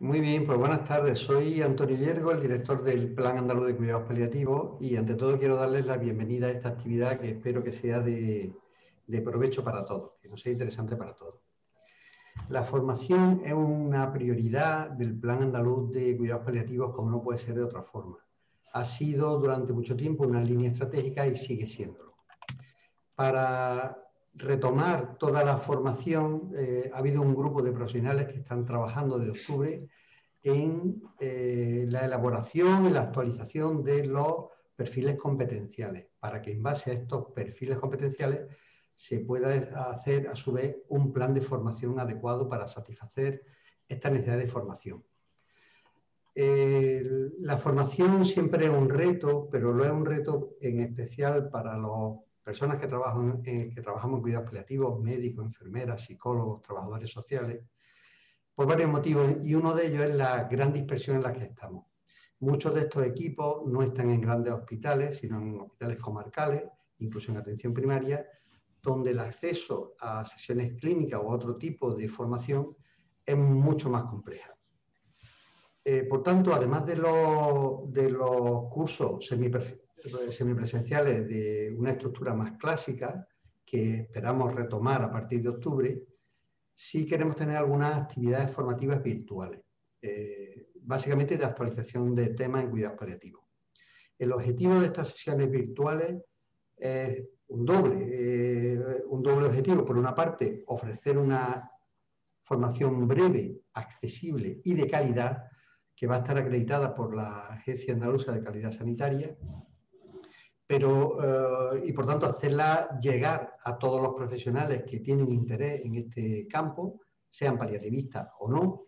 Muy bien, pues buenas tardes. Soy Antonio Yergo, el director del Plan Andaluz de Cuidados Paliativos y ante todo quiero darles la bienvenida a esta actividad que espero que sea de, provecho para todos, que nos sea interesante para todos. La formación es una prioridad del Plan Andaluz de Cuidados Paliativos como no puede ser de otra forma. Ha sido durante mucho tiempo una línea estratégica y sigue siéndolo. Para retomar toda la formación. Eh, ha habido un grupo de profesionales que están trabajando de octubre en eh, la elaboración y la actualización de los perfiles competenciales, para que en base a estos perfiles competenciales se pueda hacer a su vez un plan de formación adecuado para satisfacer esta necesidad de formación. la formación siempre es un reto, pero lo es un reto en especial para los personas que, trabajan, eh, que trabajamos en cuidados paliativos, médicos, enfermeras, psicólogos, trabajadores sociales, por varios motivos, y uno de ellos es la gran dispersión en la que estamos. Muchos de estos equipos no están en grandes hospitales, sino en hospitales comarcales, incluso en atención primaria, donde el acceso a sesiones clínicas u otro tipo de formación es mucho más compleja. Eh, por tanto, además de, los, de los cursos semiperfectos, semipresenciales de una estructura más clásica que esperamos retomar a partir de octubre, si queremos tener algunas actividades formativas virtuales, eh, básicamente de actualización de temas en cuidados paliativos. El objetivo de estas sesiones virtuales es un doble, eh, un doble objetivo. Por una parte, ofrecer una formación breve, accesible y de calidad, que va a estar acreditada por la Agencia Andaluza de Calidad Sanitaria, eh, y por tanto hacerla llegar a todos los profesionales que tienen interés en este campo, sean paliativistas o no,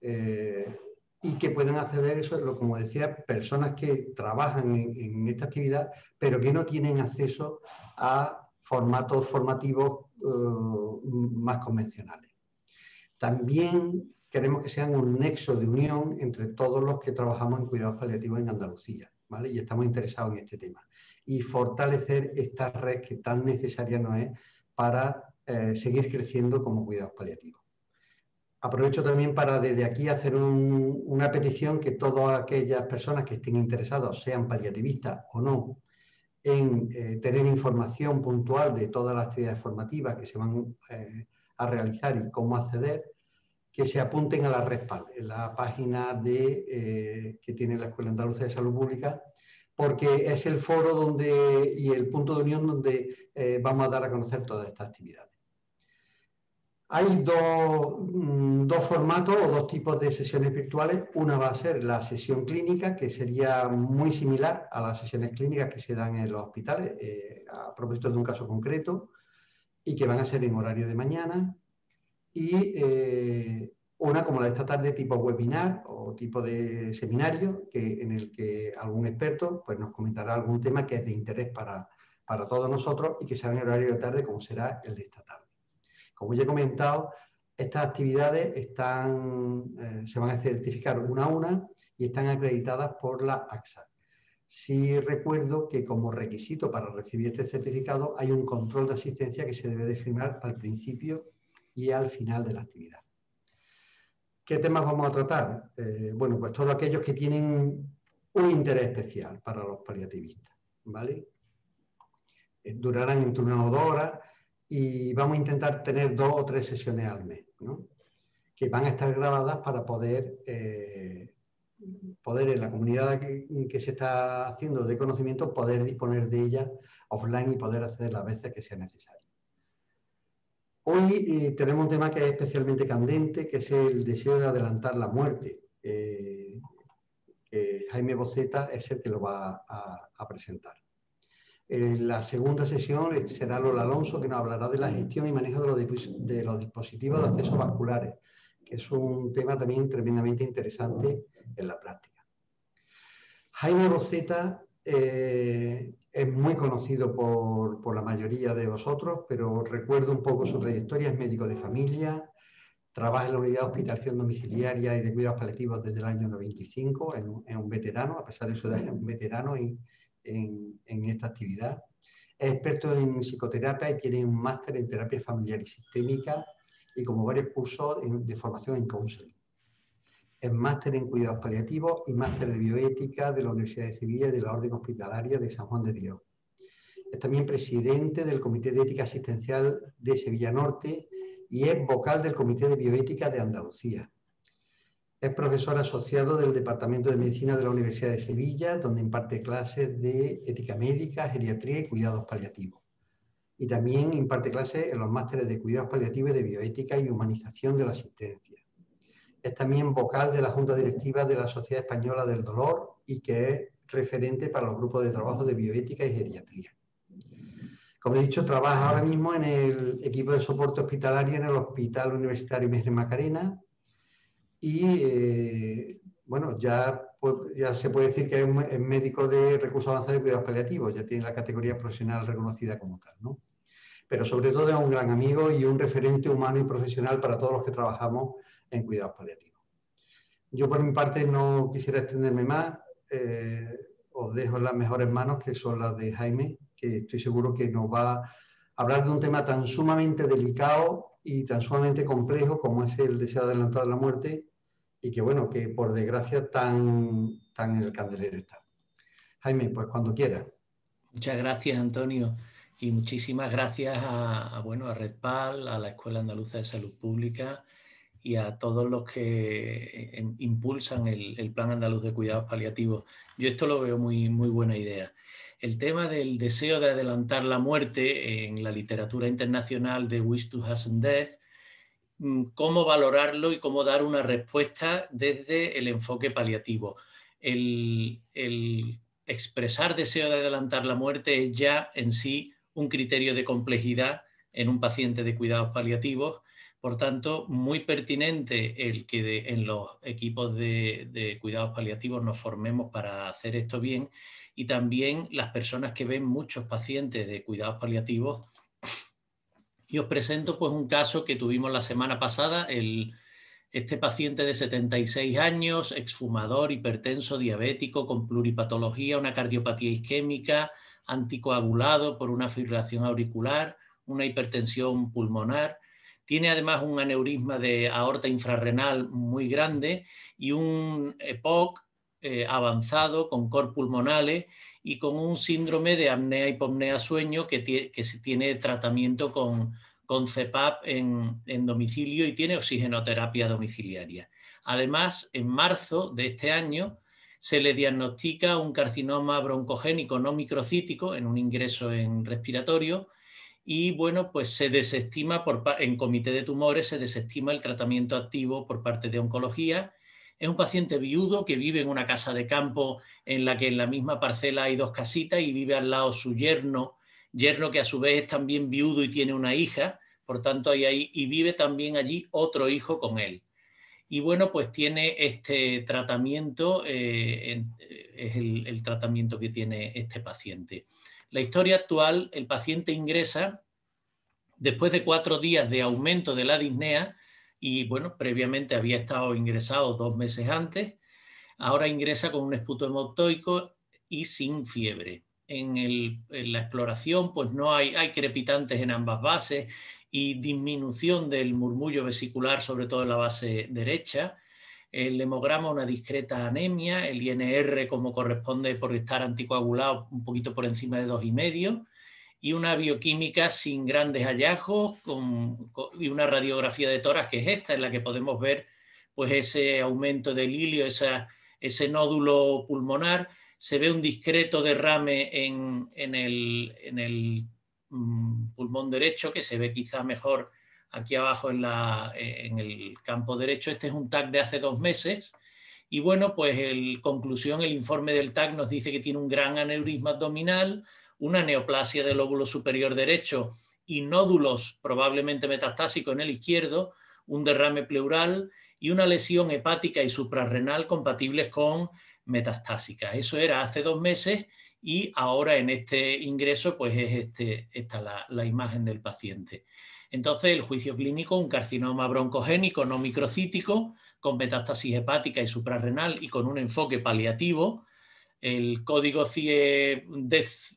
eh, y que puedan acceder, eso como decía, personas que trabajan en, esta actividad, pero que no tienen acceso a formatos formativos eh, más convencionales. También queremos que sean un nexo de unión entre todos los que trabajamos en cuidados paliativos en Andalucía, ¿vale? Y estamos interesados en este tema y fortalecer esta red que tan necesaria no es para eh, seguir creciendo como cuidados paliativos. Aprovecho también para desde aquí hacer una petición que todas aquellas personas que estén interesadas, sean paliativistas o no, en eh, tener información puntual de todas las actividades formativas que se van eh, a realizar y cómo acceder, que se apunten a la RESPAL, en la página de, que tiene la Escuela Andaluza de Salud Pública, porque es el foro donde, y el punto de unión donde eh, vamos a dar a conocer todas estas actividades. Hay dos, mm, dos formatos o dos tipos de sesiones virtuales. Una va a ser la sesión clínica, que sería muy similar a las sesiones clínicas que se dan en los hospitales, eh, a propósito de un caso concreto, y que van a ser en horario de mañana. Y eh, una como la de esta tarde tipo webinar o tipo de seminario que, en el que algún experto pues, nos comentará algún tema que es de interés para, todos nosotros y que será en el horario de tarde como será el de esta tarde. Como ya he comentado, estas actividades están, eh, se van a certificar una a una y están acreditadas por la AXA. Sí recuerdo que como requisito para recibir este certificado hay un control de asistencia que se debe de firmar al principio y al final de la actividad. ¿Qué temas vamos a tratar? Eh, bueno, pues todos aquellos que tienen un interés especial para los paliativistas, ¿vale? Eh, durarán entre una o dos horas y vamos a intentar tener dos o tres sesiones al mes, ¿no? que van a estar grabadas para poder, eh, poder en la comunidad que, que, se está haciendo de conocimiento, poder disponer de ellas offline y poder hacer las veces que sea necesario. Hoy eh, tenemos un tema que es especialmente candente, que es el deseo de adelantar la muerte. Eh, eh, Jaime Boceta es el que lo va a, presentar. En la segunda sesión será Lola Alonso, que nos hablará de la gestión y manejo de los, de los dispositivos de acceso vasculares, que es un tema también tremendamente interesante en la práctica. Jaime Boceta eh, es muy conocido por, la mayoría de vosotros, pero recuerdo un poco su trayectoria. Es médico de familia, trabaja en la unidad de hospitalización domiciliaria y de cuidados paliativos desde el año 95. Es un, veterano, a pesar de su edad, es un veterano en, en esta actividad. Es experto en psicoterapia y tiene un máster en terapia familiar y sistémica y como varios cursos de formación en counseling. Es máster en cuidados paliativos y máster de bioética de la Universidad de Sevilla y de la Orden Hospitalaria de San Juan de Dios. Es también presidente del Comité de Ética Asistencial de Sevilla Norte y es vocal del Comité de Bioética de Andalucía. Es profesor asociado del Departamento de Medicina de la Universidad de Sevilla, donde imparte clases de ética médica, geriatría y cuidados paliativos. Y también imparte clases en los másteres de cuidados paliativos de bioética y humanización de la asistencia es también vocal de la Junta Directiva de la Sociedad Española del Dolor y que es referente para los grupos de trabajo de bioética y geriatría. Como he dicho, trabaja ahora mismo en el equipo de soporte hospitalario en el Hospital Universitario de Macarena y, eh, bueno, pues, ya, se puede decir que es, es médico de recursos avanzados y cuidados paliativos, ya tiene la categoría profesional reconocida como tal, ¿no? Pero sobre todo es un gran amigo y un referente humano y profesional para todos los que trabajamos en cuidados paliativos. Yo por mi parte no quisiera extenderme más, eh, os dejo las mejores manos que son las de Jaime, que estoy seguro que nos va a hablar de un tema tan sumamente delicado y tan sumamente complejo como es el deseo adelantado adelantar la muerte y que bueno, que por desgracia tan, en el candelero está. Jaime, pues cuando quieras. Muchas gracias, Antonio. Y muchísimas gracias a a Redpal, a la Escuela Andaluza de Salud Pública, y a todos los que eh, impulsan el, Plan Andaluz de Cuidados Paliativos. Yo esto lo veo muy, buena idea. El tema del deseo de adelantar la muerte en la literatura internacional de Wish to Hasten Death, mm, cómo valorarlo y cómo dar una respuesta desde el enfoque paliativo. El, el expresar deseo de adelantar la muerte es ya en sí un criterio de complejidad en un paciente de cuidados paliativos por tanto, muy pertinente el que en los equipos de, cuidados paliativos nos formemos para hacer esto bien y también las personas que ven muchos pacientes de cuidados paliativos. Y os presento pues un caso que tuvimos la semana pasada, este paciente de 76 años, exfumador, hipertenso, diabético, con pluripatología, una cardiopatía isquémica, anticoagulado por una fibrilación auricular, una hipertensión pulmonar, tiene además un aneurisma de aorta infrarrenal muy grande y un EPOC eh, avanzado con cor pulmonales y con un síndrome de apnea hipopnea sueño que, tiene, tiene tratamiento con, CEPAP en, en, domicilio y tiene oxigenoterapia domiciliaria. Además, en marzo de este año se le diagnostica un carcinoma broncogénico no microcítico en un ingreso en respiratorio y bueno, pues se desestima en comité de tumores, se desestima el tratamiento activo por parte de oncología. Es un paciente viudo que vive en una casa de campo en la que en la misma parcela hay dos casitas y vive al lado su yerno, yerno que a su vez es también viudo y tiene una hija, por tanto hay ahí y vive también allí otro hijo con él. Y bueno, pues tiene este tratamiento, eh, eh, es el tratamiento que tiene este paciente. La historia actual, el paciente ingresa después de cuatro días de aumento de la disnea y, bueno, previamente había estado ingresado dos meses antes, ahora ingresa con un esputo hemoptoico y sin fiebre. En, la exploración, pues no hay crepitantes en ambas bases y disminución del murmullo vesicular, sobre todo en la base derecha el hemograma una discreta anemia, el INR como corresponde por estar anticoagulado un poquito por encima de dos y medio y una bioquímica sin grandes hallazgos y una radiografía de toras que es esta, en la que podemos ver pues ese aumento del hilio, esa, ese nódulo pulmonar, se ve un discreto derrame en, en el, en el mm, pulmón derecho que se ve quizá mejor aquí abajo eh, en, el campo derecho. Este es un TAC de hace dos meses. Y bueno, pues en conclusión, el informe del TAC nos dice que tiene un gran aneurisma abdominal, una neoplasia del lóbulo superior derecho y nódulos probablemente metastásicos en el izquierdo, un derrame pleural y una lesión hepática y suprarrenal compatibles con metastásicas. Eso era hace dos meses y ahora en este ingreso pues es este, esta la imagen del paciente. Entonces, el juicio clínico, un carcinoma broncogénico no microcítico, con metástasis hepática y suprarrenal y con un enfoque paliativo. El código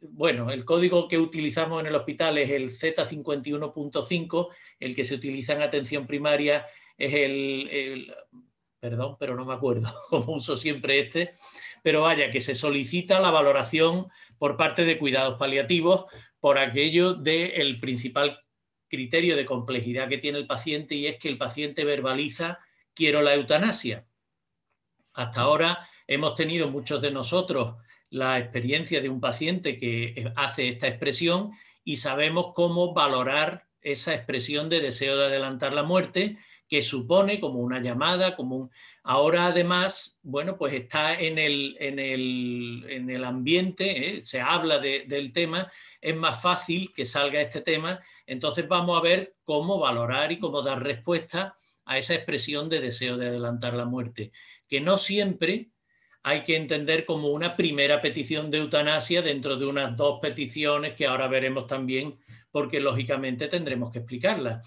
bueno, el código que utilizamos en el hospital es el Z51.5, el que se utiliza en atención primaria es el, perdón, pero no me acuerdo como uso siempre este, pero vaya, que se solicita la valoración por parte de cuidados paliativos por aquello del principal criterio de complejidad que tiene el paciente y es que el paciente verbaliza quiero la eutanasia. Hasta mm. ahora hemos tenido muchos de nosotros la experiencia de un paciente que eh, hace esta expresión y sabemos cómo valorar esa expresión de deseo de adelantar la muerte que supone como una llamada, como un... Ahora además, bueno, pues está en el, ambiente, eh, se habla del tema es más fácil que salga este tema. Entonces vamos a ver cómo valorar y cómo dar respuesta a esa expresión de deseo de adelantar la muerte, que no siempre hay que entender como una primera petición de eutanasia dentro de unas dos peticiones que ahora veremos también, porque lógicamente tendremos que explicarlas.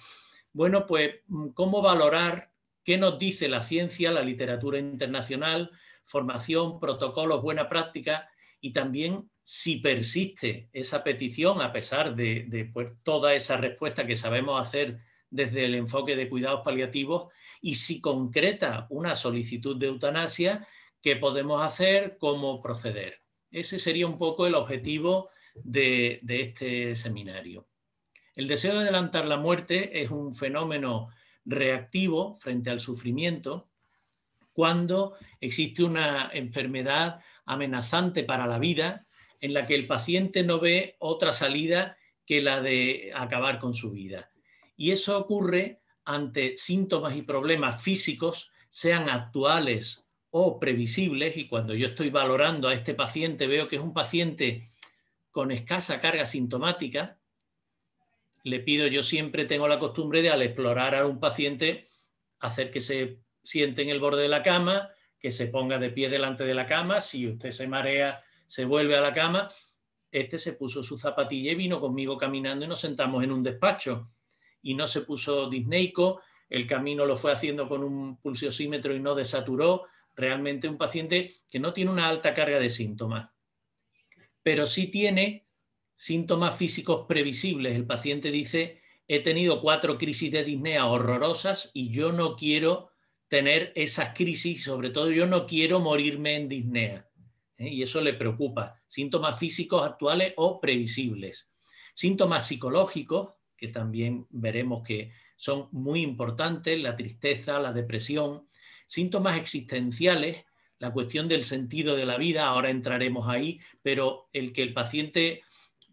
Bueno, pues cómo valorar qué nos dice la ciencia, la literatura internacional, formación, protocolos, buena práctica y también si persiste esa petición, a pesar de, pues, toda esa respuesta que sabemos hacer desde el enfoque de cuidados paliativos, y si concreta una solicitud de eutanasia, ¿qué podemos hacer? ¿Cómo proceder? Ese sería un poco el objetivo de este seminario. El deseo de adelantar la muerte es un fenómeno reactivo frente al sufrimiento cuando existe una enfermedad amenazante para la vida en la que el paciente no ve otra salida que la de acabar con su vida. Y eso ocurre ante síntomas y problemas físicos, sean actuales o previsibles, y cuando yo estoy valorando a este paciente veo que es un paciente con escasa carga sintomática, le pido, yo siempre tengo la costumbre de al explorar a un paciente, hacer que se siente en el borde de la cama, que se ponga de pie delante de la cama, si usted se marea, se vuelve a la cama, este se puso su zapatilla y vino conmigo caminando y nos sentamos en un despacho. Y no se puso disneico, el camino lo fue haciendo con un pulsiosímetro y no desaturó. Realmente un paciente que no tiene una alta carga de síntomas, pero sí tiene síntomas físicos previsibles. El paciente dice, he tenido cuatro crisis de disnea horrorosas y yo no quiero tener esas crisis, sobre todo yo no quiero morirme en disnea. ¿eh? y eso le preocupa. Síntomas físicos actuales o previsibles. Síntomas psicológicos, que también veremos que son muy importantes, la tristeza, la depresión. Síntomas existenciales, la cuestión del sentido de la vida, ahora entraremos ahí, pero el que el paciente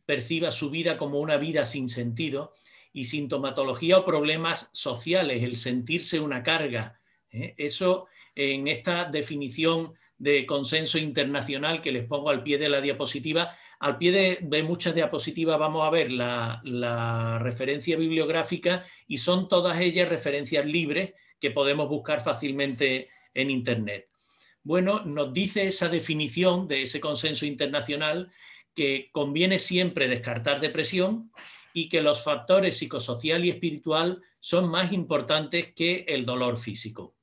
perciba su vida como una vida sin sentido y sintomatología o problemas sociales, el sentirse una carga. ¿eh? Eso en esta definición de consenso internacional que les pongo al pie de la diapositiva. Al pie de, muchas diapositivas vamos a ver la, referencia bibliográfica y son todas ellas referencias libres que podemos buscar fácilmente en Internet. Bueno, nos dice esa definición de ese consenso internacional que conviene siempre descartar depresión y que los factores psicosocial y espiritual son más importantes que el dolor físico.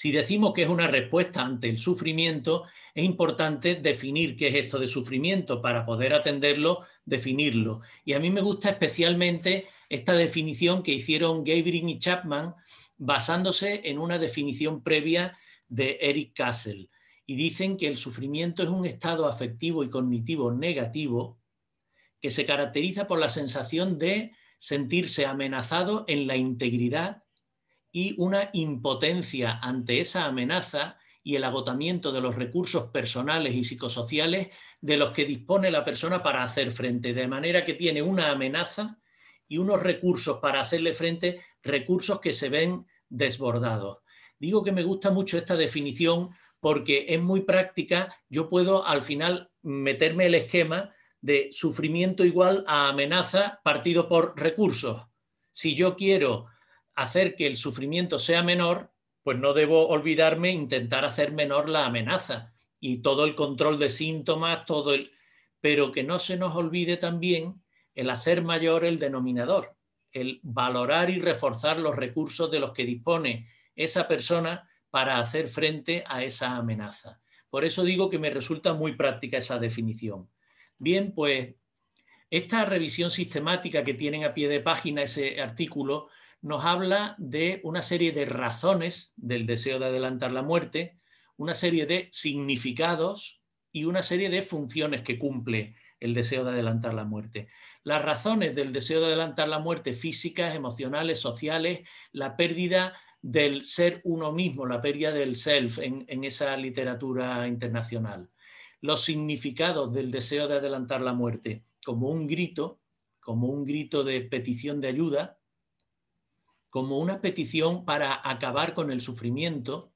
Si decimos que es una respuesta ante el sufrimiento, es importante definir qué es esto de sufrimiento para poder atenderlo, definirlo. Y a mí me gusta especialmente esta definición que hicieron Gabriel y Chapman basándose en una definición previa de Eric Castle. Y dicen que el sufrimiento es un estado afectivo y cognitivo negativo que se caracteriza por la sensación de sentirse amenazado en la integridad y una impotencia ante esa amenaza y el agotamiento de los recursos personales y psicosociales de los que dispone la persona para hacer frente, de manera que tiene una amenaza y unos recursos para hacerle frente, recursos que se ven desbordados. Digo que me gusta mucho esta definición porque es muy práctica, yo puedo al final meterme el esquema de sufrimiento igual a amenaza partido por recursos. Si yo quiero hacer que el sufrimiento sea menor, pues no debo olvidarme intentar hacer menor la amenaza y todo el control de síntomas, todo el pero que no se nos olvide también el hacer mayor el denominador, el valorar y reforzar los recursos de los que dispone esa persona para hacer frente a esa amenaza. Por eso digo que me resulta muy práctica esa definición. Bien, pues esta revisión sistemática que tienen a pie de página ese artículo nos habla de una serie de razones del deseo de adelantar la muerte, una serie de significados y una serie de funciones que cumple el deseo de adelantar la muerte. Las razones del deseo de adelantar la muerte físicas, emocionales, sociales, la pérdida del ser uno mismo, la pérdida del self en, esa literatura internacional. Los significados del deseo de adelantar la muerte, como un grito, como un grito de petición de ayuda, como una petición para acabar con el sufrimiento,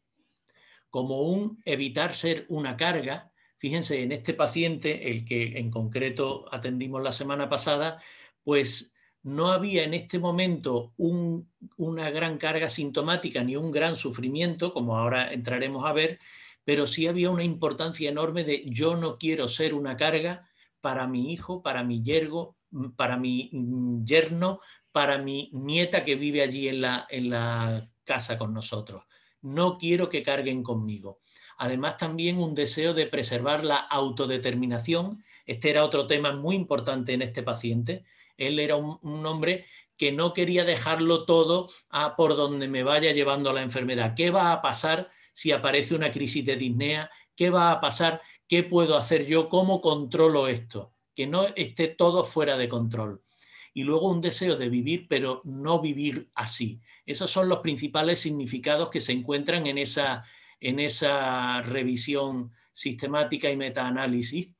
como un evitar ser una carga. Fíjense, en este paciente, el que en concreto atendimos la semana pasada, pues no había en este momento una gran carga sintomática ni un gran sufrimiento, como ahora entraremos a ver, pero sí había una importancia enorme de yo no quiero ser una carga para mi hijo, para mi yergo, para mi yerno, para mi nieta que vive allí en la, casa con nosotros. No quiero que carguen conmigo. Además, también un deseo de preservar la autodeterminación. Este era otro tema muy importante en este paciente. Él era un, hombre que no quería dejarlo todo a por donde me vaya llevando la enfermedad. ¿Qué va a pasar si aparece una crisis de disnea? ¿Qué va a pasar? ¿Qué puedo hacer yo? ¿Cómo controlo esto? Que no esté todo fuera de control y luego un deseo de vivir, pero no vivir así. Esos son los principales significados que se encuentran en esa, revisión sistemática y metaanálisis.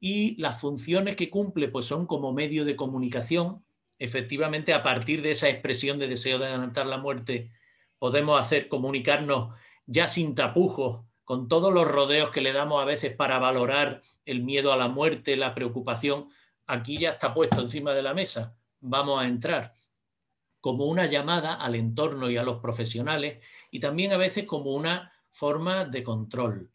Y las funciones que cumple pues son como medio de comunicación. Efectivamente, a partir de esa expresión de deseo de adelantar la muerte, podemos hacer comunicarnos ya sin tapujos con todos los rodeos que le damos a veces para valorar el miedo a la muerte, la preocupación, aquí ya está puesto encima de la mesa, vamos a entrar, como una llamada al entorno y a los profesionales y también a veces como una forma de control.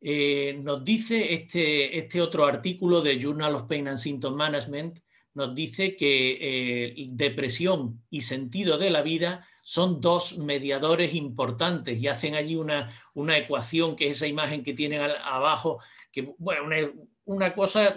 Eh, nos dice este, este, otro artículo de Journal of Pain and Symptom Management, nos dice que eh, depresión y sentido de la vida son dos mediadores importantes y hacen allí una, una ecuación que es esa imagen que tienen abajo, que bueno, una, una cosa,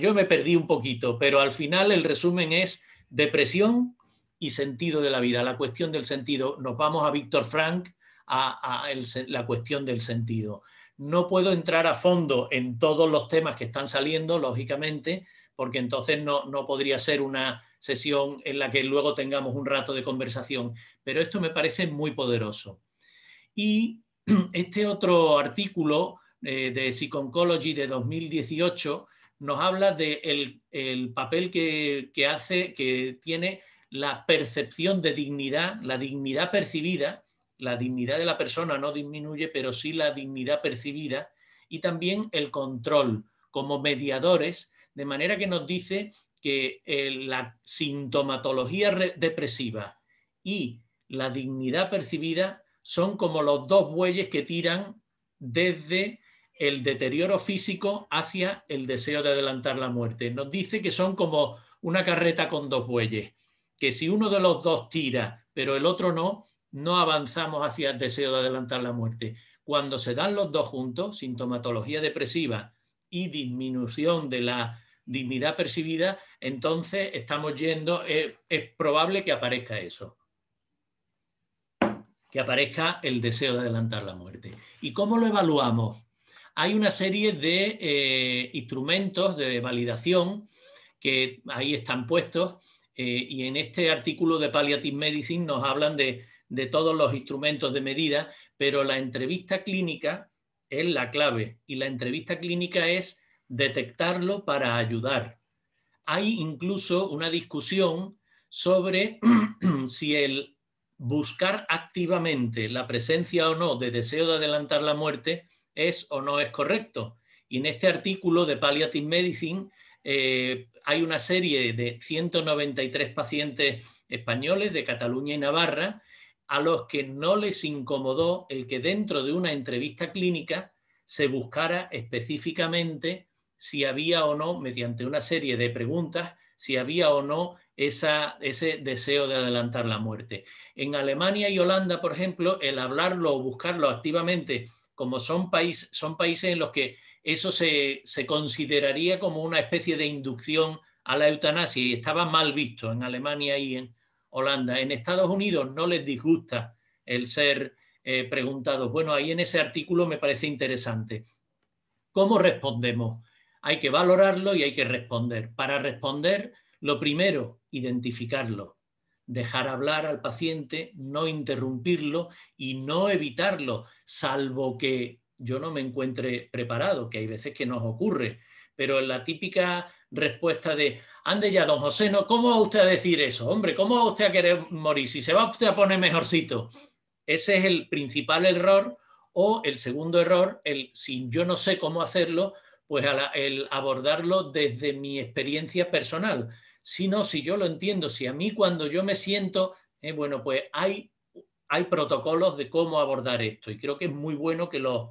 yo me perdí un poquito, pero al final el resumen es depresión y sentido de la vida, la cuestión del sentido. Nos vamos a Víctor Frank, a, la cuestión del sentido. No puedo entrar a fondo en todos los temas que están saliendo, lógicamente, porque entonces no podría ser una sesión en la que luego tengamos un rato de conversación, pero esto me parece muy poderoso. Y este otro artículo eh, de Psychoncology de 2018 nos habla del de el papel que, hace, que tiene la percepción de dignidad, la dignidad percibida, la dignidad de la persona no disminuye, pero sí la dignidad percibida, y también el control como mediadores, de manera que nos dice que eh, la sintomatología depresiva y la dignidad percibida son como los dos bueyes que tiran desde el deterioro físico hacia el deseo de adelantar la muerte. Nos dice que son como una carreta con dos bueyes, que si uno de los dos tira, pero el otro no, no avanzamos hacia el deseo de adelantar la muerte. Cuando se dan los dos juntos, sintomatología depresiva y disminución de la dignidad percibida, entonces estamos yendo, es, eh, es probable que aparezca eso que aparezca el deseo de adelantar la muerte. ¿Y cómo lo evaluamos? hay una serie de eh, instrumentos de validación que ahí están puestos eh, y en este artículo de Palliative Medicine nos hablan de todos los instrumentos de medida, pero la entrevista clínica es la clave y la entrevista clínica es detectarlo para ayudar. Hay incluso una discusión sobre si el buscar activamente la presencia o no de deseo de adelantar la muerte es o no es correcto. Y en este artículo de Palliative Medicine eh, hay una serie de 193 pacientes españoles de Cataluña y Navarra a los que no les incomodó el que dentro de una entrevista clínica se buscara específicamente si había o no, mediante una serie de preguntas, si había o no ese deseo de adelantar la muerte. En Alemania y Holanda, por ejemplo, el hablarlo o buscarlo activamente como son, son países en los que eso se, consideraría como una especie de inducción a la eutanasia y estaba mal visto en Alemania y en Holanda. En Estados Unidos no les disgusta el ser eh, preguntados. Bueno, ahí en ese artículo me parece interesante. ¿Cómo respondemos? Hay que valorarlo y hay que responder. Para responder, lo primero, identificarlo dejar hablar al paciente, no interrumpirlo y no evitarlo, salvo que yo no me encuentre preparado, que hay veces que nos ocurre. Pero la típica respuesta de, ande ya, don José, no, ¿cómo va usted a decir eso? Hombre, ¿cómo va usted a querer morir? Si se va usted a poner mejorcito. Ese es el principal error o el segundo error, el si yo no sé cómo hacerlo, pues el abordarlo desde mi experiencia personal. Si no, si yo lo entiendo, si a mí cuando yo me siento, eh, bueno, pues hay, protocolos de cómo abordar esto y creo que es muy bueno que los,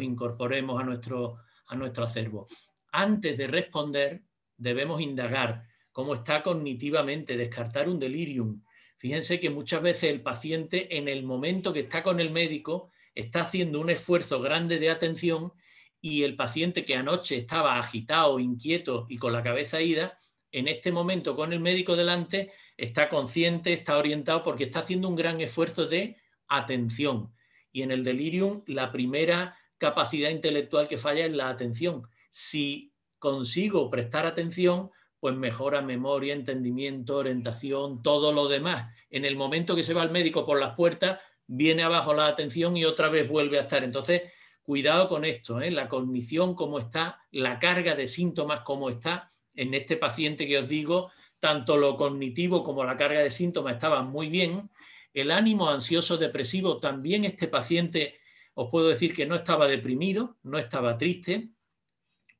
incorporemos a nuestro, a nuestro acervo. Antes de responder, debemos indagar cómo está cognitivamente, descartar un delirium. Fíjense que muchas veces el paciente en el momento que está con el médico está haciendo un esfuerzo grande de atención y el paciente que anoche estaba agitado, inquieto y con la cabeza ida, en este momento con el médico delante, está consciente, está orientado porque está haciendo un gran esfuerzo de atención. Y en el delirium, la primera capacidad intelectual que falla es la atención. Si consigo prestar atención, pues mejora memoria, entendimiento, orientación, todo lo demás. En el momento que se va el médico por las puertas, viene abajo la atención y otra vez vuelve a estar. Entonces, cuidado con esto, ¿eh? la cognición, cómo está, la carga de síntomas, cómo está, en este paciente que os digo, tanto lo cognitivo como la carga de síntomas estaban muy bien. El ánimo ansioso depresivo, también este paciente, os puedo decir que no estaba deprimido, no estaba triste,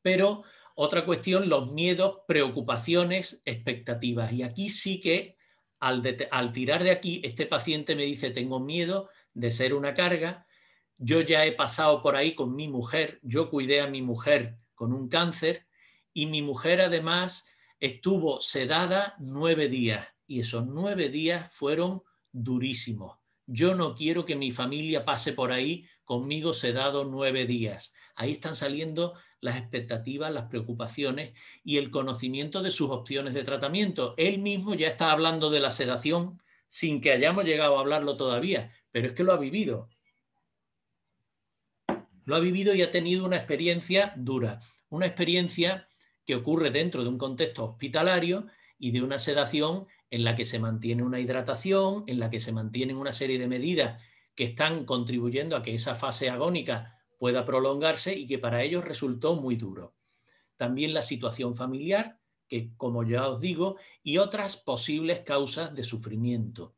pero otra cuestión, los miedos, preocupaciones, expectativas. Y aquí sí que al, al tirar de aquí, este paciente me dice, tengo miedo de ser una carga, yo ya he pasado por ahí con mi mujer, yo cuidé a mi mujer con un cáncer, y mi mujer además estuvo sedada nueve días y esos nueve días fueron durísimos. Yo no quiero que mi familia pase por ahí conmigo sedado nueve días. Ahí están saliendo las expectativas, las preocupaciones y el conocimiento de sus opciones de tratamiento. Él mismo ya está hablando de la sedación sin que hayamos llegado a hablarlo todavía, pero es que lo ha vivido. Lo ha vivido y ha tenido una experiencia dura, una experiencia que ocurre dentro de un contexto hospitalario y de una sedación en la que se mantiene una hidratación, en la que se mantienen una serie de medidas que están contribuyendo a que esa fase agónica pueda prolongarse y que para ellos resultó muy duro. También la situación familiar, que como ya os digo, y otras posibles causas de sufrimiento.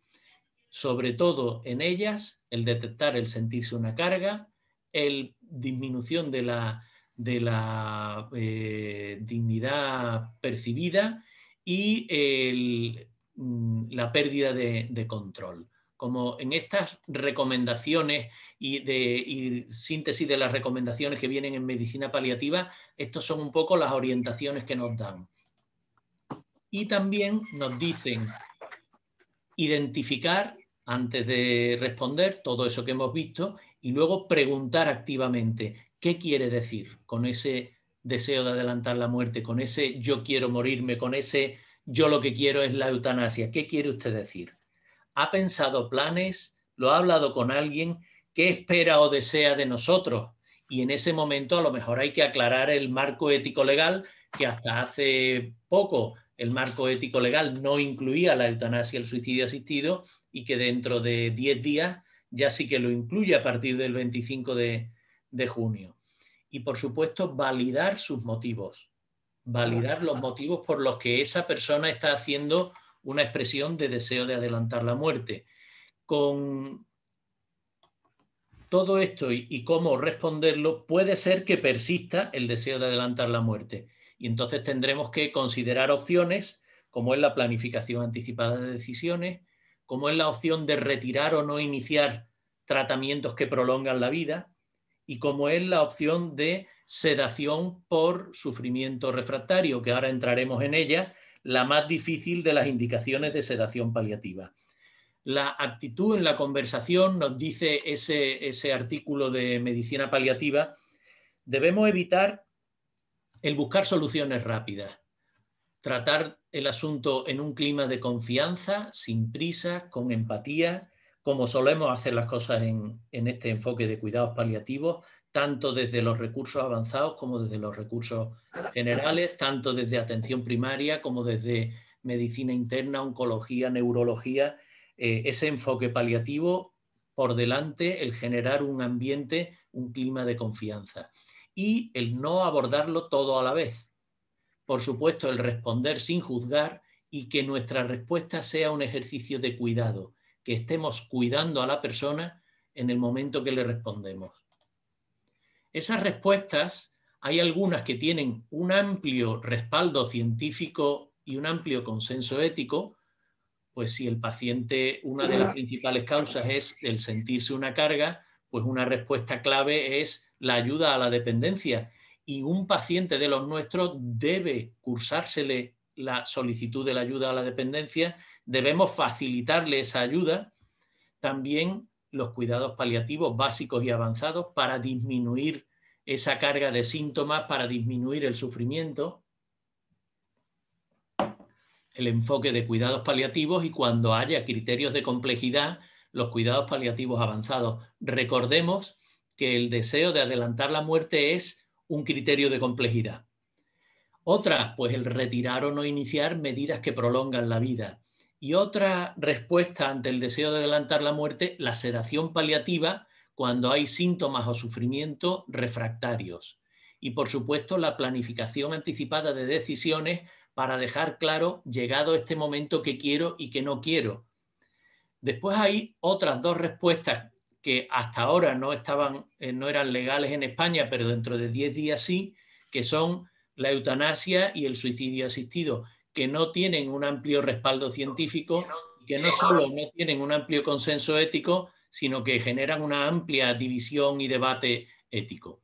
Sobre todo en ellas, el detectar el sentirse una carga, el disminución de la de la eh, dignidad percibida y mm, la pérdida de, control. Como en estas recomendaciones y, de, síntesis de las recomendaciones que vienen en medicina paliativa, estas son un poco las orientaciones que nos dan. Y también nos dicen identificar antes de responder todo eso que hemos visto y luego preguntar activamente ¿Qué quiere decir con ese deseo de adelantar la muerte, con ese yo quiero morirme, con ese yo lo que quiero es la eutanasia? ¿Qué quiere usted decir? ¿Ha pensado planes? ¿Lo ha hablado con alguien? ¿Qué espera o desea de nosotros? Y en ese momento a lo mejor hay que aclarar el marco ético legal que hasta hace poco el marco ético legal no incluía la eutanasia, el suicidio asistido, y que dentro de 10 días ya sí que lo incluye a partir del 25 de, de junio. Y por supuesto, validar sus motivos, validar los motivos por los que esa persona está haciendo una expresión de deseo de adelantar la muerte. Con todo esto y, y cómo responderlo, puede ser que persista el deseo de adelantar la muerte. Y entonces tendremos que considerar opciones como es la planificación anticipada de decisiones, como es la opción de retirar o no iniciar tratamientos que prolongan la vida, y como es la opción de sedación por sufrimiento refractario, que ahora entraremos en ella, la más difícil de las indicaciones de sedación paliativa. La actitud en la conversación, nos dice ese, ese artículo de medicina paliativa, debemos evitar el buscar soluciones rápidas, tratar el asunto en un clima de confianza, sin prisa, con empatía, como solemos hacer las cosas en, este enfoque de cuidados paliativos, tanto desde los recursos avanzados como desde los recursos generales, tanto desde atención primaria como desde medicina interna, oncología, neurología, eh, ese enfoque paliativo por delante, el generar un ambiente, un clima de confianza y el no abordarlo todo a la vez. Por supuesto, el responder sin juzgar y que nuestra respuesta sea un ejercicio de cuidado, que estemos cuidando a la persona en el momento que le respondemos. Esas respuestas, hay algunas que tienen un amplio respaldo científico y un amplio consenso ético, pues si el paciente, una de las principales causas es el sentirse una carga, pues una respuesta clave es la ayuda a la dependencia. Y un paciente de los nuestros debe cursársele la solicitud de la ayuda a la dependencia debemos facilitarle esa ayuda, también los cuidados paliativos básicos y avanzados para disminuir esa carga de síntomas, para disminuir el sufrimiento, el enfoque de cuidados paliativos y cuando haya criterios de complejidad, los cuidados paliativos avanzados. Recordemos que el deseo de adelantar la muerte es un criterio de complejidad. Otra, pues el retirar o no iniciar medidas que prolongan la vida. Y otra respuesta ante el deseo de adelantar la muerte, la sedación paliativa cuando hay síntomas o sufrimiento refractarios. Y por supuesto la planificación anticipada de decisiones para dejar claro, llegado este momento, que quiero y que no quiero. Después hay otras dos respuestas que hasta ahora no, estaban, eh, no eran legales en España, pero dentro de 10 días sí, que son la eutanasia y el suicidio asistido, que no tienen un amplio respaldo científico, que no solo no tienen un amplio consenso ético, sino que generan una amplia división y debate ético.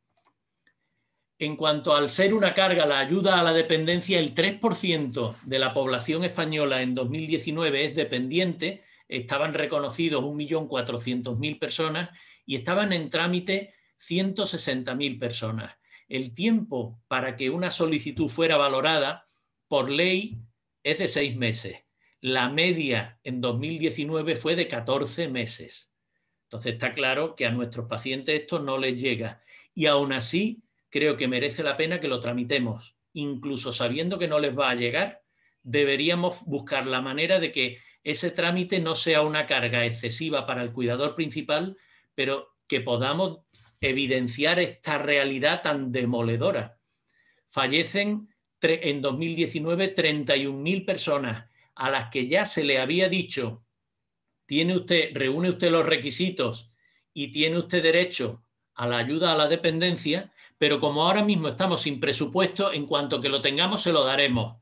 En cuanto al ser una carga, la ayuda a la dependencia, el 3% de la población española en 2019 es dependiente, estaban reconocidos 1.400.000 personas y estaban en trámite 160.000 personas. El tiempo para que una solicitud fuera valorada por ley es de seis meses. La media en 2019 fue de 14 meses. Entonces está claro que a nuestros pacientes esto no les llega. Y aún así, creo que merece la pena que lo tramitemos. Incluso sabiendo que no les va a llegar, deberíamos buscar la manera de que ese trámite no sea una carga excesiva para el cuidador principal, pero que podamos evidenciar esta realidad tan demoledora. Fallecen en 2019 31.000 personas a las que ya se le había dicho, tiene usted, reúne usted los requisitos y tiene usted derecho a la ayuda a la dependencia, pero como ahora mismo estamos sin presupuesto, en cuanto que lo tengamos se lo daremos.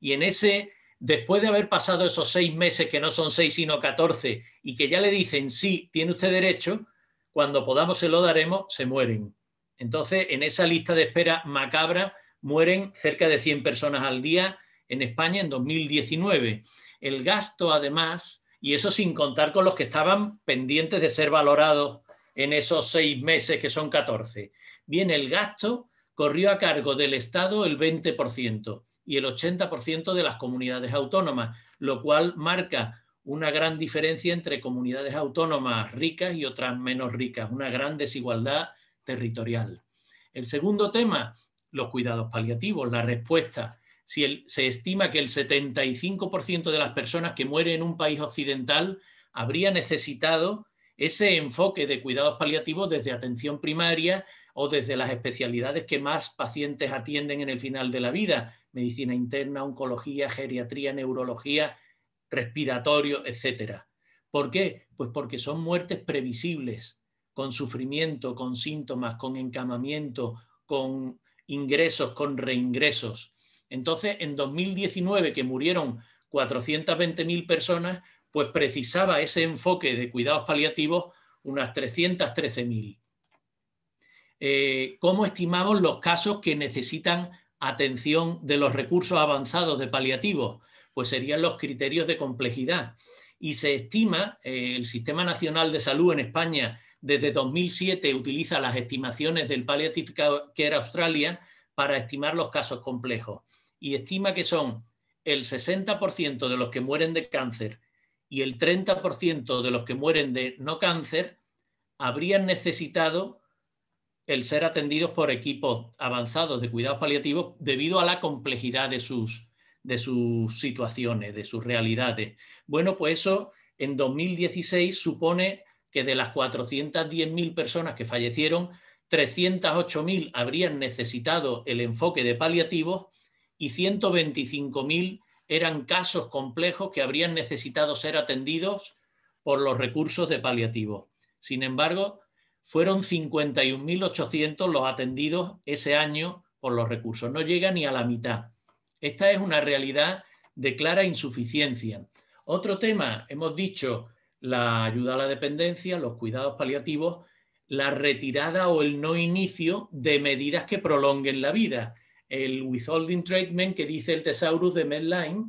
Y en ese, después de haber pasado esos seis meses, que no son seis sino catorce, y que ya le dicen, sí, tiene usted derecho, cuando podamos se lo daremos, se mueren. Entonces, en esa lista de espera macabra, mueren cerca de 100 personas al día en España en 2019. El gasto, además, y eso sin contar con los que estaban pendientes de ser valorados en esos seis meses, que son 14. Bien, el gasto corrió a cargo del Estado el 20% y el 80% de las comunidades autónomas, lo cual marca una gran diferencia entre comunidades autónomas ricas y otras menos ricas, una gran desigualdad territorial. El segundo tema, los cuidados paliativos, la respuesta. Si se estima que el 75% de las personas que mueren en un país occidental habría necesitado ese enfoque de cuidados paliativos desde atención primaria o desde las especialidades que más pacientes atienden en el final de la vida, medicina interna, oncología, geriatría, neurología, respiratorio, etc. ¿Por qué? Pues porque son muertes previsibles, con sufrimiento, con síntomas, con encamamiento, con ingresos con reingresos. Entonces, en 2019, que murieron 420.000 personas, pues precisaba ese enfoque de cuidados paliativos unas 313.000. Eh, ¿Cómo estimamos los casos que necesitan atención de los recursos avanzados de paliativos? Pues serían los criterios de complejidad. Y se estima, eh, el Sistema Nacional de Salud en España desde 2007 utiliza las estimaciones del Palliative Care Australia para estimar los casos complejos y estima que son el 60% de los que mueren de cáncer y el 30% de los que mueren de no cáncer habrían necesitado el ser atendidos por equipos avanzados de cuidados paliativos debido a la complejidad de sus, de sus situaciones, de sus realidades. Bueno, pues eso en 2016 supone que de las 410.000 personas que fallecieron, 308.000 habrían necesitado el enfoque de paliativos y 125.000 eran casos complejos que habrían necesitado ser atendidos por los recursos de paliativos. Sin embargo, fueron 51.800 los atendidos ese año por los recursos. No llega ni a la mitad. Esta es una realidad de clara insuficiencia. Otro tema, hemos dicho, la ayuda a la dependencia, los cuidados paliativos, la retirada o el no inicio de medidas que prolonguen la vida. El withholding treatment que dice el Tesaurus de Medline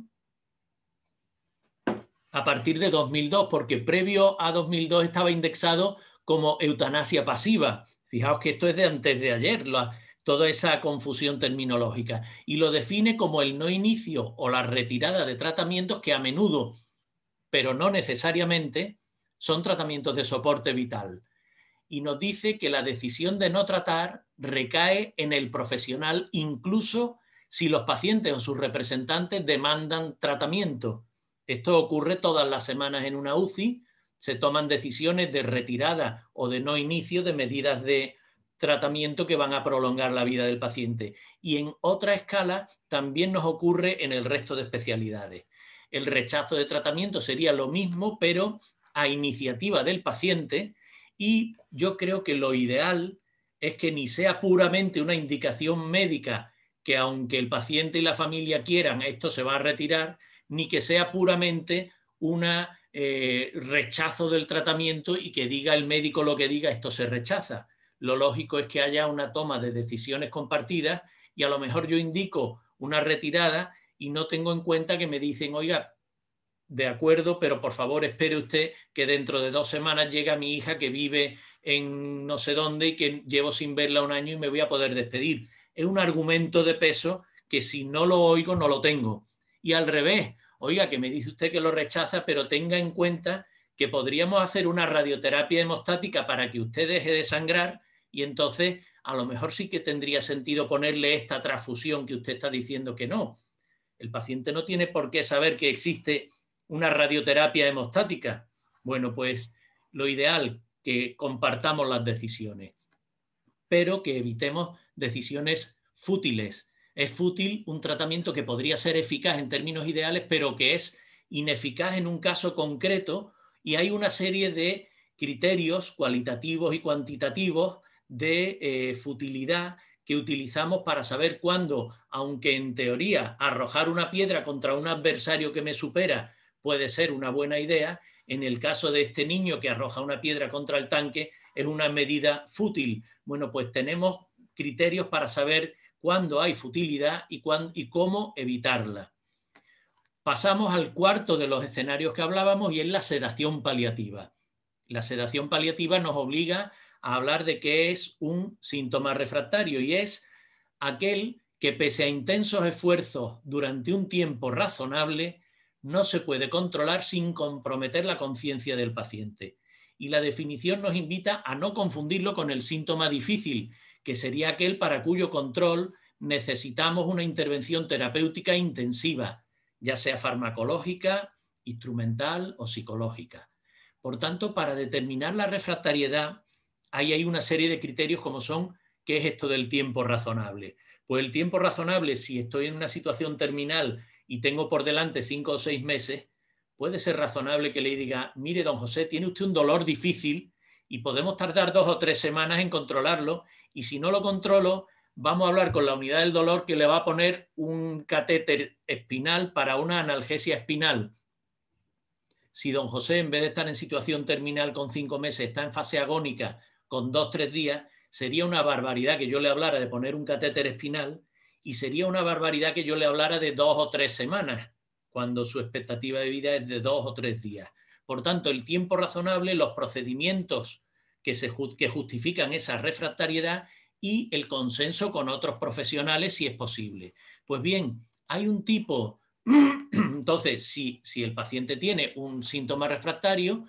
a partir de 2002, porque previo a 2002 estaba indexado como eutanasia pasiva. Fijaos que esto es de antes de ayer, toda esa confusión terminológica. Y lo define como el no inicio o la retirada de tratamientos que a menudo pero no necesariamente son tratamientos de soporte vital. Y nos dice que la decisión de no tratar recae en el profesional, incluso si los pacientes o sus representantes demandan tratamiento. Esto ocurre todas las semanas en una UCI, se toman decisiones de retirada o de no inicio de medidas de tratamiento que van a prolongar la vida del paciente. Y en otra escala también nos ocurre en el resto de especialidades el rechazo de tratamiento sería lo mismo, pero a iniciativa del paciente. Y yo creo que lo ideal es que ni sea puramente una indicación médica que aunque el paciente y la familia quieran, esto se va a retirar, ni que sea puramente un eh, rechazo del tratamiento y que diga el médico lo que diga, esto se rechaza. Lo lógico es que haya una toma de decisiones compartidas y a lo mejor yo indico una retirada y no tengo en cuenta que me dicen, oiga, de acuerdo, pero por favor espere usted que dentro de dos semanas llega mi hija que vive en no sé dónde y que llevo sin verla un año y me voy a poder despedir. Es un argumento de peso que si no lo oigo no lo tengo. Y al revés, oiga, que me dice usted que lo rechaza, pero tenga en cuenta que podríamos hacer una radioterapia hemostática para que usted deje de sangrar y entonces a lo mejor sí que tendría sentido ponerle esta transfusión que usted está diciendo que no. El paciente no tiene por qué saber que existe una radioterapia hemostática. Bueno, pues lo ideal, que compartamos las decisiones, pero que evitemos decisiones fútiles. Es fútil un tratamiento que podría ser eficaz en términos ideales, pero que es ineficaz en un caso concreto y hay una serie de criterios cualitativos y cuantitativos de eh, futilidad que utilizamos para saber cuándo, aunque en teoría arrojar una piedra contra un adversario que me supera puede ser una buena idea, en el caso de este niño que arroja una piedra contra el tanque es una medida fútil. Bueno, pues tenemos criterios para saber cuándo hay futilidad y, y cómo evitarla. Pasamos al cuarto de los escenarios que hablábamos y es la sedación paliativa. La sedación paliativa nos obliga a hablar de qué es un síntoma refractario y es aquel que pese a intensos esfuerzos durante un tiempo razonable, no se puede controlar sin comprometer la conciencia del paciente. Y la definición nos invita a no confundirlo con el síntoma difícil, que sería aquel para cuyo control necesitamos una intervención terapéutica intensiva, ya sea farmacológica, instrumental o psicológica. Por tanto, para determinar la refractariedad ahí hay una serie de criterios como son, ¿qué es esto del tiempo razonable? Pues el tiempo razonable, si estoy en una situación terminal y tengo por delante cinco o seis meses, puede ser razonable que le diga, mire, don José, tiene usted un dolor difícil y podemos tardar dos o tres semanas en controlarlo y si no lo controlo, vamos a hablar con la unidad del dolor que le va a poner un catéter espinal para una analgesia espinal. Si don José, en vez de estar en situación terminal con cinco meses, está en fase agónica con dos, tres días, sería una barbaridad que yo le hablara de poner un catéter espinal y sería una barbaridad que yo le hablara de dos o tres semanas, cuando su expectativa de vida es de dos o tres días. Por tanto, el tiempo razonable, los procedimientos que, justifican esa refractariedad y el consenso con otros profesionales si es posible. Pues bien, hay un tipo, entonces, si el paciente tiene un síntoma refractario,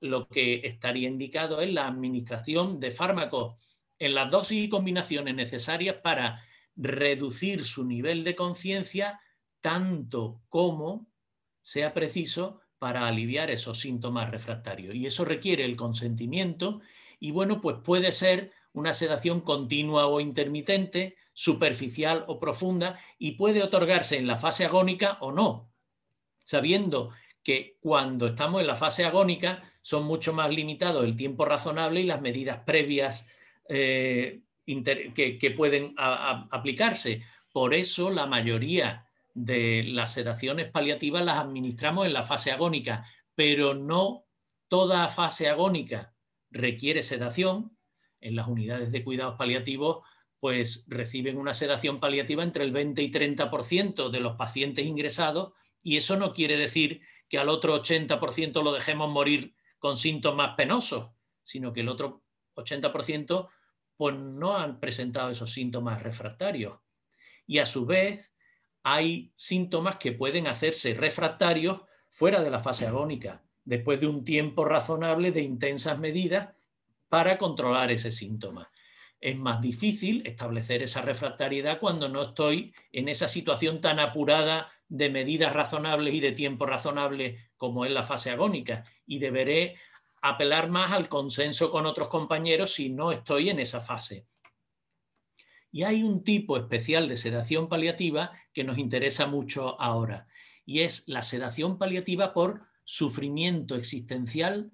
lo que estaría indicado es la administración de fármacos en las dosis y combinaciones necesarias para reducir su nivel de conciencia tanto como sea preciso para aliviar esos síntomas refractarios. Y eso requiere el consentimiento y bueno, pues puede ser una sedación continua o intermitente, superficial o profunda, y puede otorgarse en la fase agónica o no, sabiendo que cuando estamos en la fase agónica son mucho más limitados el tiempo razonable y las medidas previas eh, que, pueden aplicarse. Por eso la mayoría de las sedaciones paliativas las administramos en la fase agónica, pero no toda fase agónica requiere sedación. En las unidades de cuidados paliativos pues reciben una sedación paliativa entre el 20 y 30% de los pacientes ingresados y eso no quiere decir que al otro 80% lo dejemos morir con síntomas penosos, sino que el otro 80% pues, no han presentado esos síntomas refractarios. Y a su vez hay síntomas que pueden hacerse refractarios fuera de la fase agónica, después de un tiempo razonable de intensas medidas para controlar ese síntoma es más difícil establecer esa refractariedad cuando no estoy en esa situación tan apurada de medidas razonables y de tiempo razonable como es la fase agónica. Y deberé apelar más al consenso con otros compañeros si no estoy en esa fase. Y hay un tipo especial de sedación paliativa que nos interesa mucho ahora, y es la sedación paliativa por sufrimiento existencial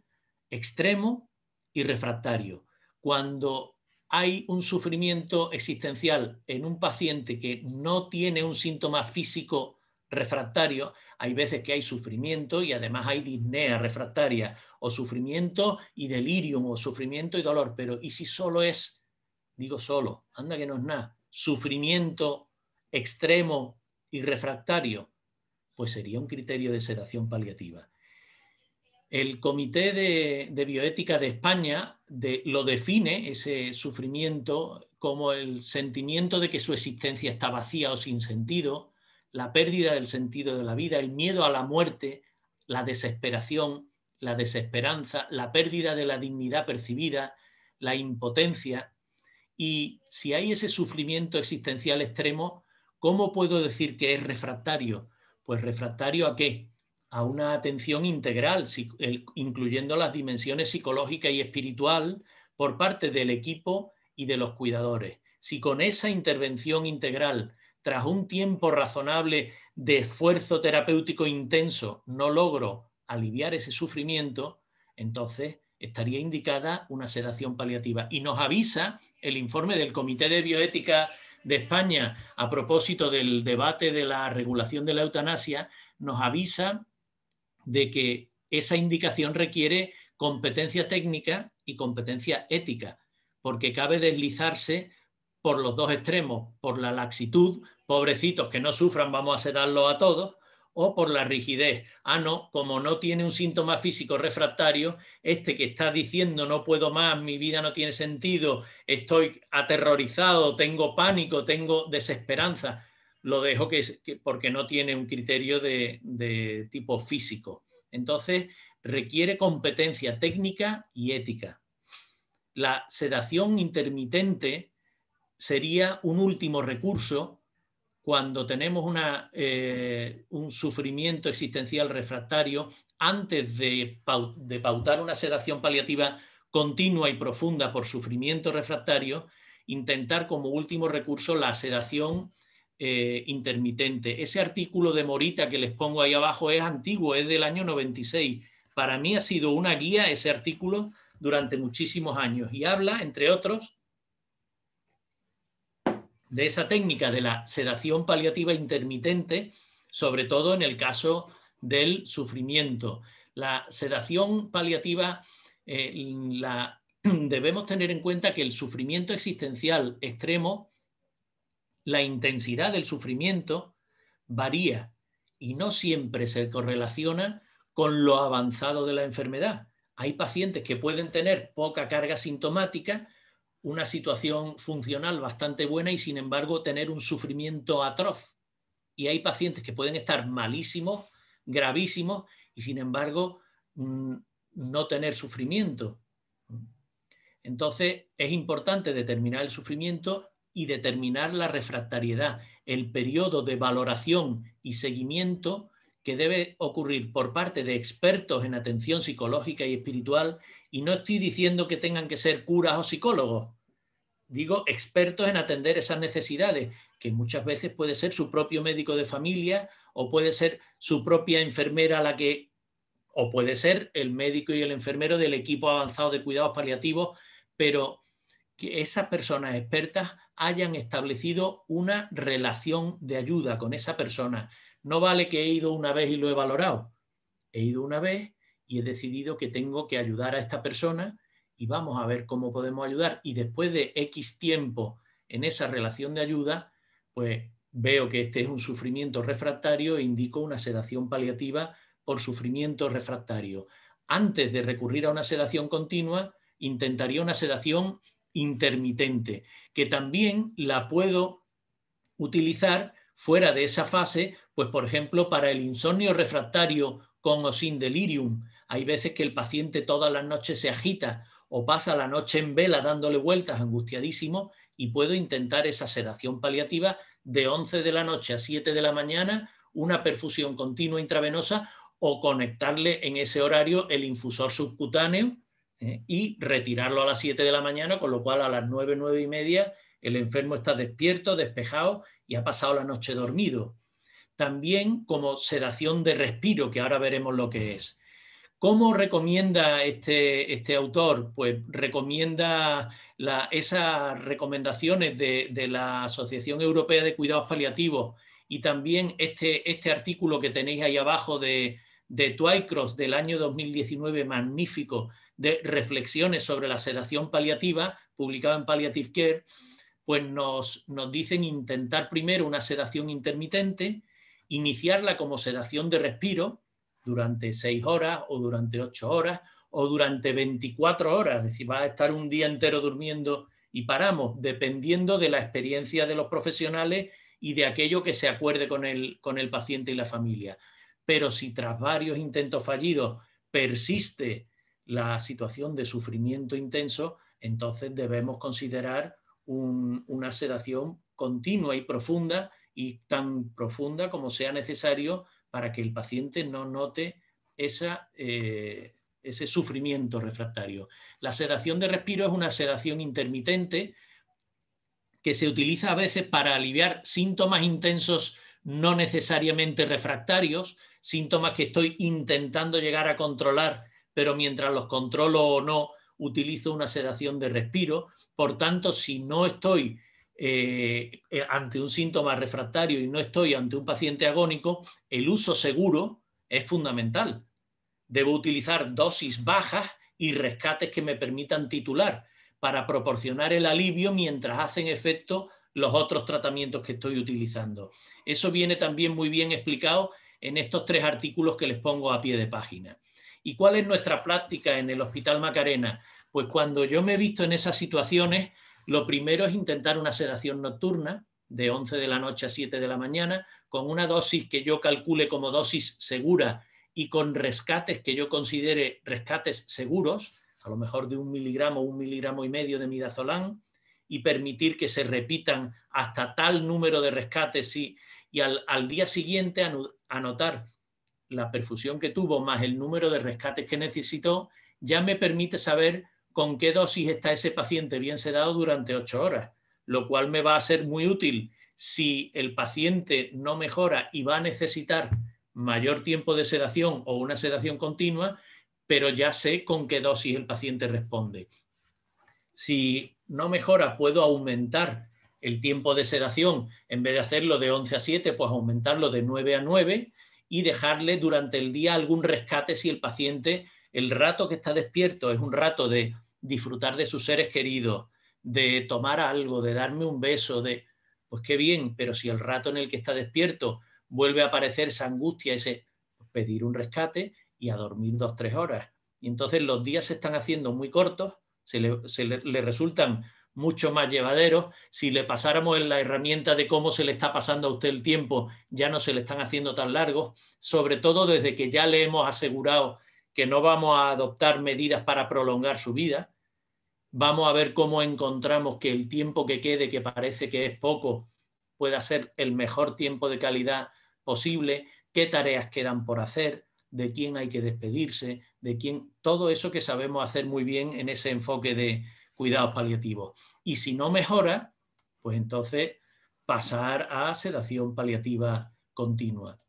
extremo y refractario, cuando hay un sufrimiento existencial en un paciente que no tiene un síntoma físico refractario, hay veces que hay sufrimiento y además hay disnea refractaria, o sufrimiento y delirium, o sufrimiento y dolor, pero ¿y si solo es, digo solo, anda que no es nada, sufrimiento extremo y refractario? Pues sería un criterio de sedación paliativa. El Comité de, Bioética de España lo define, ese sufrimiento, como el sentimiento de que su existencia está vacía o sin sentido, la pérdida del sentido de la vida, el miedo a la muerte, la desesperación, la desesperanza, la pérdida de la dignidad percibida, la impotencia. Y si hay ese sufrimiento existencial extremo, ¿cómo puedo decir que es refractario? Pues refractario a qué? a una atención integral, incluyendo las dimensiones psicológica y espiritual por parte del equipo y de los cuidadores. Si con esa intervención integral, tras un tiempo razonable de esfuerzo terapéutico intenso, no logro aliviar ese sufrimiento, entonces estaría indicada una sedación paliativa. Y nos avisa el informe del Comité de Bioética de España a propósito del debate de la regulación de la eutanasia, nos avisa de que esa indicación requiere competencia técnica y competencia ética, porque cabe deslizarse por los dos extremos, por la laxitud, pobrecitos que no sufran, vamos a sedarlo a todos, o por la rigidez. Ah, no, como no tiene un síntoma físico refractario, este que está diciendo no puedo más, mi vida no tiene sentido, estoy aterrorizado, tengo pánico, tengo desesperanza, lo dejo que, porque no tiene un criterio de, tipo físico. Entonces, requiere competencia técnica y ética. La sedación intermitente sería un último recurso cuando tenemos eh, un sufrimiento existencial refractario, antes de, de pautar una sedación paliativa continua y profunda por sufrimiento refractario, intentar como último recurso la sedación eh, intermitente. Ese artículo de Morita que les pongo ahí abajo es antiguo, es del año 96. Para mí ha sido una guía ese artículo durante muchísimos años y habla, entre otros, de esa técnica de la sedación paliativa intermitente, sobre todo en el caso del sufrimiento. La sedación paliativa eh, debemos tener en cuenta que el sufrimiento existencial extremo la intensidad del sufrimiento varía y no siempre se correlaciona con lo avanzado de la enfermedad. Hay pacientes que pueden tener poca carga sintomática, una situación funcional bastante buena y sin embargo tener un sufrimiento atroz. Y hay pacientes que pueden estar malísimos, gravísimos y sin embargo mm, no tener sufrimiento. Entonces es importante determinar el sufrimiento y determinar la refractariedad, el periodo de valoración y seguimiento que debe ocurrir por parte de expertos en atención psicológica y espiritual, y no estoy diciendo que tengan que ser curas o psicólogos, digo expertos en atender esas necesidades, que muchas veces puede ser su propio médico de familia o puede ser su propia enfermera la que, o puede ser el médico y el enfermero del equipo avanzado de cuidados paliativos, pero que esas personas expertas hayan establecido una relación de ayuda con esa persona. No vale que he ido una vez y lo he valorado. He ido una vez y he decidido que tengo que ayudar a esta persona y vamos a ver cómo podemos ayudar. Y después de X tiempo en esa relación de ayuda, pues veo que este es un sufrimiento refractario e indico una sedación paliativa por sufrimiento refractario. Antes de recurrir a una sedación continua, intentaría una sedación intermitente, que también la puedo utilizar fuera de esa fase, pues por ejemplo para el insomnio refractario con o sin delirium. Hay veces que el paciente todas las noches se agita o pasa la noche en vela dándole vueltas angustiadísimo y puedo intentar esa sedación paliativa de 11 de la noche a 7 de la mañana, una perfusión continua intravenosa o conectarle en ese horario el infusor subcutáneo ¿eh? y retirarlo a las 7 de la mañana, con lo cual a las 9, 9 y media el enfermo está despierto, despejado y ha pasado la noche dormido. También como sedación de respiro, que ahora veremos lo que es. ¿Cómo recomienda este, este autor? Pues recomienda esas recomendaciones de, la Asociación Europea de Cuidados Paliativos y también este, este, artículo que tenéis ahí abajo de, de Twycross del año 2019, magnífico, de reflexiones sobre la sedación paliativa, publicada en Palliative Care, pues nos, dicen intentar primero una sedación intermitente, iniciarla como sedación de respiro durante seis horas o durante ocho horas o durante 24 horas, es decir, va a estar un día entero durmiendo y paramos, dependiendo de la experiencia de los profesionales y de aquello que se acuerde con el, con el paciente y la familia. Pero si tras varios intentos fallidos persiste la situación de sufrimiento intenso, entonces debemos considerar una sedación continua y profunda y tan profunda como sea necesario para que el paciente no note eh, ese sufrimiento refractario. La sedación de respiro es una sedación intermitente que se utiliza a veces para aliviar síntomas intensos no necesariamente refractarios, síntomas que estoy intentando llegar a controlar pero mientras los controlo o no, utilizo una sedación de respiro. Por tanto, si no estoy eh, eh, ante un síntoma refractario y no estoy ante un paciente agónico, el uso seguro es fundamental. Debo utilizar dosis bajas y rescates que me permitan titular para proporcionar el alivio mientras hacen efecto los otros tratamientos que estoy utilizando. Eso viene también muy bien explicado en estos tres artículos que les pongo a pie de página. ¿Y cuál es nuestra práctica en el Hospital Macarena? Pues cuando yo me he visto en esas situaciones, lo primero es intentar una sedación nocturna de 11 de la noche a 7 de la mañana, con una dosis que yo calcule como dosis segura y con rescates que yo considere rescates seguros, a lo mejor de un miligramo, un miligramo y medio de midazolam y permitir que se repitan hasta tal número de rescates y, y al, día siguiente anotar la perfusión que tuvo más el número de rescates que necesitó, ya me permite saber con qué dosis está ese paciente bien sedado durante ocho horas, lo cual me va a ser muy útil si el paciente no mejora y va a necesitar mayor tiempo de sedación o una sedación continua, pero ya sé con qué dosis el paciente responde. Si no mejora, puedo aumentar el tiempo de sedación, en vez de hacerlo de 11 a 7, pues aumentarlo de 9 a 9 y dejarle durante el día algún rescate si el paciente, el rato que está despierto es un rato de disfrutar de sus seres queridos, de tomar algo, de darme un beso, de, pues qué bien, pero si el rato en el que está despierto vuelve a aparecer esa angustia, ese pues pedir un rescate y a dormir dos, tres horas. Y entonces los días se están haciendo muy cortos, se le, le resultan mucho más llevadero Si le pasáramos en la herramienta de cómo se le está pasando a usted el tiempo, ya no se le están haciendo tan largos, sobre todo desde que ya le hemos asegurado que no vamos a adoptar medidas para prolongar su vida. Vamos a ver cómo encontramos que el tiempo que quede, que parece que es poco, pueda ser el mejor tiempo de calidad posible, qué tareas quedan por hacer, de quién hay que despedirse, de quién, todo eso que sabemos hacer muy bien en ese enfoque de, cuidados paliativos. Y si no mejora, pues entonces pasar a sedación paliativa continua.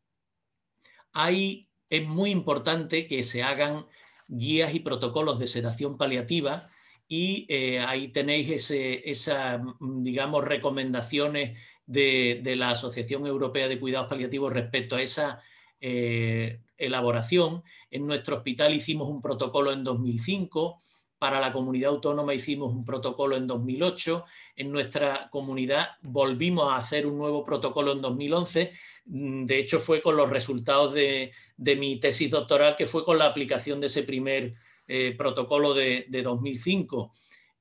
Ahí es muy importante que se hagan guías y protocolos de sedación paliativa y eh, ahí tenéis esas, mm, digamos, recomendaciones de, la Asociación Europea de Cuidados Paliativos respecto a esa eh, elaboración. En nuestro hospital hicimos un protocolo en 2005 para la comunidad autónoma hicimos un protocolo en 2008. En nuestra comunidad volvimos a hacer un nuevo protocolo en 2011. Mm, de hecho, fue con los resultados de, mi tesis doctoral, que fue con la aplicación de ese primer eh, protocolo de, 2005.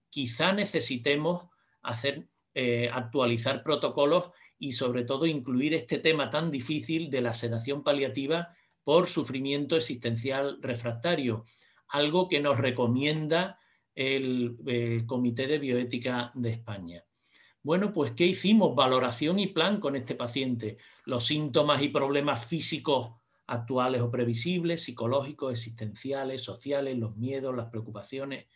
Quizá necesitemos hacer, eh, actualizar protocolos y sobre todo incluir este tema tan difícil de la sedación paliativa por sufrimiento existencial refractario algo que nos recomienda el, eh, Comité de Bioética de España. Bueno, pues ¿qué hicimos? Valoración y plan con este paciente. Los síntomas y problemas físicos actuales o previsibles, psicológicos, existenciales, sociales, los miedos, las preocupaciones,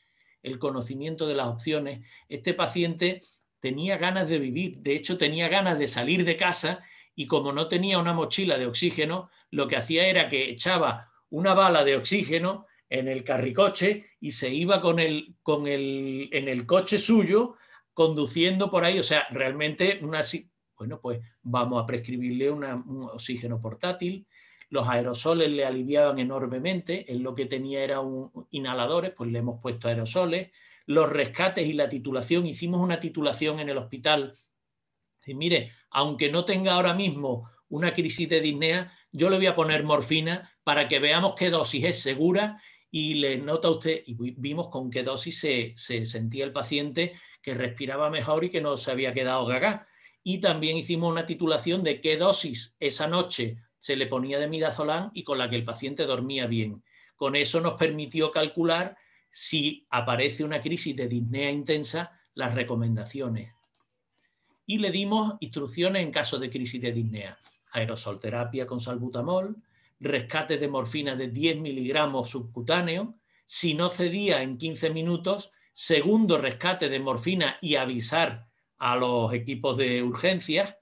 el conocimiento de las opciones. Este paciente tenía ganas de vivir, de hecho tenía ganas de salir de casa y como no tenía una mochila de oxígeno, lo que hacía era que echaba una bala de oxígeno en el carricoche y se iba con el, con en el coche suyo conduciendo por ahí, o sea, realmente una... Bueno, pues vamos a prescribirle un oxígeno portátil, los aerosoles le aliviaban enormemente, él lo que tenía era un, inhaladores, pues le hemos puesto aerosoles, los rescates y la titulación, hicimos una titulación en el hospital, y mire, aunque no tenga ahora mismo una crisis de disnea, yo le voy a poner morfina para que veamos qué dosis es segura y le nota usted, y vimos con qué dosis se, sentía el paciente que respiraba mejor y que no se había quedado gaga. Y también hicimos una titulación de qué dosis esa noche se le ponía de midazolam y con la que el paciente dormía bien. Con eso nos permitió calcular si aparece una crisis de disnea intensa, las recomendaciones. Y le dimos instrucciones en caso de crisis de disnea. Aerosolterapia con salbutamol, rescate de morfina de 10 miligramos subcutáneo. Si no cedía en 15 minutos, segundo rescate de morfina y avisar a los equipos de urgencia,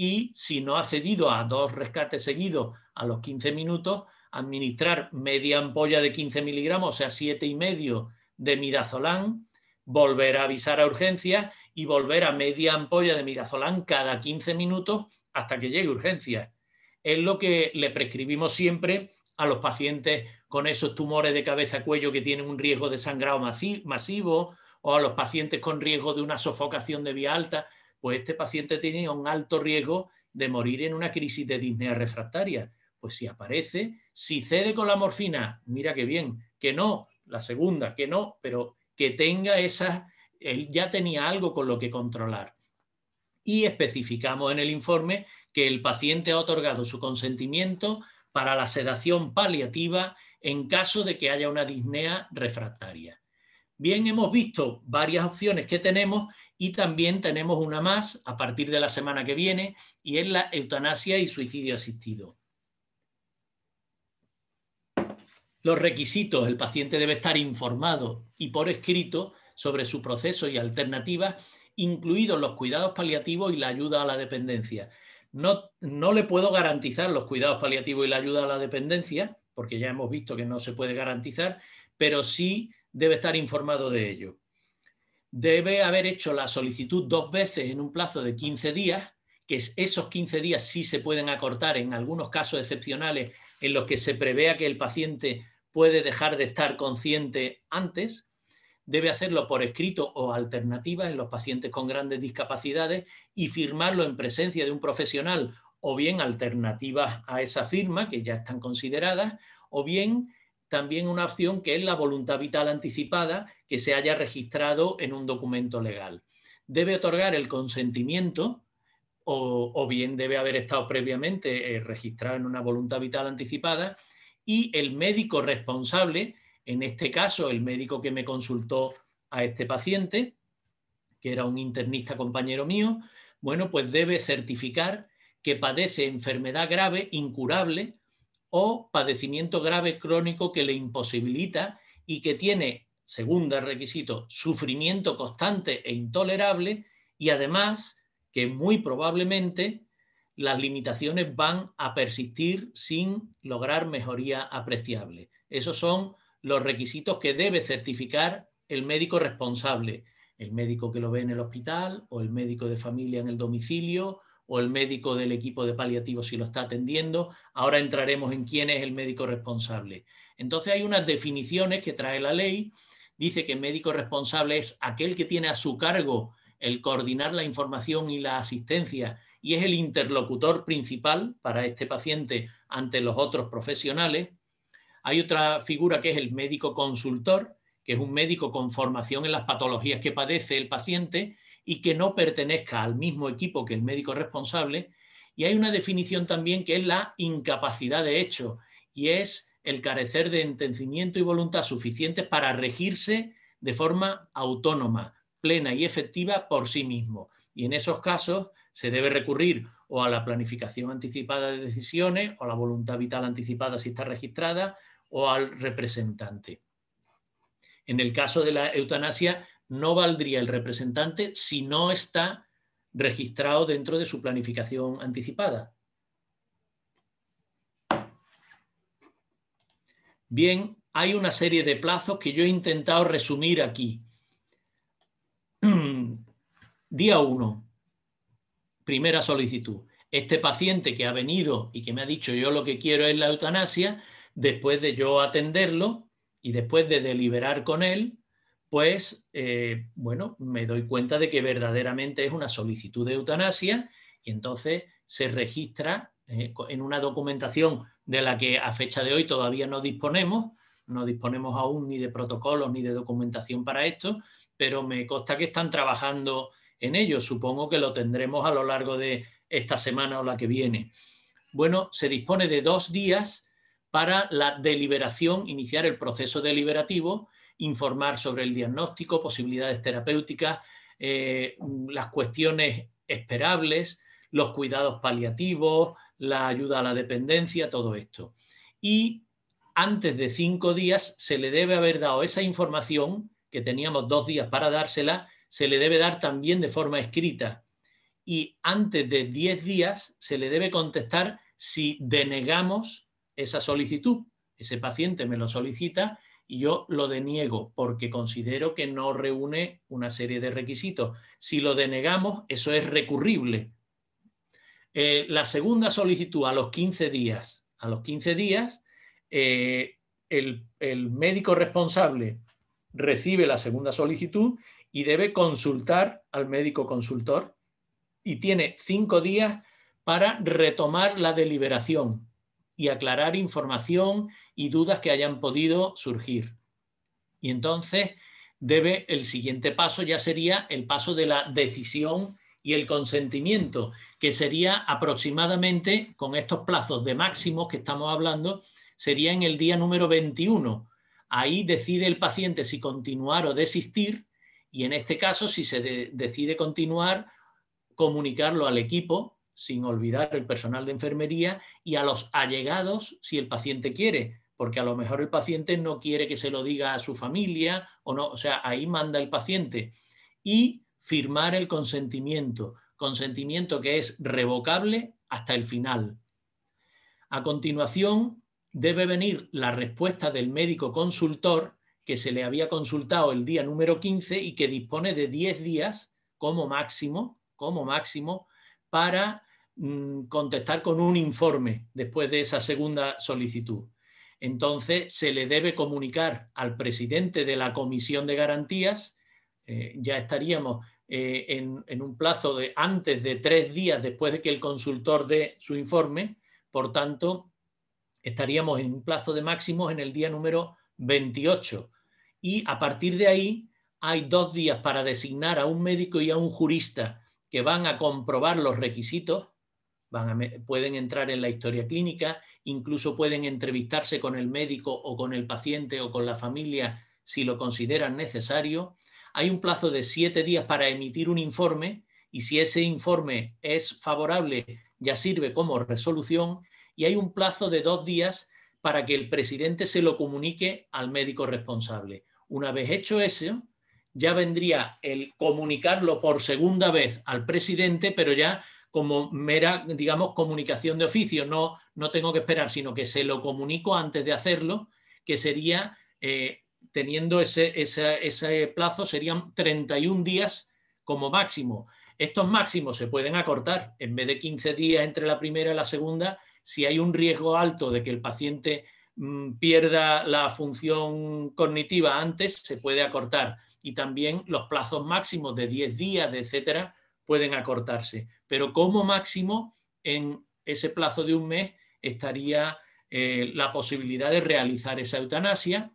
Y si no ha cedido a dos rescates seguidos a los 15 minutos, administrar media ampolla de 15 miligramos, o sea, siete y medio de midazolam, volver a avisar a urgencia, y volver a media ampolla de midazolam cada 15 minutos hasta que llegue urgencia es lo que le prescribimos siempre a los pacientes con esos tumores de cabeza-cuello que tienen un riesgo de sangrado masivo o a los pacientes con riesgo de una sofocación de vía alta, pues este paciente tenía un alto riesgo de morir en una crisis de disnea refractaria. Pues si aparece, si cede con la morfina, mira qué bien, que no, la segunda, que no, pero que tenga esa, él ya tenía algo con lo que controlar. Y especificamos en el informe el paciente ha otorgado su consentimiento para la sedación paliativa en caso de que haya una disnea refractaria. Bien, hemos visto varias opciones que tenemos y también tenemos una más a partir de la semana que viene y es la eutanasia y suicidio asistido. Los requisitos, el paciente debe estar informado y por escrito sobre su proceso y alternativas, incluidos los cuidados paliativos y la ayuda a la dependencia. No, le puedo garantizar los cuidados paliativos y la ayuda a la dependencia, porque ya hemos visto que no se puede garantizar, pero sí debe estar informado de ello. Debe haber hecho la solicitud dos veces en un plazo de 15 días, que esos 15 días sí se pueden acortar en algunos casos excepcionales en los que se prevea que el paciente puede dejar de estar consciente antes, debe hacerlo por escrito o alternativas en los pacientes con grandes discapacidades y firmarlo en presencia de un profesional o bien alternativas a esa firma que ya están consideradas o bien también una opción que es la voluntad vital anticipada que se haya registrado en un documento legal. Debe otorgar el consentimiento o, bien debe haber estado previamente eh, registrado en una voluntad vital anticipada y el médico responsable en este caso, el médico que me consultó a este paciente, que era un internista compañero mío, bueno, pues debe certificar que padece enfermedad grave incurable o padecimiento grave crónico que le imposibilita y que tiene, segundo requisito, sufrimiento constante e intolerable y además que muy probablemente las limitaciones van a persistir sin lograr mejoría apreciable. Esos son los requisitos que debe certificar el médico responsable, el médico que lo ve en el hospital o el médico de familia en el domicilio o el médico del equipo de paliativos si lo está atendiendo. Ahora entraremos en quién es el médico responsable. Entonces hay unas definiciones que trae la ley. Dice que el médico responsable es aquel que tiene a su cargo el coordinar la información y la asistencia y es el interlocutor principal para este paciente ante los otros profesionales hay otra figura que es el médico consultor, que es un médico con formación en las patologías que padece el paciente y que no pertenezca al mismo equipo que el médico responsable. Y hay una definición también que es la incapacidad de hecho, y es el carecer de entendimiento y voluntad suficientes para regirse de forma autónoma, plena y efectiva por sí mismo. Y en esos casos se debe recurrir o a la planificación anticipada de decisiones o a la voluntad vital anticipada si está registrada o al representante. En el caso de la eutanasia, no valdría el representante si no está registrado dentro de su planificación anticipada. Bien, hay una serie de plazos que yo he intentado resumir aquí. Día 1, primera solicitud. Este paciente que ha venido y que me ha dicho yo lo que quiero es la eutanasia, después de yo atenderlo y después de deliberar con él, pues, eh, bueno, me doy cuenta de que verdaderamente es una solicitud de eutanasia y entonces se registra eh, en una documentación de la que a fecha de hoy todavía no disponemos, no disponemos aún ni de protocolos ni de documentación para esto, pero me consta que están trabajando en ello. Supongo que lo tendremos a lo largo de esta semana o la que viene. Bueno, se dispone de dos días para la deliberación, iniciar el proceso deliberativo, informar sobre el diagnóstico, posibilidades terapéuticas, eh, las cuestiones esperables, los cuidados paliativos, la ayuda a la dependencia, todo esto. Y antes de cinco días se le debe haber dado esa información, que teníamos dos días para dársela, se le debe dar también de forma escrita. Y antes de diez días se le debe contestar si denegamos esa solicitud. Ese paciente me lo solicita y yo lo deniego porque considero que no reúne una serie de requisitos. Si lo denegamos, eso es recurrible. Eh, la segunda solicitud a los 15 días. A los 15 días, eh, el médico responsable recibe la segunda solicitud y debe consultar al médico consultor y tiene cinco días para retomar la deliberación y aclarar información y dudas que hayan podido surgir. Y entonces debe el siguiente paso ya sería el paso de la decisión y el consentimiento, que sería aproximadamente con estos plazos de máximo que estamos hablando, sería en el día número 21. Ahí decide el paciente si continuar o desistir y en este caso, si se decide continuar, comunicarlo al equipo sin olvidar el personal de enfermería y a los allegados si el paciente quiere, porque a lo mejor el paciente no quiere que se lo diga a su familia o no, o sea, ahí manda el paciente. Y firmar el consentimiento, consentimiento que es revocable hasta el final. A continuación, debe venir la respuesta del médico consultor que se le había consultado el día número 15 y que dispone de 10 días como máximo, como máximo, para Mm, contestar con un informe después de esa segunda solicitud. Entonces, se le debe comunicar al presidente de la Comisión de Garantías, eh, ya estaríamos eh, en, en, un plazo de antes de tres días después de que el consultor dé su informe, por tanto, estaríamos en un plazo de máximo en el día número 28. Y a partir de ahí hay dos días para designar a un médico y a un jurista que van a comprobar los requisitos pueden entrar en la historia clínica, incluso pueden entrevistarse con el médico o con el paciente o con la familia si lo consideran necesario. Hay un plazo de siete días para emitir un informe y si ese informe es favorable ya sirve como resolución y hay un plazo de dos días para que el presidente se lo comunique al médico responsable. Una vez hecho eso, ya vendría el comunicarlo por segunda vez al presidente, pero ya como mera, digamos, comunicación de oficio, no, no tengo que esperar, sino que se lo comunico antes de hacerlo, que sería, eh, teniendo ese, ese plazo, serían 31 días como máximo. Estos máximos se pueden acortar, en vez de 15 días entre la primera y la segunda, si hay un riesgo alto de que el paciente mm, pierda la función cognitiva antes, se puede acortar. Y también los plazos máximos de 10 días, etc., etcétera, pueden acortarse, pero como máximo en ese plazo de un mes estaría eh, la posibilidad de realizar esa eutanasia.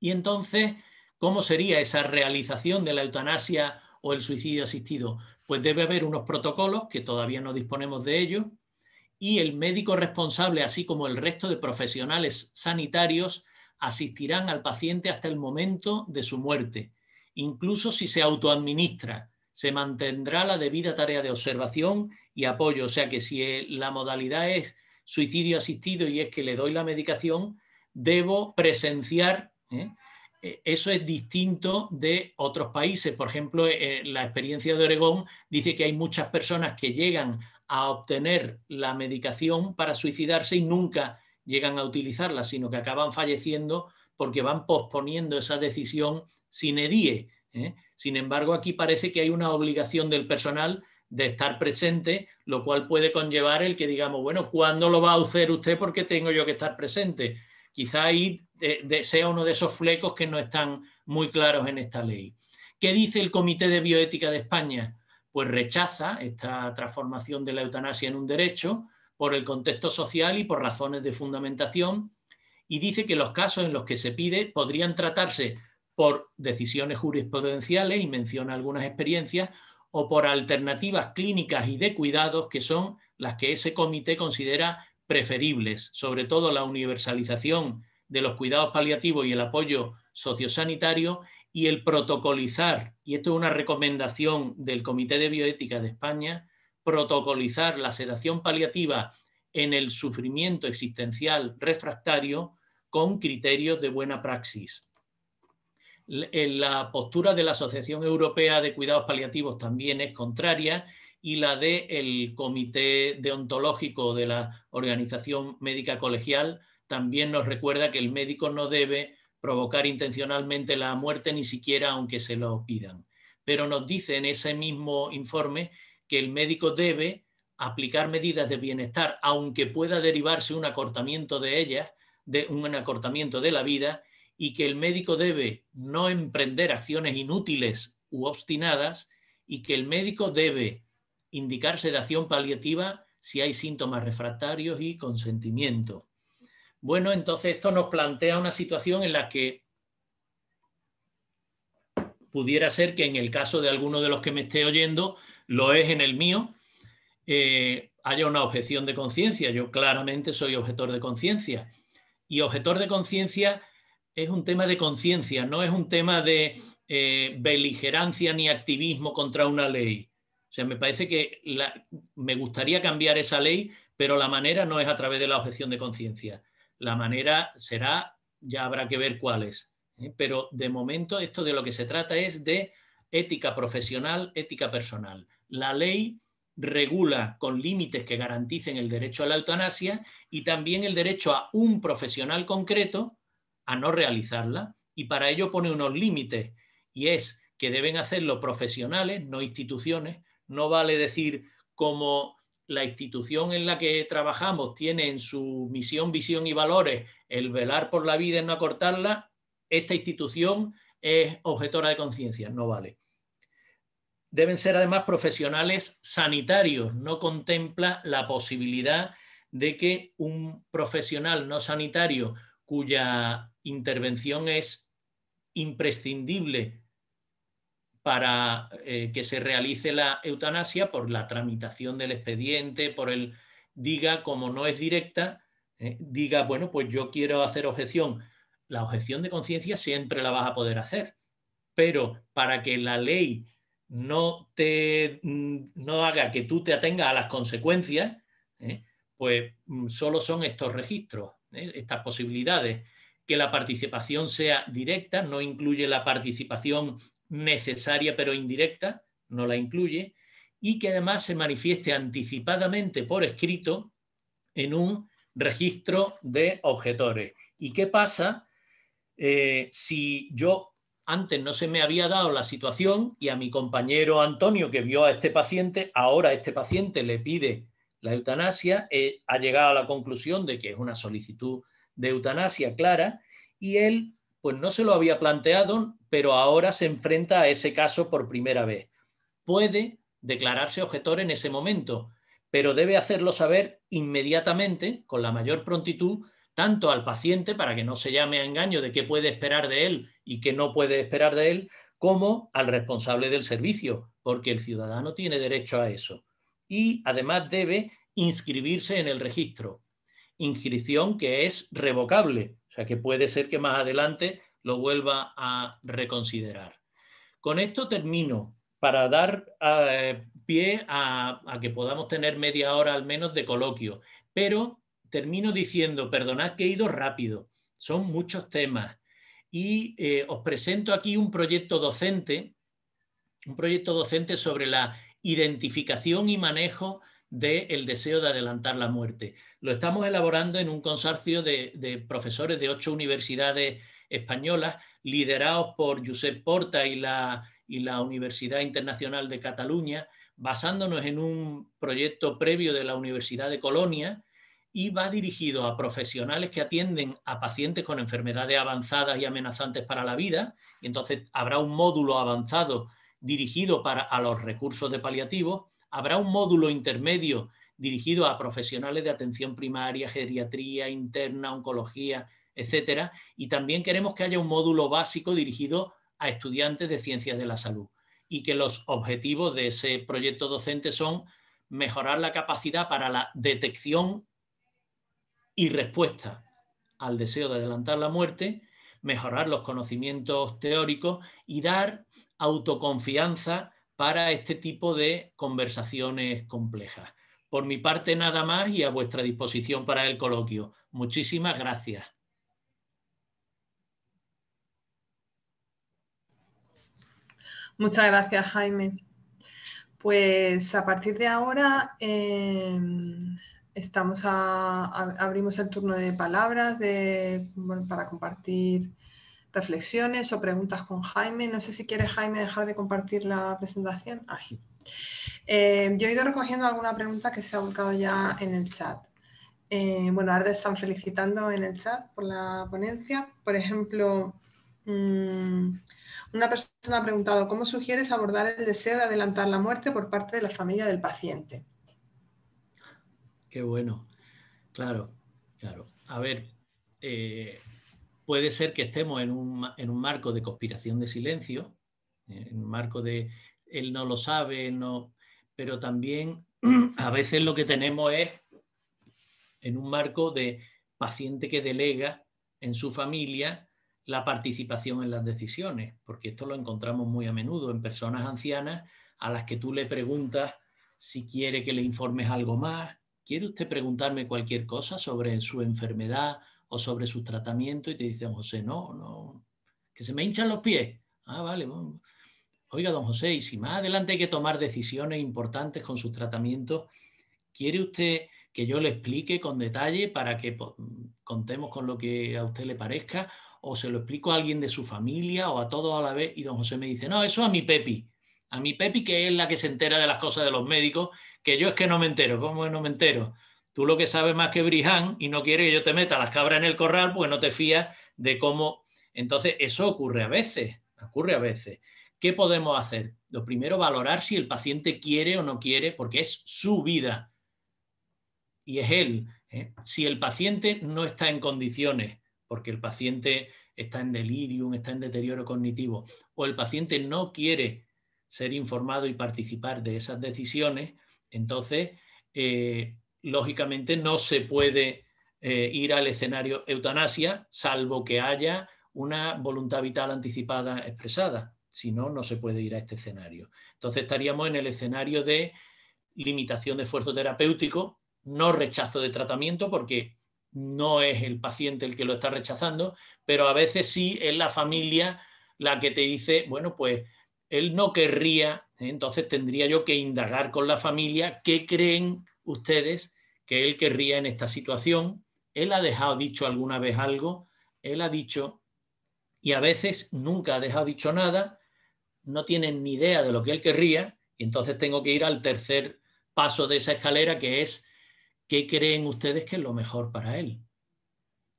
Y entonces, ¿cómo sería esa realización de la eutanasia o el suicidio asistido? Pues debe haber unos protocolos, que todavía no disponemos de ellos, y el médico responsable, así como el resto de profesionales sanitarios, asistirán al paciente hasta el momento de su muerte, incluso si se autoadministra, se mantendrá la debida tarea de observación y apoyo. O sea que si la modalidad es suicidio asistido y es que le doy la medicación, debo presenciar. ¿eh? E, eso es distinto de otros países. Por ejemplo, eh, eh, la experiencia de Oregón dice que hay muchas personas que llegan a obtener la medicación para suicidarse y nunca llegan a utilizarla, sino que acaban falleciendo porque van posponiendo esa decisión sin edie. Sin embargo, aquí parece que hay una obligación del personal de estar presente, lo cual puede conllevar el que digamos, bueno, ¿cuándo lo va a hacer usted porque tengo yo que estar presente? Quizá ahí sea uno de esos flecos que no están muy claros en esta ley. ¿Qué dice el Comité de Bioética de España? Pues rechaza esta transformación de la eutanasia en un derecho por el contexto social y por razones de fundamentación y dice que los casos en los que se pide podrían tratarse por decisiones jurisprudenciales y menciona algunas experiencias o por alternativas clínicas y de cuidados que son las que ese comité considera preferibles, sobre todo la universalización de los cuidados paliativos y el apoyo sociosanitario y el protocolizar, y esto es una recomendación del Comité de Bioética de España, protocolizar la sedación paliativa en el sufrimiento existencial refractario con criterios de buena praxis. Eh, la postura de la Asociación Europea de Cuidados Paliativos también es contraria y la del el Comité Deontológico de la Organización Médica Colegial también nos recuerda que el médico no debe provocar intencionalmente la muerte ni siquiera aunque se lo pidan. Pero nos dice en ese mismo informe que el médico debe aplicar medidas de bienestar aunque pueda derivarse un acortamiento de ellas, de un acortamiento de la vida y que el médico debe no emprender acciones inútiles u obstinadas y que el médico debe indicarse de acción paliativa si hay síntomas refractarios y consentimiento. Bueno, entonces esto nos plantea una situación en la que pudiera ser que en el caso de alguno de los que me esté oyendo, lo es en el mío, eh, haya una objeción de conciencia. Yo claramente soy objetor de conciencia. Y objetor de conciencia es un tema de conciencia, no es un tema de eh, beligerancia ni activismo contra una ley. O sea, me parece que me gustaría cambiar esa ley, pero la manera no es a través de la objeción de conciencia. La manera será, ya habrá que ver cuál es. ¿eh? Pero de momento esto de lo que se trata es de ética profesional, ética personal. La ley regula con límites que garanticen el derecho a la eutanasia y también el derecho a un profesional concreto a no realizarla y para ello pone unos límites y es que deben hacerlo profesionales, no instituciones. No vale decir como la institución en la que trabajamos tiene en su misión, visión y valores el velar por la vida y no acortarla, esta institución es objetora de conciencia, no vale. Deben ser además profesionales sanitarios, no contempla la posibilidad de que un profesional no sanitario cuya intervención es imprescindible para eh, que se realice la eutanasia por la tramitación del expediente, por el diga, como no es directa, eh, diga, bueno, pues yo quiero hacer objeción. La objeción de conciencia siempre la vas a poder hacer, pero para que la ley no, te, mm, no haga que tú te atengas a las consecuencias, eh, pues mm, solo son estos registros, estas posibilidades que la participación sea directa, no incluye la participación necesaria pero indirecta, no la incluye, y que además se manifieste anticipadamente por escrito en un registro de objetores. ¿Y qué pasa eh, si yo antes no se me había dado la situación y a mi compañero Antonio que vio a este paciente, ahora este paciente le pide la eutanasia, eh, ha llegado a la conclusión de que es una solicitud de eutanasia clara y él pues no se lo había planteado, pero ahora se enfrenta a ese caso por primera vez. Puede declararse objetor en ese momento, pero debe hacerlo saber inmediatamente, con la mayor prontitud, tanto al paciente para que no se llame a engaño de qué puede esperar de él y qué no puede esperar de él, como al responsable del servicio, porque el ciudadano tiene derecho a eso. Y además debe inscribirse en el registro inscripción que es revocable, o sea que puede ser que más adelante lo vuelva a reconsiderar. Con esto termino para dar eh, pie a, que podamos tener media hora al menos de coloquio, pero termino diciendo, perdonad que he ido rápido, son muchos temas, y eh, os presento aquí un proyecto docente, un proyecto docente sobre la identificación y manejo del deseo de adelantar la muerte. Lo estamos elaborando en un consorcio de, profesores de ocho universidades españolas, liderados por Josep Porta y la, Universidad Internacional de Cataluña, basándonos en un proyecto previo de la Universidad de Colonia y va dirigido a profesionales que atienden a pacientes con enfermedades avanzadas y amenazantes para la vida. Y entonces habrá un módulo avanzado dirigido para, a los recursos de paliativos Habrá un módulo intermedio dirigido a profesionales de atención primaria, geriatría, interna, oncología, etcétera, y también queremos que haya un módulo básico dirigido a estudiantes de ciencias de la salud y que los objetivos de ese proyecto docente son mejorar la capacidad para la detección y respuesta al deseo de adelantar la muerte, mejorar los conocimientos teóricos y dar autoconfianza para este tipo de conversaciones complejas. Por mi parte nada más y a vuestra disposición para el coloquio. Muchísimas gracias. Muchas gracias, Jaime. Pues a partir de ahora em, estamos abrimos el turno de palabras para compartir reflexiones o preguntas con Jaime. No sé si quiere Jaime dejar de compartir la presentación. Eh, yo he ido recogiendo alguna pregunta que se ha volcado ya en el chat. Eh, bueno, ahora te están felicitando en el chat por la ponencia. Por ejemplo, mm, una persona ha preguntado, ¿cómo sugieres abordar el deseo de adelantar la muerte por parte de la familia del paciente? Qué bueno. Claro, claro. A ver, eh, puede ser que estemos en un, marco de conspiración de silencio, eh, en un marco de él no lo sabe, no, pero también a veces lo que tenemos es en un marco de paciente que delega en su familia la participación en las decisiones, porque esto lo encontramos muy a menudo en personas ancianas a las que tú le preguntas si quiere que le informes algo más, quiere usted preguntarme cualquier cosa sobre su enfermedad, sobre sus tratamientos y te dice, don José, no, no, que se me hinchan los pies. Ah, vale. Oiga, don José, y si más adelante hay que tomar decisiones importantes con sus tratamientos, ¿quiere usted que yo le explique con detalle para que contemos con lo que a usted le parezca? ¿O se lo explico a alguien de su familia o a todos a la vez? Y don José me dice, no, eso a mi Pepi. A mi Pepi, que es la que se entera de las cosas de los médicos, que yo es que no me entero. ¿Cómo no me entero? Tú lo que sabes más que Brihan y no quieres que yo te meta las cabras en el corral, pues no te fías de cómo. Entonces, eso ocurre a veces, ocurre a veces. ¿Qué podemos hacer? Lo primero, valorar si el paciente quiere o no quiere, porque es su vida y es él. ¿eh? Si el paciente no está en condiciones, porque el paciente está en delirium, está en deterioro cognitivo, o el paciente no quiere ser informado y participar de esas decisiones, entonces eh, lógicamente no se puede eh, ir al escenario eutanasia, salvo que haya una voluntad vital anticipada expresada. Si no, no se puede ir a este escenario. Entonces estaríamos en el escenario de limitación de esfuerzo terapéutico, no rechazo de tratamiento, porque no es el paciente el que lo está rechazando, pero a veces sí es la familia la que te dice, bueno, pues él no querría, ¿eh? entonces tendría yo que indagar con la familia qué creen ustedes que él querría en esta situación. Él ha dejado dicho alguna vez algo, él ha dicho, y a veces nunca ha dejado dicho nada, no tienen ni idea de lo que él querría, y entonces tengo que ir al tercer paso de esa escalera, que es, ¿qué creen ustedes que es lo mejor para él?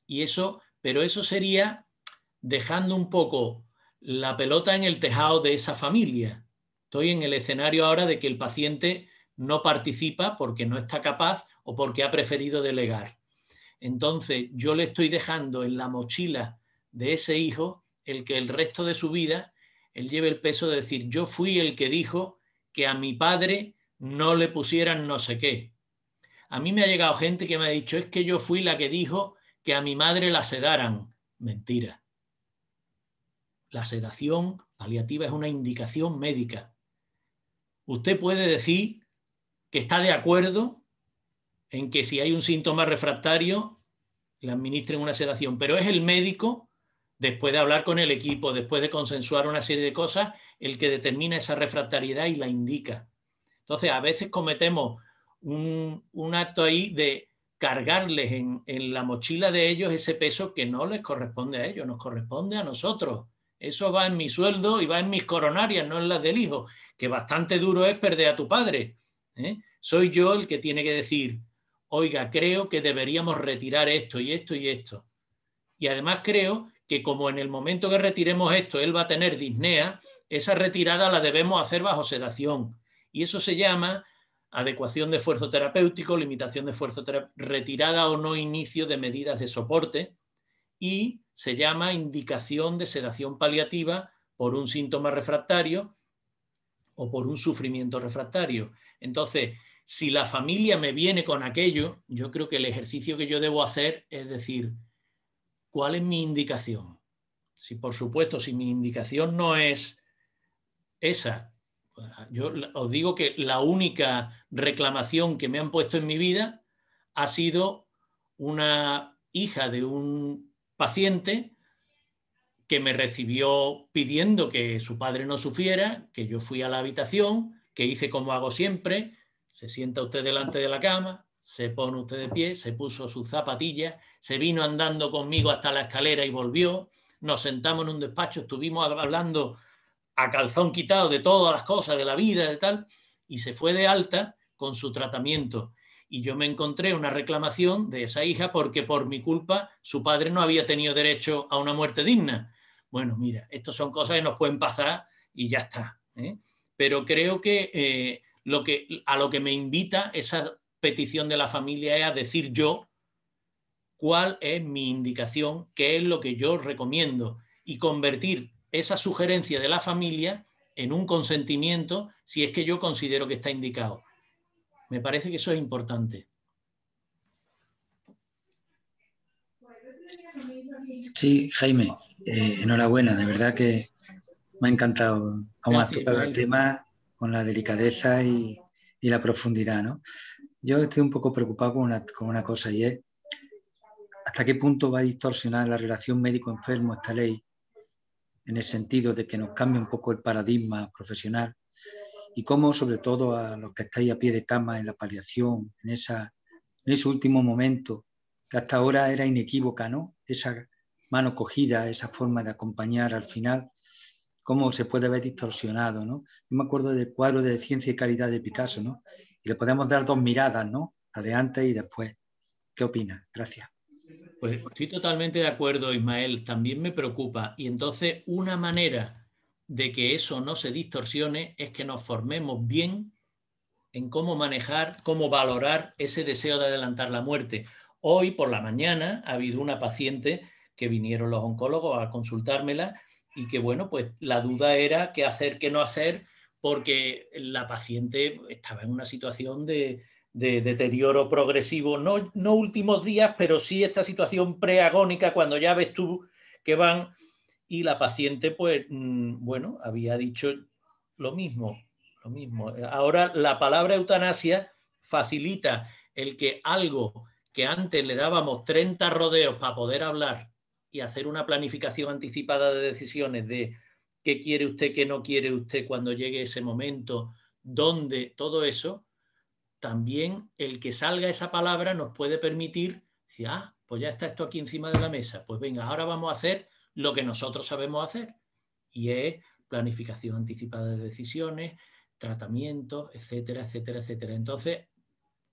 Y eso, pero eso sería dejando un poco la pelota en el tejado de esa familia. Estoy en el escenario ahora de que el paciente no participa porque no está capaz o porque ha preferido delegar. Entonces, yo le estoy dejando en la mochila de ese hijo el que el resto de su vida él lleve el peso de decir, yo fui el que dijo que a mi padre no le pusieran no sé qué. A mí me ha llegado gente que me ha dicho, es que yo fui la que dijo que a mi madre la sedaran. Mentira. La sedación paliativa es una indicación médica. Usted puede decir que está de acuerdo en que si hay un síntoma refractario, le administren una sedación, pero es el médico, después de hablar con el equipo, después de consensuar una serie de cosas, el que determina esa refractariedad y la indica. Entonces, a veces cometemos un, acto ahí de cargarles en, en la mochila de ellos ese peso que no les corresponde a ellos, nos corresponde a nosotros. Eso va en mi sueldo y va en mis coronarias, no en las del hijo, que bastante duro es perder a tu padre. ¿eh? Soy yo el que tiene que decir, oiga, creo que deberíamos retirar esto y esto y esto. Y además creo que como en el momento que retiremos esto, él va a tener disnea, esa retirada la debemos hacer bajo sedación. Y eso se llama adecuación de esfuerzo terapéutico, limitación de esfuerzo retirada o no inicio de medidas de soporte y se llama indicación de sedación paliativa por un síntoma refractario o por un sufrimiento refractario. Entonces, si la familia me viene con aquello, yo creo que el ejercicio que yo debo hacer es decir, ¿cuál es mi indicación? Si por supuesto, si mi indicación no es esa, yo os digo que la única reclamación que me han puesto en mi vida ha sido una hija de un paciente que me recibió pidiendo que su padre no sufriera, que yo fui a la habitación, que hice como hago siempre, se sienta usted delante de la cama, se pone usted de pie, se puso sus zapatillas, se vino andando conmigo hasta la escalera y volvió. Nos sentamos en un despacho, estuvimos hablando a calzón quitado de todas las cosas, de la vida, de tal, y se fue de alta con su tratamiento. Y yo me encontré una reclamación de esa hija porque por mi culpa su padre no había tenido derecho a una muerte digna. Bueno, mira, estas son cosas que nos pueden pasar y ya está. ¿eh? Pero creo que eh, lo que, a lo que me invita esa petición de la familia es a decir yo cuál es mi indicación, qué es lo que yo recomiendo y convertir esa sugerencia de la familia en un consentimiento si es que yo considero que está indicado. Me parece que eso es importante. Sí, Jaime, eh, enhorabuena, de verdad que me ha encantado cómo has tocado el tema la delicadeza y, la profundidad. ¿no? Yo estoy un poco preocupado con una, cosa y es hasta qué punto va a distorsionar la relación médico-enfermo esta ley en el sentido de que nos cambie un poco el paradigma profesional y cómo sobre todo a los que estáis a pie de cama en la paliación, en, en ese último momento que hasta ahora era inequívoca, ¿no? Esa mano cogida, esa forma de acompañar al final, cómo se puede ver distorsionado, ¿no? Yo me acuerdo del cuadro de Ciencia y Calidad de Picasso, ¿no? Y le podemos dar dos miradas, ¿no? Adelante y después. ¿Qué opina? Gracias. Pues estoy totalmente de acuerdo, Ismael. También me preocupa. Y entonces una manera de que eso no se distorsione es que nos formemos bien en cómo manejar, cómo valorar ese deseo de adelantar la muerte. Hoy por la mañana ha habido una paciente que vinieron los oncólogos a consultármela y que bueno, pues la duda era qué hacer, qué no hacer, porque la paciente estaba en una situación de, deterioro progresivo, no, últimos días, pero sí esta situación preagónica cuando ya ves tú que van y la paciente, pues mm, bueno, había dicho lo mismo, lo mismo. Ahora la palabra eutanasia facilita el que algo que antes le dábamos 30 rodeos para poder hablar y hacer una planificación anticipada de decisiones de qué quiere usted, qué no quiere usted cuando llegue ese momento, dónde, todo eso, también el que salga esa palabra nos puede permitir decir, ah, pues ya está esto aquí encima de la mesa, pues venga, ahora vamos a hacer lo que nosotros sabemos hacer, y es planificación anticipada de decisiones, tratamientos, etcétera, etcétera, etcétera. Entonces,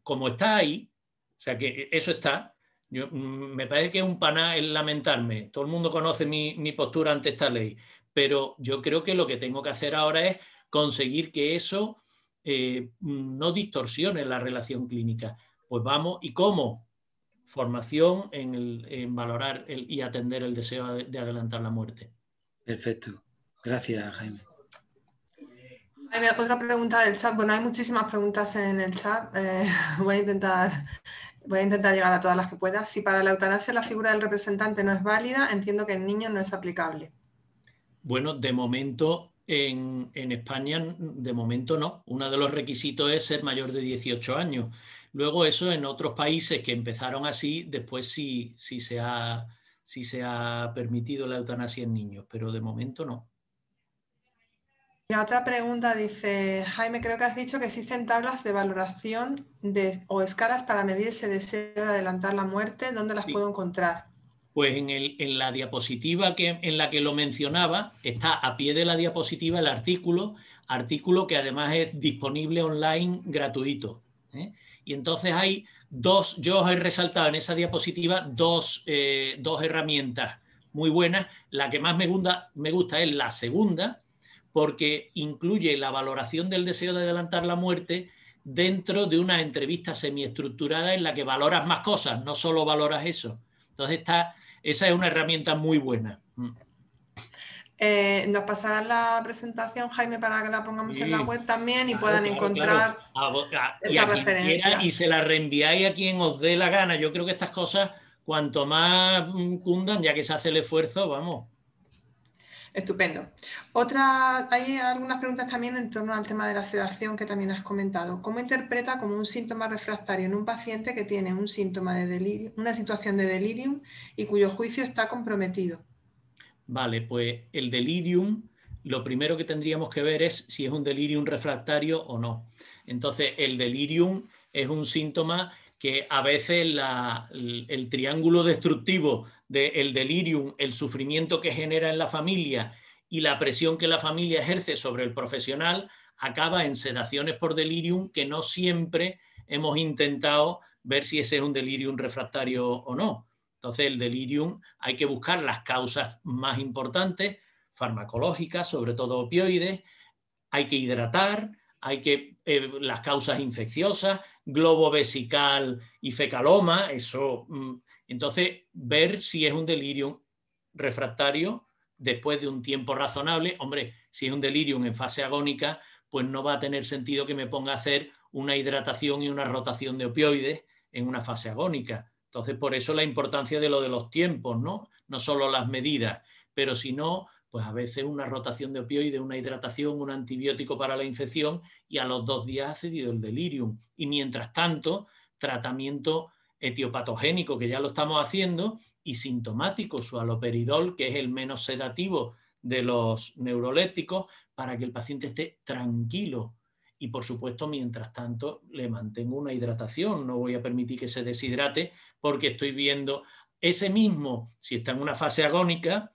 como está ahí, o sea que eso está, Mm, me parece que es un paná el lamentarme. Todo el mundo conoce mi, postura ante esta ley, pero yo creo que lo que tengo que hacer ahora es conseguir que eso eh, no distorsione la relación clínica. Pues vamos, ¿y cómo? Formación en, valorar y atender el deseo de, adelantar la muerte. Perfecto. Gracias, Jaime. Jaime, otra pregunta del chat. Bueno, hay muchísimas preguntas en el chat. Eh, voy a intentar Voy a intentar llegar a todas las que pueda. Si para la eutanasia la figura del representante no es válida, entiendo que en niños no es aplicable. Bueno, de momento en, España, de momento no. Uno de los requisitos es ser mayor de 18 años. Luego eso en otros países que empezaron así, después sí, sí, se, ha, sí se ha permitido la eutanasia en niños, pero de momento no otra pregunta dice, Jaime, creo que has dicho que existen tablas de valoración de, o escalas para medir ese deseo de adelantar la muerte. ¿Dónde las puedo encontrar? Pues en, la diapositiva que, en la que lo mencionaba, está a pie de la diapositiva el artículo, artículo que además es disponible online gratuito. ¿eh? Y entonces hay dos, yo os he resaltado en esa diapositiva dos, eh, herramientas muy buenas. La que más me me gusta es la segunda, porque incluye la valoración del deseo de adelantar la muerte dentro de una entrevista semiestructurada en la que valoras más cosas, no solo valoras eso. Entonces, esa es una herramienta muy buena. Mm. Eh, nos pasarán la presentación, Jaime, para que la pongamos en la web también y puedan encontrar ah, esa referencia. y se la reenviáis a quien os dé la gana. Yo creo que estas cosas, cuanto más mm, cundan, ya que se hace el esfuerzo, vamos, Estupendo. Otra, hay algunas preguntas también en torno al tema de la sedación que también has comentado. ¿Cómo interpreta como un síntoma refractario en un paciente que tiene un síntoma de delirio, una situación de delirium y cuyo juicio está comprometido? Vale, pues el delirium, lo primero que tendríamos que ver es si es un delirium refractario o no. Entonces, el delirium es un síntoma que a veces el, triángulo destructivo del delirium, el sufrimiento que genera en la familia y la presión que la familia ejerce sobre el profesional, acaba en sedaciones por delirium que no siempre hemos intentado ver si ese es un delirium refractario o no. Entonces, el delirium hay que buscar las causas más importantes, farmacológicas, sobre todo opioides, hay que hidratar, hay que eh, las causas infecciosas, globo vesical y fecaloma, eso. Mm, entonces, ver si es un delirium refractario después de un tiempo razonable. Hombre, si es un delirium en fase agónica, pues no va a tener sentido que me ponga a hacer una hidratación y una rotación de opioides en una fase agónica. Entonces, por eso la importancia de lo de los tiempos, ¿no? No solo las medidas, pero si no, pues a veces una rotación de opioides, una hidratación, un antibiótico para la infección y a los dos días ha cedido el delirium. Y mientras tanto, tratamiento etiopatogénico, que ya lo estamos haciendo, y sintomático, su aloperidol, que es el menos sedativo de los neurolépticos, para que el paciente esté tranquilo. Y por supuesto, mientras tanto, le mantengo una hidratación, no voy a permitir que se deshidrate porque estoy viendo ese mismo, si está en una fase agónica,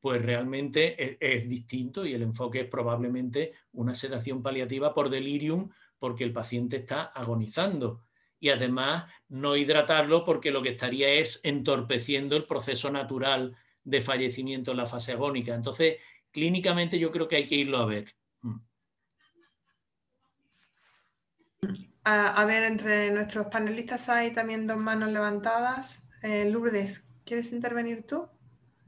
pues realmente e-, es, distinto y el enfoque es probablemente una sedación paliativa por delirium porque el paciente está agonizando y además no hidratarlo porque lo que estaría es entorpeciendo el proceso natural de fallecimiento en la fase agónica. Entonces, clínicamente yo creo que hay que irlo a ver. Mm. A, ver, entre nuestros panelistas hay también dos manos levantadas. Eh, Lourdes, ¿quieres intervenir tú?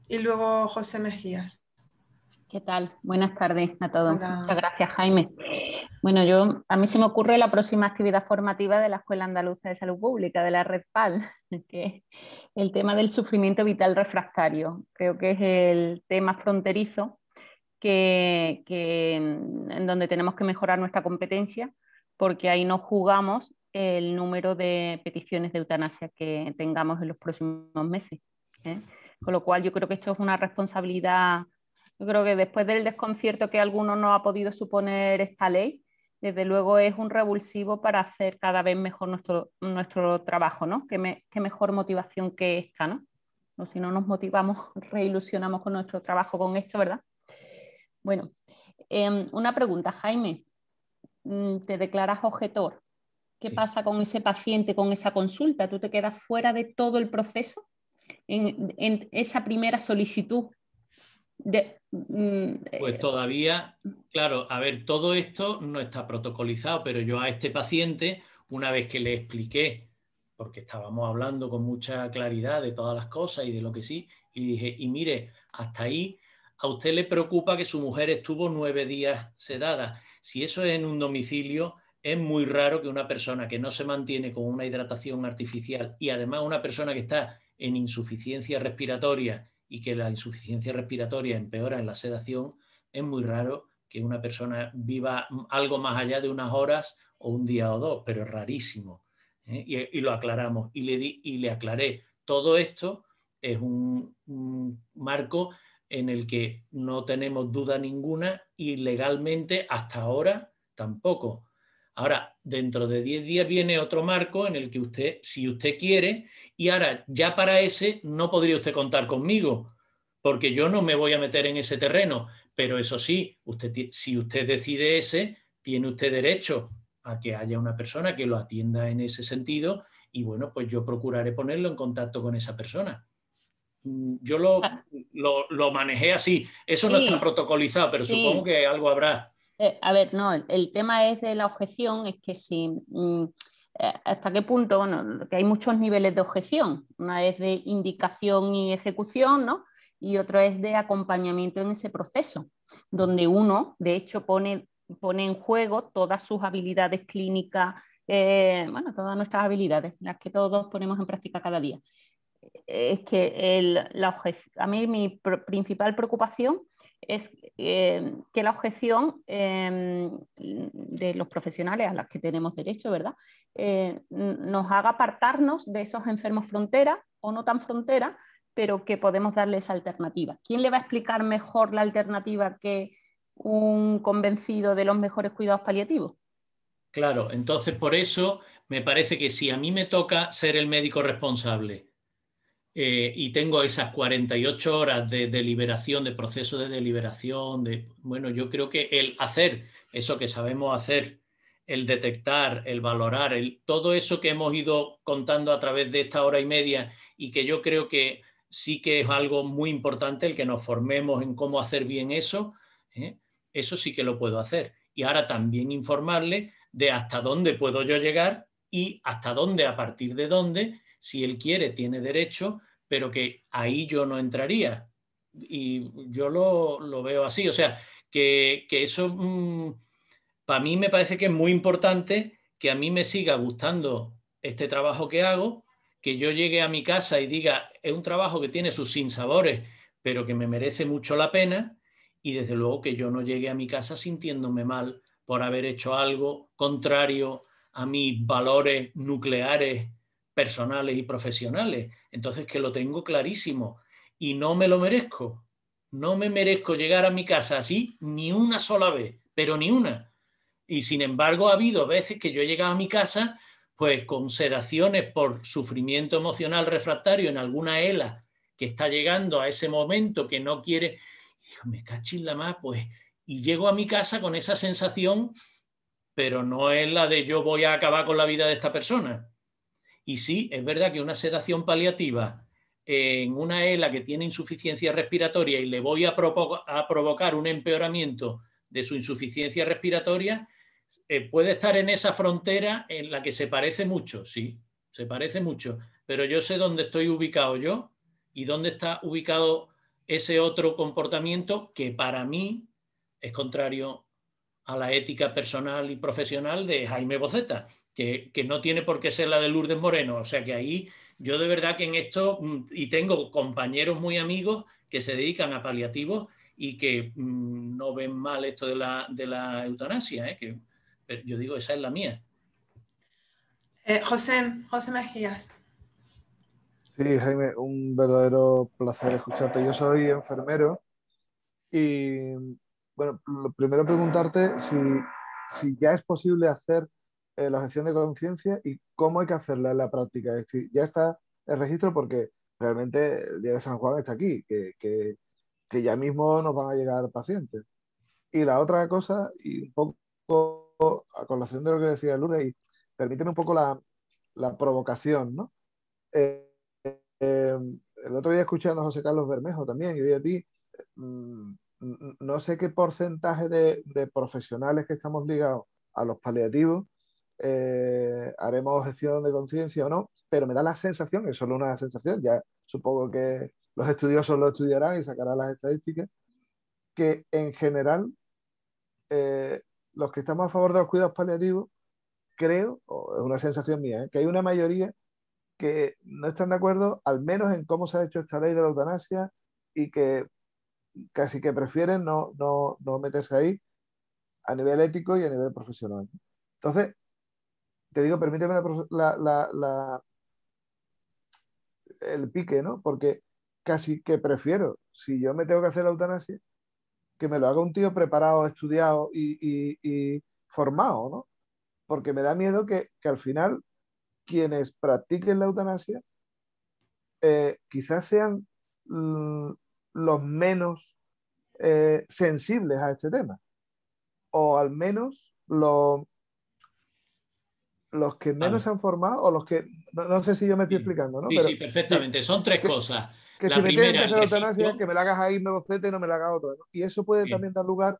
y luego José Mejías. ¿Qué tal? Buenas tardes a todos. Muchas gracias, Jaime. Bueno, yo a mí se me ocurre la próxima actividad formativa de la Escuela Andaluza de Salud Pública, de la Red PAL, que es el tema del sufrimiento vital refractario. Creo que es el tema fronterizo que, mm, en donde tenemos que mejorar nuestra competencia, porque ahí no jugamos el número de peticiones de eutanasia que tengamos en los próximos meses. ¿eh? Con lo cual yo creo que esto es una responsabilidad, yo creo que después del desconcierto que alguno no ha podido suponer esta ley, desde luego es un revulsivo para hacer cada vez mejor nuestro, nuestro trabajo, ¿no? Qué, mejor motivación que esta, ¿no? Si no nos motivamos, reilusionamos con nuestro trabajo con esto, ¿verdad? Bueno, em, una pregunta, Jaime. Mm, te declaras objetor. ¿Qué pasa con ese paciente, con esa consulta? ¿Tú te quedas fuera de todo el proceso? en, esa primera solicitud? De, mm, pues eh, todavía, claro, a ver, todo esto no está protocolizado, pero yo a este paciente, una vez que le expliqué, porque estábamos hablando con mucha claridad de todas las cosas y de lo que sí, y dije, y mire, hasta ahí a usted le preocupa que su mujer estuvo nueve días sedada. Si eso es en un domicilio, es muy raro que una persona que no se mantiene con una hidratación artificial y además una persona que está en insuficiencia respiratoria y que la insuficiencia respiratoria empeora en la sedación, es muy raro que una persona viva algo más allá de unas horas o un día o dos, pero es rarísimo. ¿eh? Y, lo aclaramos y le, di, y le aclaré. Todo esto es un marco en el que no tenemos duda ninguna y legalmente hasta ahora tampoco Ahora, dentro de 10 días viene otro marco en el que usted, si usted quiere, y ahora ya para ese no podría usted contar conmigo, porque yo no me voy a meter en ese terreno, pero eso sí, usted, si usted decide ese, tiene usted derecho a que haya una persona que lo atienda en ese sentido y bueno, pues yo procuraré ponerlo en contacto con esa persona. Mm, yo ah. lo, lo, manejé así, eso no está protocolizado, pero supongo que algo habrá. Eh, a ver, no, el, tema es de la objeción, es que si mm, eh, hasta qué punto, bueno, que hay muchos niveles de objeción. Una es de indicación y ejecución, ¿no? Y otra es de acompañamiento en ese proceso, donde uno, de hecho, pone, en juego todas sus habilidades clínicas, eh, bueno, todas nuestras habilidades, las que todos ponemos en práctica cada día. Es que la objeción, a mí mi principal preocupación es em, que la objeción em, de los profesionales a las que tenemos derecho, ¿verdad?, eh, nos haga apartarnos de esos enfermos frontera o no tan frontera, pero que podemos darles alternativa. ¿Quién le va a explicar mejor la alternativa que un convencido de los mejores cuidados paliativos? Claro, entonces por eso me parece que si a mí me toca ser el médico responsable eh, y tengo esas 48 horas de deliberación, de proceso de deliberación, de, bueno, yo creo que el hacer eso que sabemos hacer, el detectar, el valorar, todo eso que hemos ido contando a través de esta hora y media y que yo creo que sí que es algo muy importante el que nos formemos en cómo hacer bien eso, ¿eh? eso sí que lo puedo hacer. Y ahora también informarle de hasta dónde puedo yo llegar y hasta dónde, a partir de dónde, si él quiere, tiene derecho, pero que ahí yo no entraría. Y yo lo, lo veo así, o sea, que, eso mm, para mí me parece que es muy importante que a mí me siga gustando este trabajo que hago, que yo llegue a mi casa y diga, es un trabajo que tiene sus sinsabores, pero que me merece mucho la pena, y desde luego que yo no llegue a mi casa sintiéndome mal por haber hecho algo contrario a mis valores nucleares personales y profesionales. Entonces, que lo tengo clarísimo y no me lo merezco. No me merezco llegar a mi casa así ni una sola vez, pero ni una. Y sin embargo, ha habido veces que yo he llegado a mi casa pues con sedaciones por sufrimiento emocional refractario en alguna ELA que está llegando a ese momento que no quiere, y me cachis la más, pues, y llego a mi casa con esa sensación, pero no es la de yo voy a acabar con la vida de esta persona, y sí, es verdad que una sedación paliativa en una ELA que tiene insuficiencia respiratoria y le voy a, provocar un empeoramiento de su insuficiencia respiratoria, eh, puede estar en esa frontera en la que se parece mucho, sí, se parece mucho, pero yo sé dónde estoy ubicado yo y dónde está ubicado ese otro comportamiento que para mí es contrario a la ética personal y profesional de Jaime Boceta que, no tiene por qué ser la de Lourdes Moreno. O sea que ahí yo de verdad que en esto, mm, y tengo compañeros muy amigos que se dedican a paliativos y que mm, no ven mal esto de la, eutanasia, ¿eh? que yo digo, esa es la mía. Eh, José, José Mejías. Sí, Jaime, un verdadero placer escucharte. Yo soy enfermero y, bueno, lo primero preguntarte si, si ya es posible hacer eh, la gestión de conciencia y cómo hay que hacerla en la práctica. Es decir, ya está el registro porque realmente el Día de San Juan está aquí, que, ya mismo nos van a llegar pacientes. Y la otra cosa, y un poco a colación de lo que decía Lourdes, y permíteme un poco la, provocación, ¿no? Eh, eh, el otro día escuchando a José Carlos Bermejo también, y hoy a ti, mm, mm, no sé qué porcentaje de, de, profesionales que estamos ligados a los paliativos eh, haremos gestión de conciencia o no, pero me da la sensación, es solo una sensación, ya supongo que los estudiosos lo estudiarán y sacarán las estadísticas, que en general eh, los que estamos a favor de los cuidados paliativos, creo, es una sensación mía, eh, que hay una mayoría que no están de acuerdo, al menos en cómo se ha hecho esta ley de la eutanasia, y que casi que prefieren no, no, no meterse ahí a nivel ético y a nivel profesional. Entonces, te digo, permíteme la, el pique, ¿no? Porque casi que prefiero, si yo me tengo que hacer la eutanasia, que me lo haga un tío preparado, estudiado y, formado, ¿no? Porque me da miedo que, al final quienes practiquen la eutanasia eh, quizás sean los menos eh, sensibles a este tema, o al menos los los que menos se han formado o los que. No, sé si yo me estoy explicando, ¿no? Sí, perfectamente. Son tres cosas. Que, si primera, me quieren eutanasia, que me la hagas ahí, me bocete y no me la haga otro, Y eso puede también dar lugar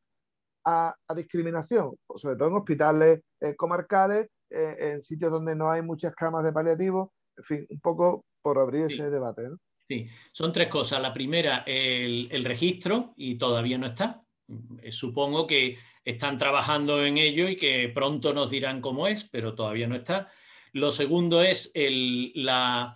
a, a, discriminación, sobre todo en hospitales eh, comarcales, eh, en sitios donde no hay muchas camas de paliativos. En fin, un poco por abrir ese debate, Sí, son tres cosas. La primera, el, el registro, y todavía no está. Mm, eh, supongo que están trabajando en ello y que pronto nos dirán cómo es, pero todavía no está. Lo segundo es la,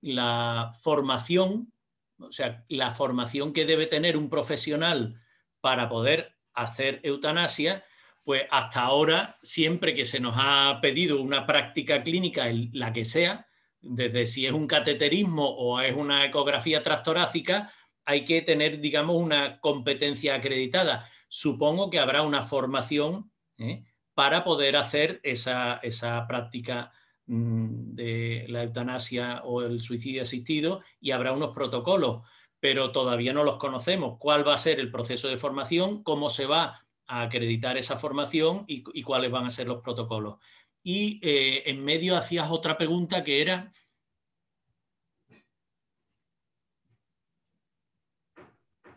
la, formación, o sea, la formación que debe tener un profesional para poder hacer eutanasia, pues hasta ahora, siempre que se nos ha pedido una práctica clínica, la que sea, desde si es un cateterismo o es una ecografía trastorácica, hay que tener, digamos, una competencia acreditada supongo que habrá una formación ¿eh? para poder hacer esa, práctica mm, de la eutanasia o el suicidio asistido y habrá unos protocolos, pero todavía no los conocemos. ¿Cuál va a ser el proceso de formación? ¿Cómo se va a acreditar esa formación y, cuáles van a ser los protocolos? Y eh, en medio hacías otra pregunta que era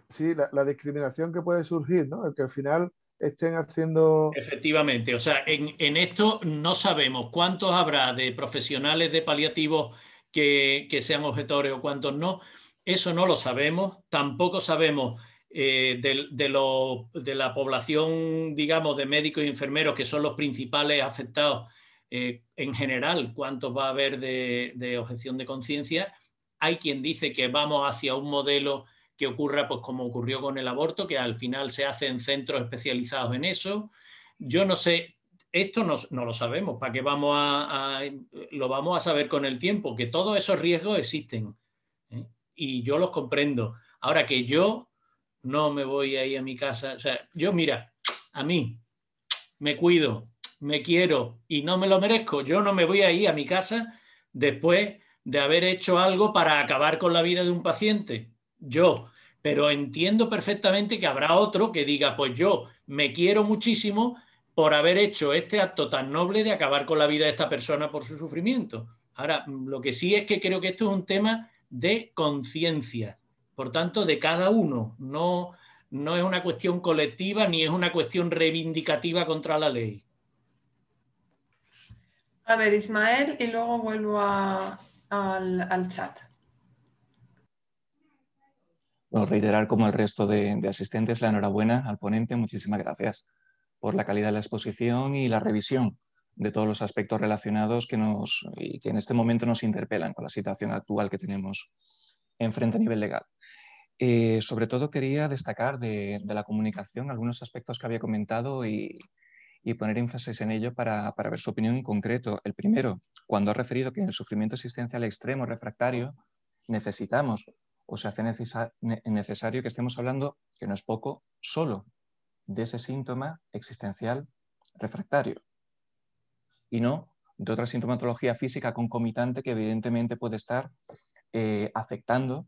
sí, la, discriminación que puede surgir, ¿no? El que al final estén haciendo... Efectivamente, o sea, en, esto no sabemos cuántos habrá de profesionales de paliativos que, sean objetores o cuántos no. Eso no lo sabemos, tampoco sabemos eh, de, lo, de, la población, digamos, de médicos y enfermeros, que son los principales afectados eh, en general, cuántos va a haber de, de objeción de conciencia. Hay quien dice que vamos hacia un modelo que ocurra pues como ocurrió con el aborto, que al final se hace en centros especializados en eso. Yo no sé, esto no, lo sabemos, ¿para qué vamos a, lo vamos a saber con el tiempo? Que todos esos riesgos existen ¿eh? y yo los comprendo. Ahora que yo no me voy ahí a mi casa, o sea, yo mira, a mí me cuido, me quiero y no me lo merezco, yo no me voy a ir a mi casa después de haber hecho algo para acabar con la vida de un paciente yo, pero entiendo perfectamente que habrá otro que diga, pues yo me quiero muchísimo por haber hecho este acto tan noble de acabar con la vida de esta persona por su sufrimiento. Ahora, lo que sí es que creo que esto es un tema de conciencia, por tanto, de cada uno, no, es una cuestión colectiva ni es una cuestión reivindicativa contra la ley. A ver, Ismael, y luego vuelvo al chat reiterar como el resto de, asistentes la enhorabuena al ponente. Muchísimas gracias por la calidad de la exposición y la revisión de todos los aspectos relacionados que, nos, que en este momento nos interpelan con la situación actual que tenemos enfrente a nivel legal. Eh, sobre todo quería destacar de, la comunicación algunos aspectos que había comentado y, poner énfasis en ello para, para, ver su opinión en concreto. El primero, cuando ha referido que en el sufrimiento existencial extremo refractario necesitamos o se hace necesario que estemos hablando, que no es poco, solo de ese síntoma existencial refractario y no de otra sintomatología física concomitante que evidentemente puede estar eh, afectando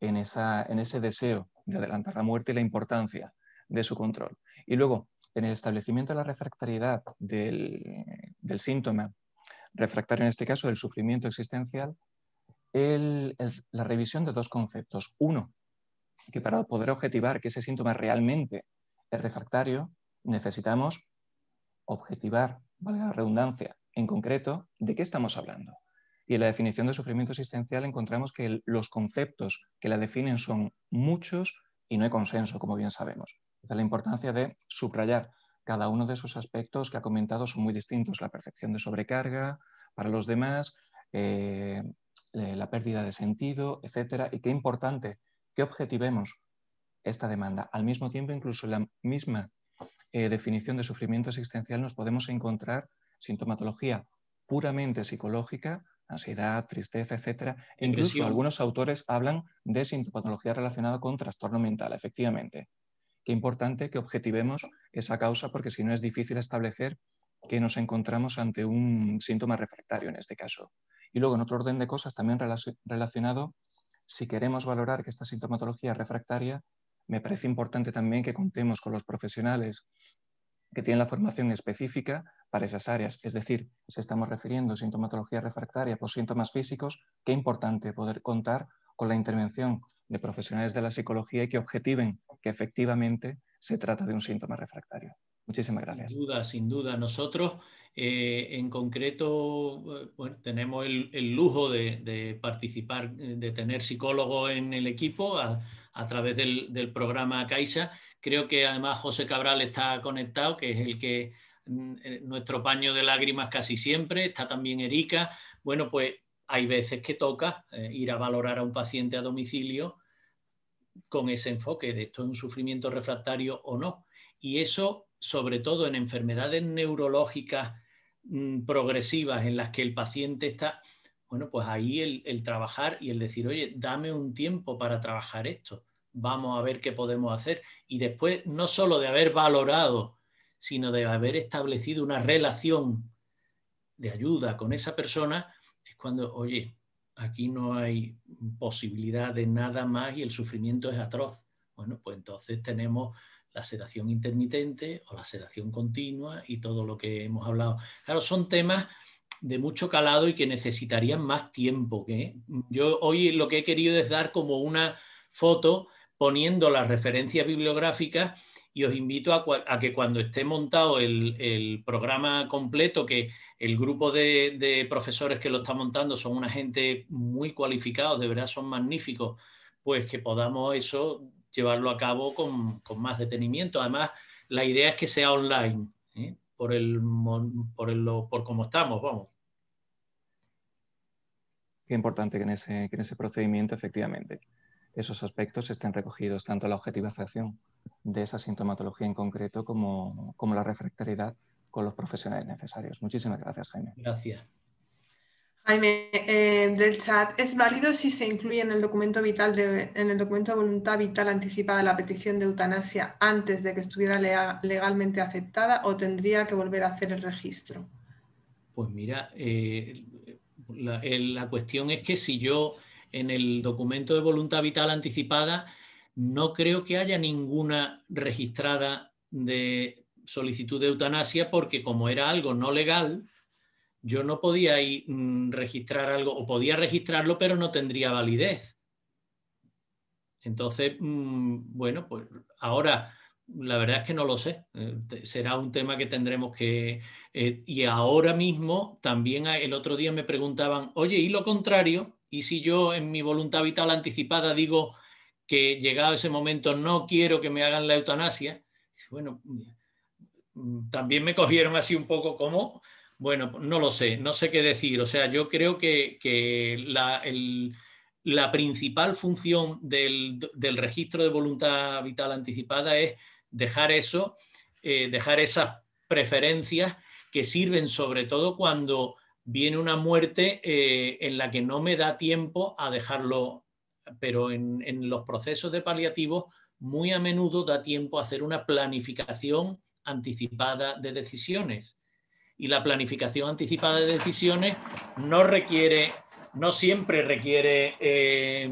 en, ese deseo de adelantar la muerte y la importancia de su control. Y luego, en el establecimiento de la refractariedad del, del síntoma refractario, en este caso del sufrimiento existencial, la revisión de dos conceptos. Uno, que para poder objetivar que ese síntoma realmente es refractario, necesitamos objetivar, vale, la redundancia, en concreto, de qué estamos hablando. Y en la definición de sufrimiento existencial encontramos que los conceptos que la definen son muchos y no hay consenso, como bien sabemos. es la importancia de subrayar cada uno de esos aspectos que ha comentado son muy distintos. La percepción de sobrecarga para los demás, eh, eh, la pérdida de sentido, etcétera. Y qué importante que objetivemos esta demanda. Al mismo tiempo, incluso en la misma eh, definición de sufrimiento existencial nos podemos encontrar sintomatología puramente psicológica, ansiedad, tristeza, etcétera. incluso algunos autores hablan de sintomatología relacionada con trastorno mental, efectivamente. Qué importante que objetivemos esa causa porque si no es difícil establecer que nos encontramos ante un síntoma refractario en este caso. Y luego, en otro orden de cosas, también relacionado, si queremos valorar que esta sintomatología refractaria, me parece importante también que contemos con los profesionales que tienen la formación específica para esas áreas. Es decir, si estamos refiriendo a sintomatología refractaria por síntomas físicos, qué importante poder contar con la intervención de profesionales de la psicología y que objetiven que efectivamente se trata de un síntoma refractario. Muchísimas gracias. Sin duda, sin duda. Nosotros eh, en concreto eh, tenemos el, lujo de, participar, eh, de tener psicólogo en el equipo a, través del, programa Caixa. Creo que además José Cabral está conectado, que es el que mm, nuestro paño de lágrimas casi siempre, está también Erika. Bueno, pues hay veces que toca ir a valorar a un paciente a domicilio con ese enfoque de esto es un sufrimiento refractario o no. Y eso sobre todo en enfermedades neurológicas mm, progresivas en las que el paciente está, bueno, pues ahí el, el, trabajar y el decir, oye, dame un tiempo para trabajar esto, vamos a ver qué podemos hacer. Y después, no solo de haber valorado, sino de haber establecido una relación de ayuda con esa persona, es cuando, oye, aquí no hay posibilidad de nada más y el sufrimiento es atroz. Bueno, pues entonces tenemos la sedación intermitente o la sedación continua y todo lo que hemos hablado. Claro, son temas de mucho calado y que necesitarían más tiempo. que mm, Yo hoy lo que he querido es dar como una foto poniendo las referencias bibliográficas y os invito a, que cuando esté montado el, programa completo, que el grupo de, profesores que lo está montando son una gente muy cualificados, de verdad son magníficos, pues que podamos eso llevarlo a cabo con, más detenimiento. Además, la idea es que sea online, ¿eh? por, el, por, el, por cómo estamos, vamos. Qué importante que en, ese, que en ese procedimiento, efectivamente, esos aspectos estén recogidos, tanto la objetivación de esa sintomatología en concreto como, como la refractariedad con los profesionales necesarios. Muchísimas gracias, Jaime. Gracias. Jaime, eh, del chat, ¿es válido si se incluye en el documento vital de, en el documento de voluntad vital anticipada la petición de eutanasia antes de que estuviera legalmente aceptada o tendría que volver a hacer el registro? Pues mira, eh, la, eh, la cuestión es que si yo en el documento de voluntad vital anticipada no creo que haya ninguna registrada de solicitud de eutanasia porque como era algo no legal, yo no podía ir mm, registrar algo, o podía registrarlo, pero no tendría validez. Entonces, mm, bueno, pues ahora la verdad es que no lo sé. Eh, será un tema que tendremos que... Eh, y ahora mismo, también ah, el otro día me preguntaban, oye, ¿y lo contrario? ¿Y si yo en mi voluntad vital anticipada digo que llegado ese momento no quiero que me hagan la eutanasia? Bueno, mm, también me cogieron así un poco como, bueno, no lo sé, no sé qué decir. O sea, yo creo que, la, principal función del, registro de voluntad vital anticipada es dejar eso, eh, dejar esas preferencias que sirven sobre todo cuando viene una muerte eh, en la que no me da tiempo a dejarlo, pero en, en los procesos de paliativos muy a menudo da tiempo a hacer una planificación anticipada de decisiones y la planificación anticipada de decisiones no requiere, no siempre requiere, eh,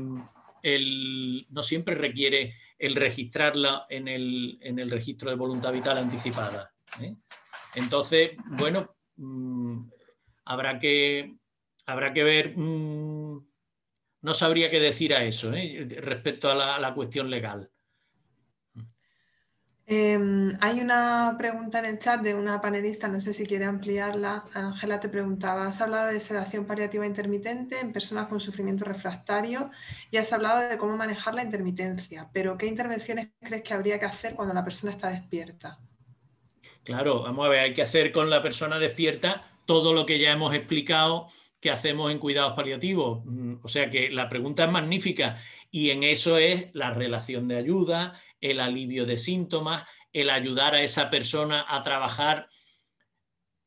el, no siempre requiere el registrarla en el, en el registro de voluntad vital anticipada. ¿eh? Entonces, bueno, mm, habrá, que, habrá que ver, mm, no sabría qué decir a eso ¿eh? respecto a la cuestión legal. Em, hay una pregunta en el chat de una panelista, no sé si quiere ampliarla. Ángela te preguntaba, has hablado de sedación paliativa intermitente en personas con sufrimiento refractario y has hablado de cómo manejar la intermitencia, pero ¿qué intervenciones crees que habría que hacer cuando la persona está despierta? Claro, vamos a ver, hay que hacer con la persona despierta todo lo que ya hemos explicado que hacemos en cuidados paliativos. Mm, o sea que la pregunta es magnífica y en eso es la relación de ayuda, el alivio de síntomas, el ayudar a esa persona a trabajar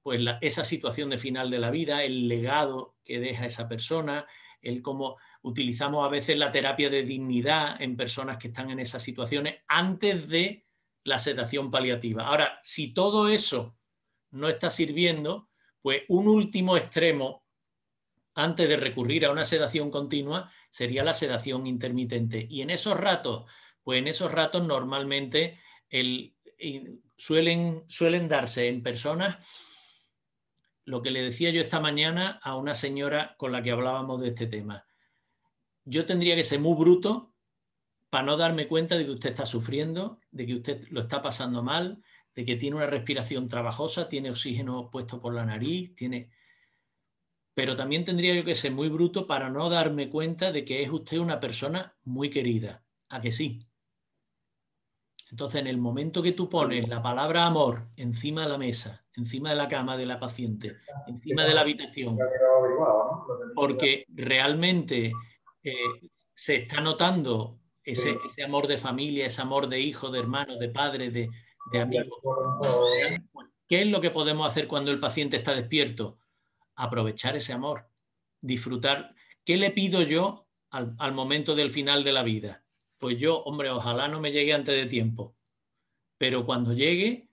pues esa situación de final de la vida, el legado que deja esa persona, el cómo utilizamos a veces la terapia de dignidad en personas que están en esas situaciones antes de la sedación paliativa. Ahora, si todo eso no está sirviendo, pues un último extremo antes de recurrir a una sedación continua sería la sedación intermitente. Y en esos ratos pues en esos ratos normalmente suelen, suelen darse en personas lo que le decía yo esta mañana a una señora con la que hablábamos de este tema. Yo tendría que ser muy bruto para no darme cuenta de que usted está sufriendo, de que usted lo está pasando mal, de que tiene una respiración trabajosa, tiene oxígeno puesto por la nariz, tiene... Pero también tendría yo que ser muy bruto para no darme cuenta de que es usted una persona muy querida. ¿A que sí? Entonces, en el momento que tú pones la palabra amor encima de la mesa, encima de la cama de la paciente, encima de la habitación, porque realmente eh, se está notando ese, amor de familia, ese amor de hijo, de hermano, de padre, de, amigo. ¿eh? Pues, ¿Qué es lo que podemos hacer cuando el paciente está despierto? Aprovechar ese amor, disfrutar. ¿Qué le pido yo al momento del final de la vida? pues yo, hombre, ojalá no me llegue antes de tiempo, pero cuando llegue,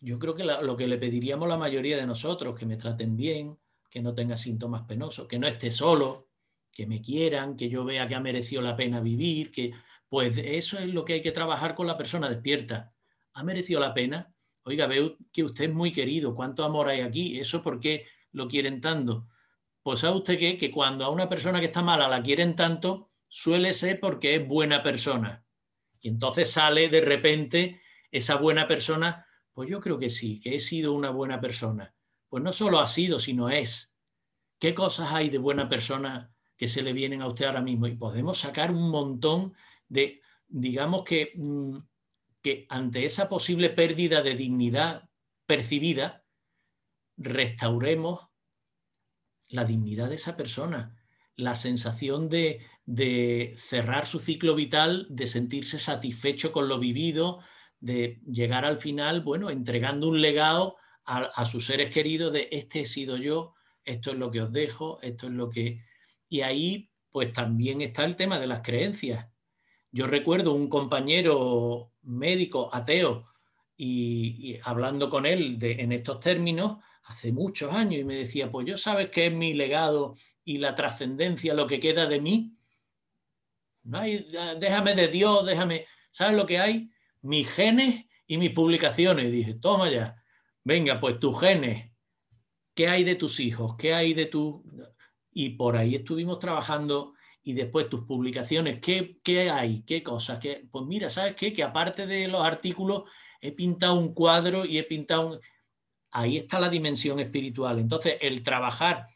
yo creo que lo que le pediríamos la mayoría de nosotros, que me traten bien, que no tenga síntomas penosos, que no esté solo, que me quieran, que yo vea que ha merecido la pena vivir, que pues eso es lo que hay que trabajar con la persona despierta. ¿Ha merecido la pena? Oiga, veo que usted es muy querido, cuánto amor hay aquí, eso por qué lo quieren tanto. Pues sabe usted que cuando a una persona que está mala la quieren tanto, suele ser porque es buena persona. Y entonces sale de repente esa buena persona, pues yo creo que sí, que he sido una buena persona. Pues no solo ha sido, sino es. ¿Qué cosas hay de buena persona que se le vienen a usted ahora mismo? Y podemos sacar un montón de, digamos que, mm, ante esa posible pérdida de dignidad percibida, restauremos la dignidad de esa persona la sensación de, cerrar su ciclo vital, de sentirse satisfecho con lo vivido, de llegar al final, bueno, entregando un legado a, sus seres queridos de este he sido yo, esto es lo que os dejo, esto es lo que... Y ahí pues también está el tema de las creencias. Yo recuerdo un compañero médico ateo y, hablando con él de, en estos términos hace muchos años y me decía, pues yo sabes que es mi legado y la trascendencia, lo que queda de mí. Ah, déjame de Dios, déjame. ¿Sabes lo que hay? Mis genes y mis publicaciones. dije, toma ya, venga, pues tus genes. ¿Qué hay de tus hijos? ¿Qué hay de tú Y por ahí estuvimos trabajando y después tus publicaciones, ¿qué, qué hay? ¿Qué cosas? ¿Qué? Pues mira, ¿sabes qué? Que aparte de los artículos, he pintado un cuadro y he pintado un... Ahí está la dimensión espiritual. Entonces, el trabajar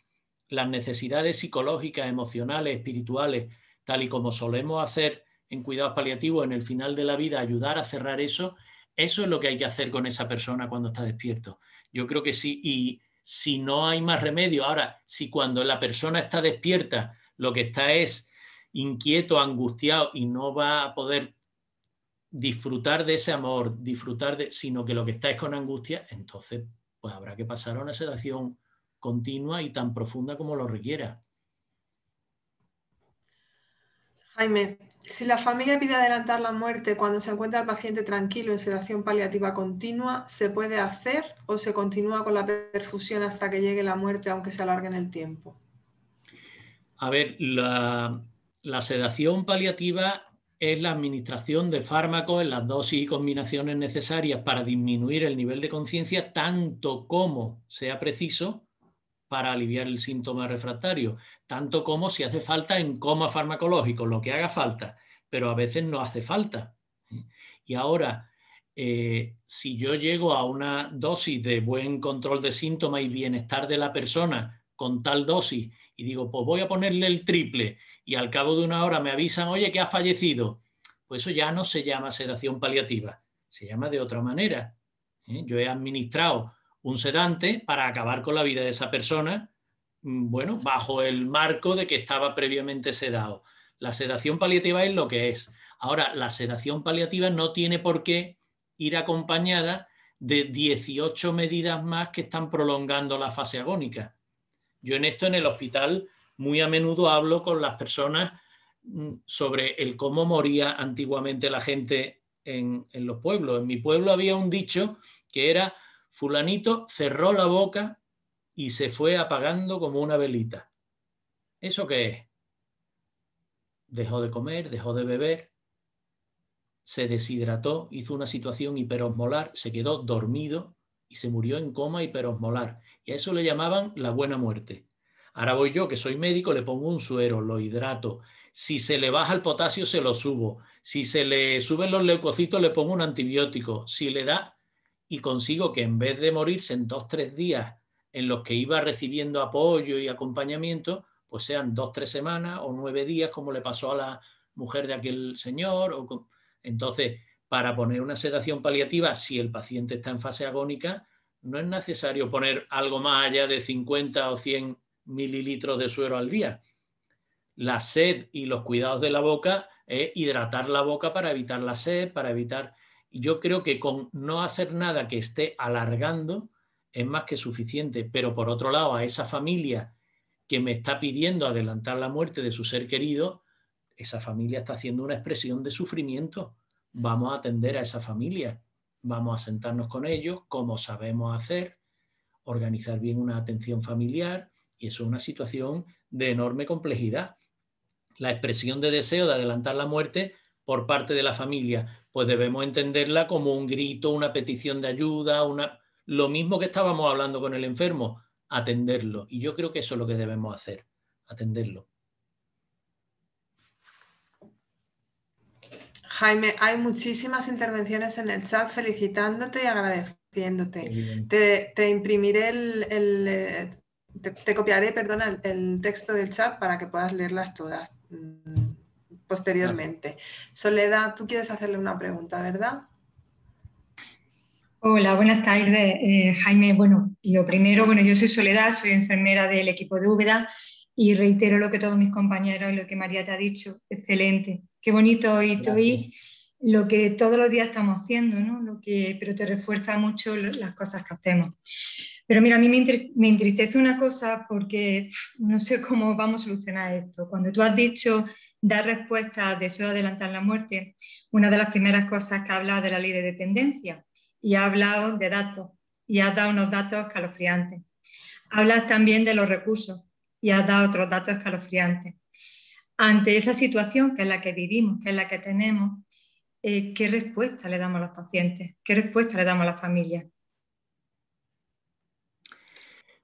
las necesidades psicológicas, emocionales, espirituales, tal y como solemos hacer en cuidados paliativos en el final de la vida, ayudar a cerrar eso, eso es lo que hay que hacer con esa persona cuando está despierto. Yo creo que sí, y si no hay más remedio, ahora, si cuando la persona está despierta, lo que está es inquieto, angustiado y no va a poder disfrutar de ese amor, disfrutar de, sino que lo que está es con angustia, entonces pues habrá que pasar a una sedación continua y tan profunda como lo requiera. Jaime, si la familia pide adelantar la muerte cuando se encuentra el paciente tranquilo en sedación paliativa continua, ¿se puede hacer o se continúa con la perfusión hasta que llegue la muerte aunque se alargue en el tiempo? A ver, la, la sedación paliativa es la administración de fármacos en las dosis y combinaciones necesarias para disminuir el nivel de conciencia tanto como sea preciso para aliviar el síntoma refractario, tanto como si hace falta en coma farmacológico, lo que haga falta, pero a veces no hace falta. Y ahora, eh, si yo llego a una dosis de buen control de síntomas y bienestar de la persona con tal dosis y digo, pues voy a ponerle el triple y al cabo de una hora me avisan, oye, que ha fallecido, pues eso ya no se llama sedación paliativa, se llama de otra manera. ¿eh? Yo he administrado un sedante para acabar con la vida de esa persona, mm, bueno, bajo el marco de que estaba previamente sedado. La sedación paliativa es lo que es. Ahora, la sedación paliativa no tiene por qué ir acompañada de 18 medidas más que están prolongando la fase agónica. Yo en esto en el hospital muy a menudo hablo con las personas mm, sobre el cómo moría antiguamente la gente en, en los pueblos. En mi pueblo había un dicho que era fulanito cerró la boca y se fue apagando como una velita. ¿Eso qué es? Dejó de comer, dejó de beber, se deshidrató, hizo una situación hiperosmolar, se quedó dormido y se murió en coma hiperosmolar. Y a eso le llamaban la buena muerte. Ahora voy yo, que soy médico, le pongo un suero, lo hidrato. Si se le baja el potasio, se lo subo. Si se le suben los leucocitos, le pongo un antibiótico. Si le da, y consigo que en vez de morirse en dos, tres días en los que iba recibiendo apoyo y acompañamiento, pues sean dos, tres semanas o nueve días, como le pasó a la mujer de aquel señor. O Entonces, para poner una sedación paliativa, si el paciente está en fase agónica, no es necesario poner algo más allá de 50 o 100 mililitros de suero al día. La sed y los cuidados de la boca es hidratar la boca para evitar la sed, para evitar yo creo que con no hacer nada que esté alargando es más que suficiente, pero por otro lado, a esa familia que me está pidiendo adelantar la muerte de su ser querido, esa familia está haciendo una expresión de sufrimiento. Vamos a atender a esa familia, vamos a sentarnos con ellos, como sabemos hacer, organizar bien una atención familiar, y eso es una situación de enorme complejidad. La expresión de deseo de adelantar la muerte por parte de la familia, pues debemos entenderla como un grito, una petición de ayuda, una... lo mismo que estábamos hablando con el enfermo, atenderlo. Y yo creo que eso es lo que debemos hacer, atenderlo. Jaime, hay muchísimas intervenciones en el chat felicitándote y agradeciéndote. Te, imprimiré el, eh, te, copiaré, perdona, el, texto del chat para que puedas leerlas todas. Mm posteriormente. Soledad, tú quieres hacerle una pregunta, ¿verdad? Hola, buenas tardes, eh, Jaime. Bueno, lo primero, bueno, yo soy Soledad, soy enfermera del equipo de Úbeda y reitero lo que todos mis compañeros lo que María te ha dicho. Excelente. Qué bonito y lo que todos los días estamos haciendo, ¿no? Lo que, pero te refuerza mucho las cosas que hacemos. Pero mira, a mí me entristece una cosa porque no sé cómo vamos a solucionar esto. Cuando tú has dicho dar respuesta al deseo de adelantar la muerte, una de las primeras cosas que habla de la ley de dependencia y ha hablado de datos y ha dado unos datos escalofriantes. Hablas también de los recursos y ha dado otros datos escalofriantes. Ante esa situación que es la que vivimos, que es la que tenemos, eh, ¿qué respuesta le damos a los pacientes? ¿Qué respuesta le damos a las familias?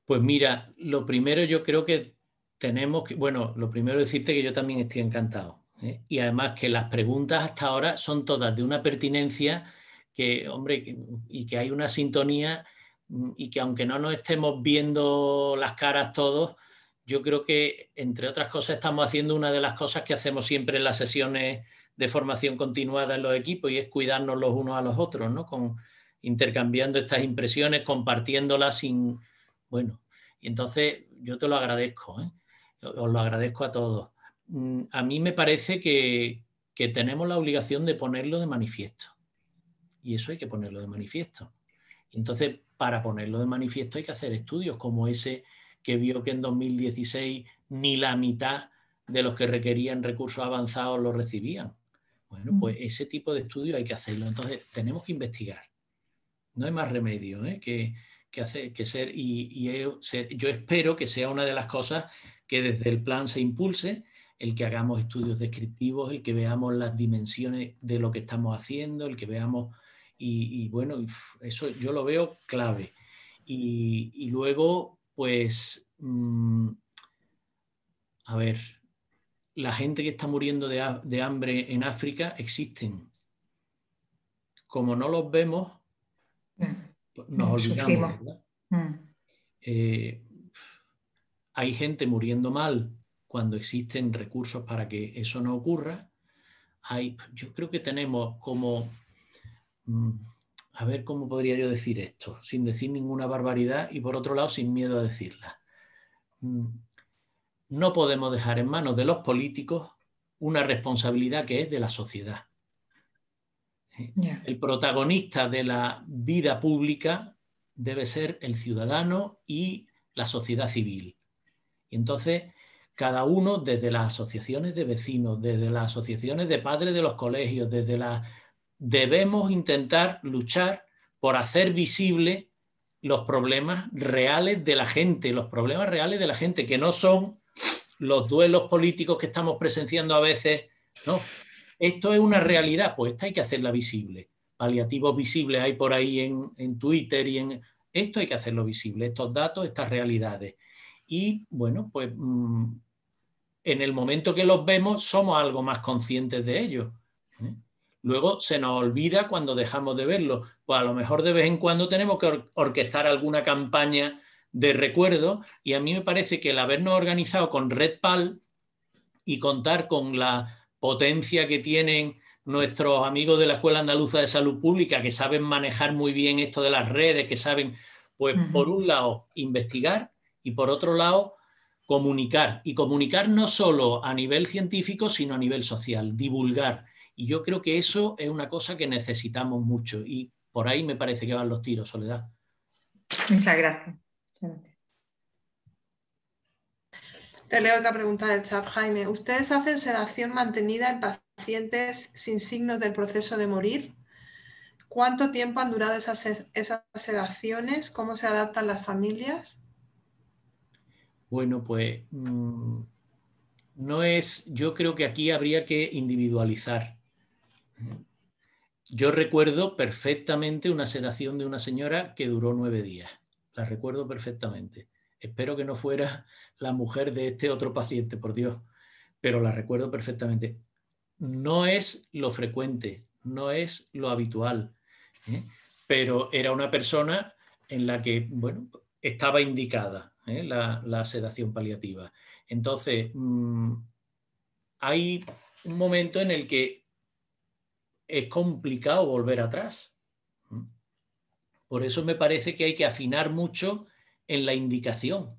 Pues mira, lo primero yo creo que tenemos que, bueno, lo primero decirte que yo también estoy encantado. ¿eh? Y además que las preguntas hasta ahora son todas de una pertinencia que, hombre, y que hay una sintonía mm, y que aunque no nos estemos viendo las caras todos, yo creo que, entre otras cosas, estamos haciendo una de las cosas que hacemos siempre en las sesiones de formación continuada en los equipos y es cuidarnos los unos a los otros, ¿no? Con, intercambiando estas impresiones, compartiéndolas sin... Bueno, y entonces yo te lo agradezco, ¿eh? os lo agradezco a todos. Mm, a mí me parece que, tenemos la obligación de ponerlo de manifiesto. Y eso hay que ponerlo de manifiesto. Entonces, para ponerlo de manifiesto hay que hacer estudios como ese que vio que en 2016 ni la mitad de los que requerían recursos avanzados lo recibían. Bueno, mm. pues ese tipo de estudios hay que hacerlo. Entonces, tenemos que investigar. No hay más remedio ¿eh? que, que, hacer, que ser. y, yo espero que sea una de las cosas que desde el plan se impulse, el que hagamos estudios descriptivos, el que veamos las dimensiones de lo que estamos haciendo, el que veamos, y, bueno, eso yo lo veo clave. Y, luego, pues, mm, a ver, la gente que está muriendo de, hambre en África existen. Como no los vemos, mm. pues nos mm, olvidamos hay gente muriendo mal cuando existen recursos para que eso no ocurra. yo creo que tenemos como, mm, a ver cómo podría yo decir esto, sin decir ninguna barbaridad y por otro lado sin miedo a decirla. Mm, no podemos dejar en manos de los políticos una responsabilidad que es de la sociedad. Eh, el protagonista de la vida pública debe ser el ciudadano y la sociedad civil. Y entonces, cada uno, desde las asociaciones de vecinos, desde las asociaciones de padres de los colegios, desde las... debemos intentar luchar por hacer visible los problemas reales de la gente, los problemas reales de la gente, que no son los duelos políticos que estamos presenciando a veces, no. Esto es una realidad, pues esta hay que hacerla visible. Paliativos visibles hay por ahí en, en Twitter y en... Esto hay que hacerlo visible, estos datos, estas realidades y bueno, pues mm, en el momento que los vemos somos algo más conscientes de ellos. ¿eh? Luego se nos olvida cuando dejamos de verlos. Pues a lo mejor de vez en cuando tenemos que orquestar alguna campaña de recuerdo y a mí me parece que el habernos organizado con Red Pal y contar con la potencia que tienen nuestros amigos de la Escuela Andaluza de Salud Pública, que saben manejar muy bien esto de las redes, que saben, pues por un lado, investigar y por otro lado, comunicar. Y comunicar no solo a nivel científico, sino a nivel social, divulgar. Y yo creo que eso es una cosa que necesitamos mucho. Y por ahí me parece que van los tiros, Soledad. Muchas gracias. Te leo otra pregunta del chat, Jaime. ¿Ustedes hacen sedación mantenida en pacientes sin signos del proceso de morir? ¿Cuánto tiempo han durado esas, esas sedaciones? ¿Cómo se adaptan las familias? Bueno, pues mm, no es, yo creo que aquí habría que individualizar. Yo recuerdo perfectamente una sedación de una señora que duró nueve días. La recuerdo perfectamente. Espero que no fuera la mujer de este otro paciente, por Dios, pero la recuerdo perfectamente. No es lo frecuente, no es lo habitual, ¿eh? pero era una persona en la que, bueno, estaba indicada ¿eh? la, sedación paliativa. Entonces, mm, hay un momento en el que es complicado volver atrás. Por eso me parece que hay que afinar mucho en la indicación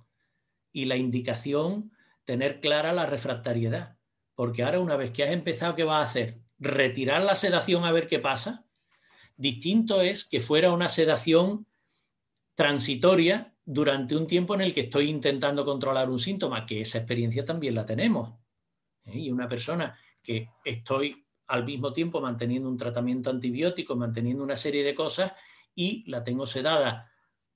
y la indicación tener clara la refractariedad. Porque ahora una vez que has empezado, ¿qué vas a hacer? ¿Retirar la sedación a ver qué pasa? Distinto es que fuera una sedación transitoria durante un tiempo en el que estoy intentando controlar un síntoma, que esa experiencia también la tenemos. ¿eh? Y una persona que estoy al mismo tiempo manteniendo un tratamiento antibiótico, manteniendo una serie de cosas y la tengo sedada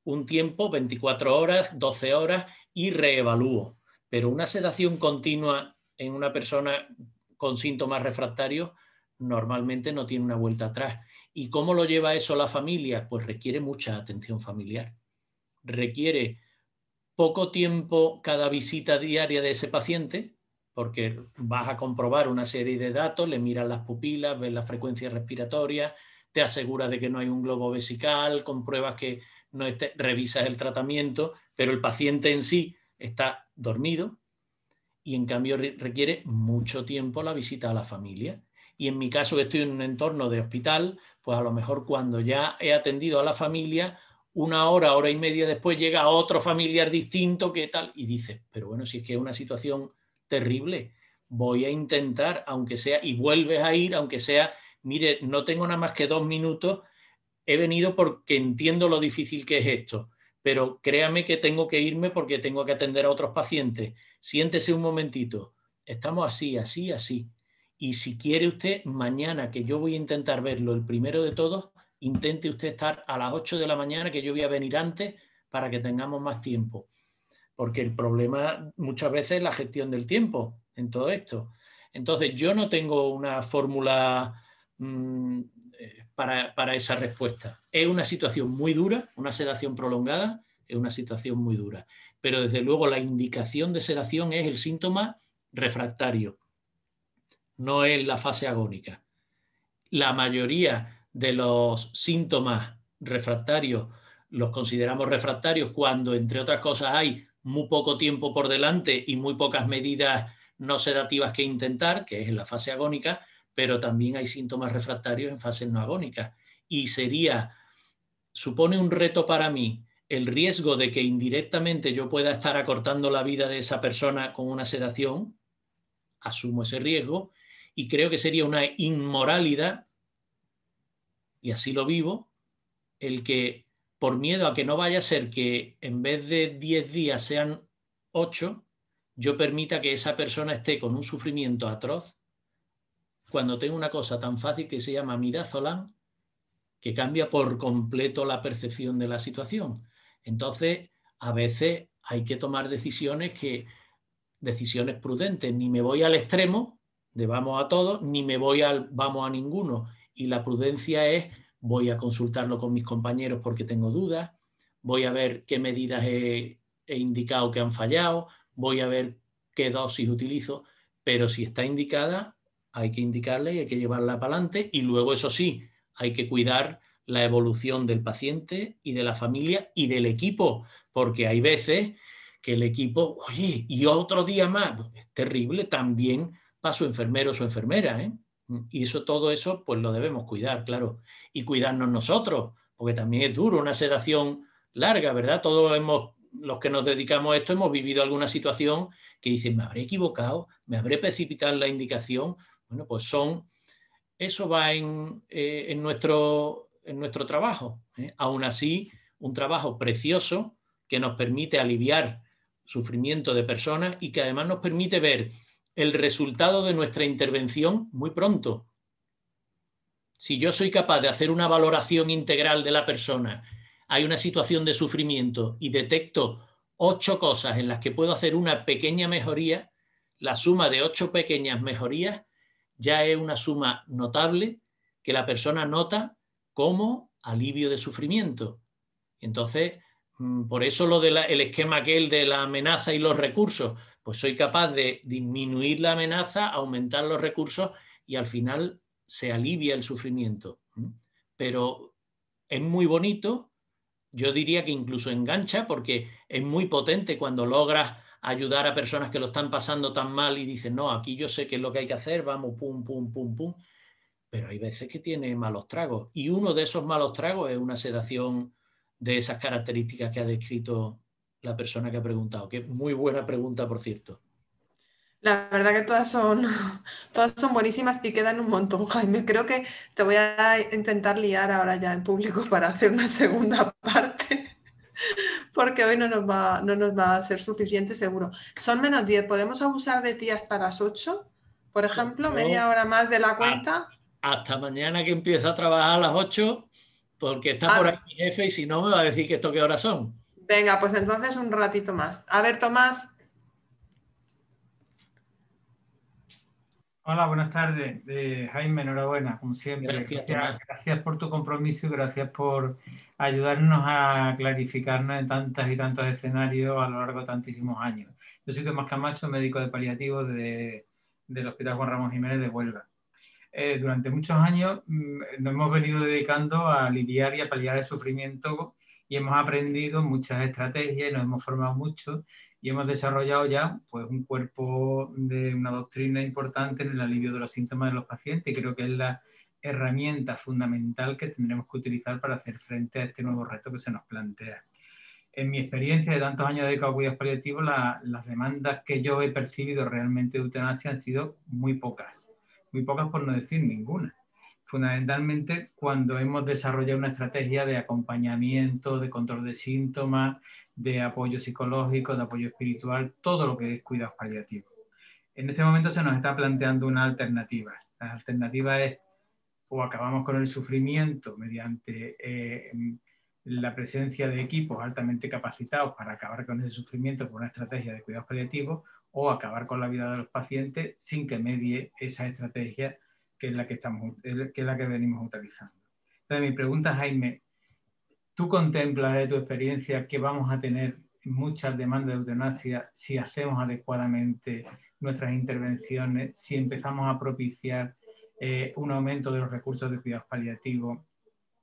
un tiempo, 24 horas, 12 horas y reevalúo. Pero una sedación continua en una persona con síntomas refractarios normalmente no tiene una vuelta atrás. ¿Y cómo lo lleva eso la familia? Pues requiere mucha atención familiar requiere poco tiempo cada visita diaria de ese paciente, porque vas a comprobar una serie de datos, le miras las pupilas, ves la frecuencia respiratoria, te aseguras de que no hay un globo vesical, compruebas que no esté, revisas el tratamiento, pero el paciente en sí está dormido y en cambio requiere mucho tiempo la visita a la familia. Y en mi caso estoy en un entorno de hospital, pues a lo mejor cuando ya he atendido a la familia, una hora, hora y media después llega otro familiar distinto ¿qué tal, y dices, pero bueno, si es que es una situación terrible, voy a intentar, aunque sea, y vuelves a ir, aunque sea, mire, no tengo nada más que dos minutos, he venido porque entiendo lo difícil que es esto, pero créame que tengo que irme porque tengo que atender a otros pacientes, siéntese un momentito, estamos así, así, así. Y si quiere usted, mañana, que yo voy a intentar verlo el primero de todos, Intente usted estar a las 8 de la mañana, que yo voy a venir antes para que tengamos más tiempo. Porque el problema muchas veces es la gestión del tiempo en todo esto. Entonces, yo no tengo una fórmula mm, eh, para, para, esa respuesta. Es una situación muy dura, una sedación prolongada es una situación muy dura. Pero desde luego la indicación de sedación es el síntoma refractario, no es la fase agónica. La mayoría de los síntomas refractarios los consideramos refractarios cuando, entre otras cosas, hay muy poco tiempo por delante y muy pocas medidas no sedativas que intentar, que es en la fase agónica, pero también hay síntomas refractarios en fases no agónicas. Y sería, supone un reto para mí el riesgo de que indirectamente yo pueda estar acortando la vida de esa persona con una sedación, asumo ese riesgo, y creo que sería una inmoralidad y así lo vivo, el que por miedo a que no vaya a ser que en vez de 10 días sean 8, yo permita que esa persona esté con un sufrimiento atroz cuando tengo una cosa tan fácil que se llama midazolam, que cambia por completo la percepción de la situación. Entonces, a veces hay que tomar decisiones que decisiones prudentes, ni me voy al extremo de vamos a todos, ni me voy al vamos a ninguno y la prudencia es voy a consultarlo con mis compañeros porque tengo dudas, voy a ver qué medidas he, indicado que han fallado, voy a ver qué dosis utilizo, pero si está indicada, hay que indicarle y hay que llevarla para adelante y luego, eso sí, hay que cuidar la evolución del paciente y de la familia y del equipo, porque hay veces que el equipo, oye, y otro día más, pues, es terrible también para su enfermero o su enfermera. ¿eh? Mm. Y eso, todo eso, pues lo debemos cuidar, claro. Y cuidarnos nosotros, porque también es duro una sedación larga, ¿verdad? Todos hemos, los que nos dedicamos a esto, hemos vivido alguna situación que dicen, me habré equivocado, me habré precipitado la indicación. Bueno, pues son, eso va en, eh, nuestro, trabajo. ¿eh? Aún así, un trabajo precioso que nos permite aliviar sufrimiento de personas y que además nos permite ver el resultado de nuestra intervención muy pronto. Si yo soy capaz de hacer una valoración integral de la persona, hay una situación de sufrimiento y detecto ocho cosas en las que puedo hacer una pequeña mejoría, la suma de ocho pequeñas mejorías ya es una suma notable que la persona nota como alivio de sufrimiento. Entonces, mm, por eso lo del esquema aquel de la amenaza y los recursos, pues soy capaz de disminuir la amenaza, aumentar los recursos y al final se alivia el sufrimiento. Pero es muy bonito, yo diría que incluso engancha porque es muy potente cuando logras ayudar a personas que lo están pasando tan mal y dicen, no, aquí yo sé qué es lo que hay que hacer, vamos, pum, pum, pum, pum. Pero hay veces que tiene malos tragos y uno de esos malos tragos es una sedación de esas características que ha descrito la persona que ha preguntado. Que muy buena pregunta, por cierto. La verdad que todas son, todas son buenísimas y quedan un montón, Jaime. Creo que te voy a intentar liar ahora ya en público para hacer una segunda parte, porque hoy no nos va, no nos va a ser suficiente seguro. Son menos 10, ¿podemos abusar de ti hasta las 8? Por ejemplo, media hora más de la ah, cuenta. Hasta mañana que empieza a trabajar a las 8, porque está por ah. aquí mi jefe y si no me va a decir que esto qué horas son. Venga, pues entonces un ratito más. A ver, Tomás. Hola, buenas tardes. Eh, Jaime, enhorabuena, como siempre. Gracias, por tu compromiso y gracias por ayudarnos a clarificarnos en tantos y tantos escenarios a lo largo de tantísimos años. Yo soy Tomás Camacho, médico de paliativo del Hospital Juan Ramos Jiménez de Huelva. Eh, durante muchos años mm, nos hemos venido dedicando a aliviar y a paliar el sufrimiento y hemos aprendido muchas estrategias y nos hemos formado mucho y hemos desarrollado ya pues, un cuerpo de una doctrina importante en el alivio de los síntomas de los pacientes y creo que es la herramienta fundamental que tendremos que utilizar para hacer frente a este nuevo reto que se nos plantea. En mi experiencia de tantos años de cuidados paliativos, las demandas que yo he percibido realmente de eutanasia han sido muy pocas, muy pocas por no decir ninguna fundamentalmente cuando hemos desarrollado una estrategia de acompañamiento, de control de síntomas, de apoyo psicológico, de apoyo espiritual, todo lo que es cuidados paliativos. En este momento se nos está planteando una alternativa. La alternativa es o acabamos con el sufrimiento mediante eh, la presencia de equipos altamente capacitados para acabar con ese sufrimiento por una estrategia de cuidados paliativos o acabar con la vida de los pacientes sin que medie esa estrategia que es la que, estamos, que, la que venimos utilizando. Entonces, mi pregunta, Jaime, ¿tú contemplas de tu experiencia que vamos a tener muchas demandas de eutanasia si hacemos adecuadamente nuestras intervenciones, si empezamos a propiciar eh, un aumento de los recursos de cuidados paliativos,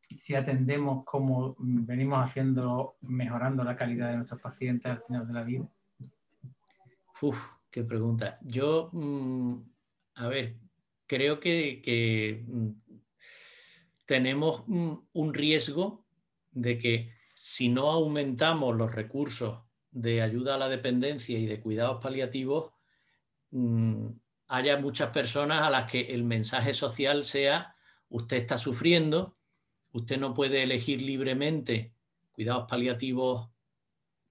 si atendemos como venimos haciendo, mejorando la calidad de nuestros pacientes al final de la vida? Uf, qué pregunta. Yo, mm, a ver, creo que, mm, tenemos mm, un riesgo de que si no aumentamos los recursos de ayuda a la dependencia y de cuidados paliativos, mm, haya muchas personas a las que el mensaje social sea, usted está sufriendo, usted no puede elegir libremente cuidados paliativos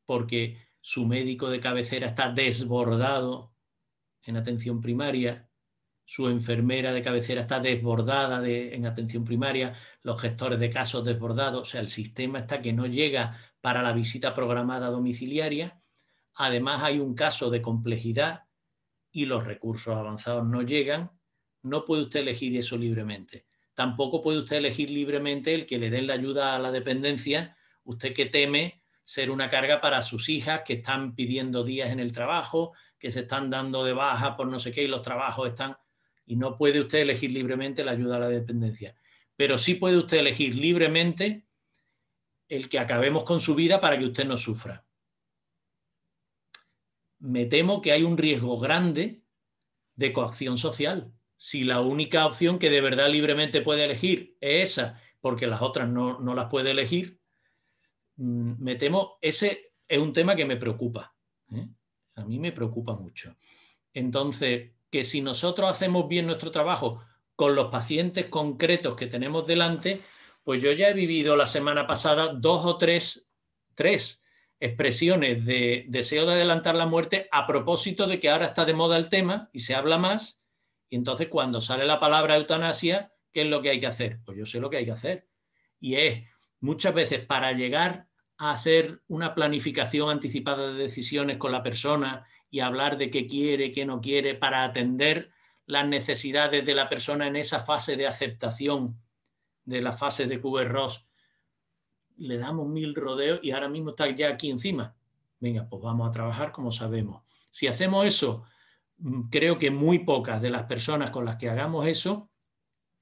porque su médico de cabecera está desbordado en atención primaria, su enfermera de cabecera está desbordada en atención primaria, los gestores de casos desbordados, o sea, el sistema está que no llega para la visita programada domiciliaria. Además, hay un caso de complejidad y los recursos avanzados no llegan. No puede usted elegir eso libremente. Tampoco puede usted elegir libremente el que le den la ayuda a la dependencia, usted que teme ser una carga para sus hijas que están pidiendo días en el trabajo, que se están dando de baja por no sé qué y los trabajos están y no puede usted elegir libremente la ayuda a la dependencia. Pero sí puede usted elegir libremente el que acabemos con su vida para que usted no sufra. Me temo que hay un riesgo grande de coacción social. Si la única opción que de verdad libremente puede elegir es esa, porque las otras no, las puede elegir, mm, me temo, ese es un tema que me preocupa. ¿eh? A mí me preocupa mucho. Entonces, que si nosotros hacemos bien nuestro trabajo con los pacientes concretos que tenemos delante, pues yo ya he vivido la semana pasada dos o tres, tres expresiones de deseo de adelantar la muerte a propósito de que ahora está de moda el tema y se habla más. Y entonces cuando sale la palabra eutanasia, ¿qué es lo que hay que hacer? Pues yo sé lo que hay que hacer. Y es muchas veces para llegar a hacer una planificación anticipada de decisiones con la persona y hablar de qué quiere, qué no quiere, para atender las necesidades de la persona en esa fase de aceptación, de la fase de Ross Le damos mil rodeos y ahora mismo está ya aquí encima. Venga, pues vamos a trabajar como sabemos. Si hacemos eso, mm, creo que muy pocas de las personas con las que hagamos eso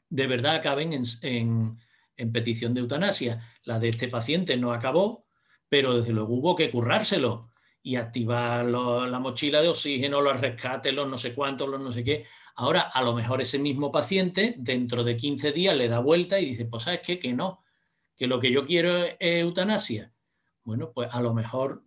de verdad acaben en, en, en petición de eutanasia. La de este paciente no acabó, pero desde luego hubo que currárselo y activar la mochila de oxígeno, los rescates, los no sé cuántos, los no sé qué. Ahora, a lo mejor ese mismo paciente dentro de 15 días le da vuelta y dice, pues sabes qué, que no, que lo que yo quiero es eutanasia. Bueno, pues a lo mejor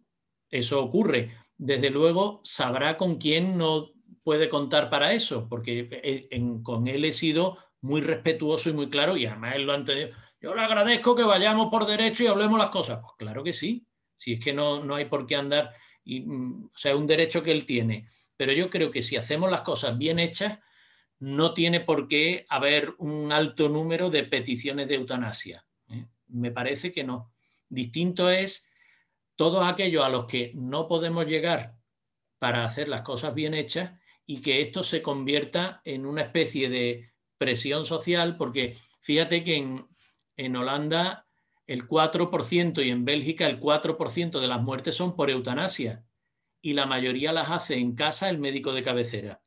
eso ocurre. Desde luego sabrá con quién no puede contar para eso, porque eh, con él he sido muy respetuoso y muy claro, y además él lo ha Yo le agradezco que vayamos por derecho y hablemos las cosas. Pues claro que sí, si es que no, no hay por qué andar, y, mm, o sea, es un derecho que él tiene. Pero yo creo que si hacemos las cosas bien hechas, no tiene por qué haber un alto número de peticiones de eutanasia. ¿eh? Me parece que no. Distinto es todos aquellos a los que no podemos llegar para hacer las cosas bien hechas y que esto se convierta en una especie de presión social, porque fíjate que en, en Holanda el 4% y en Bélgica el 4% de las muertes son por eutanasia y la mayoría las hace en casa el médico de cabecera.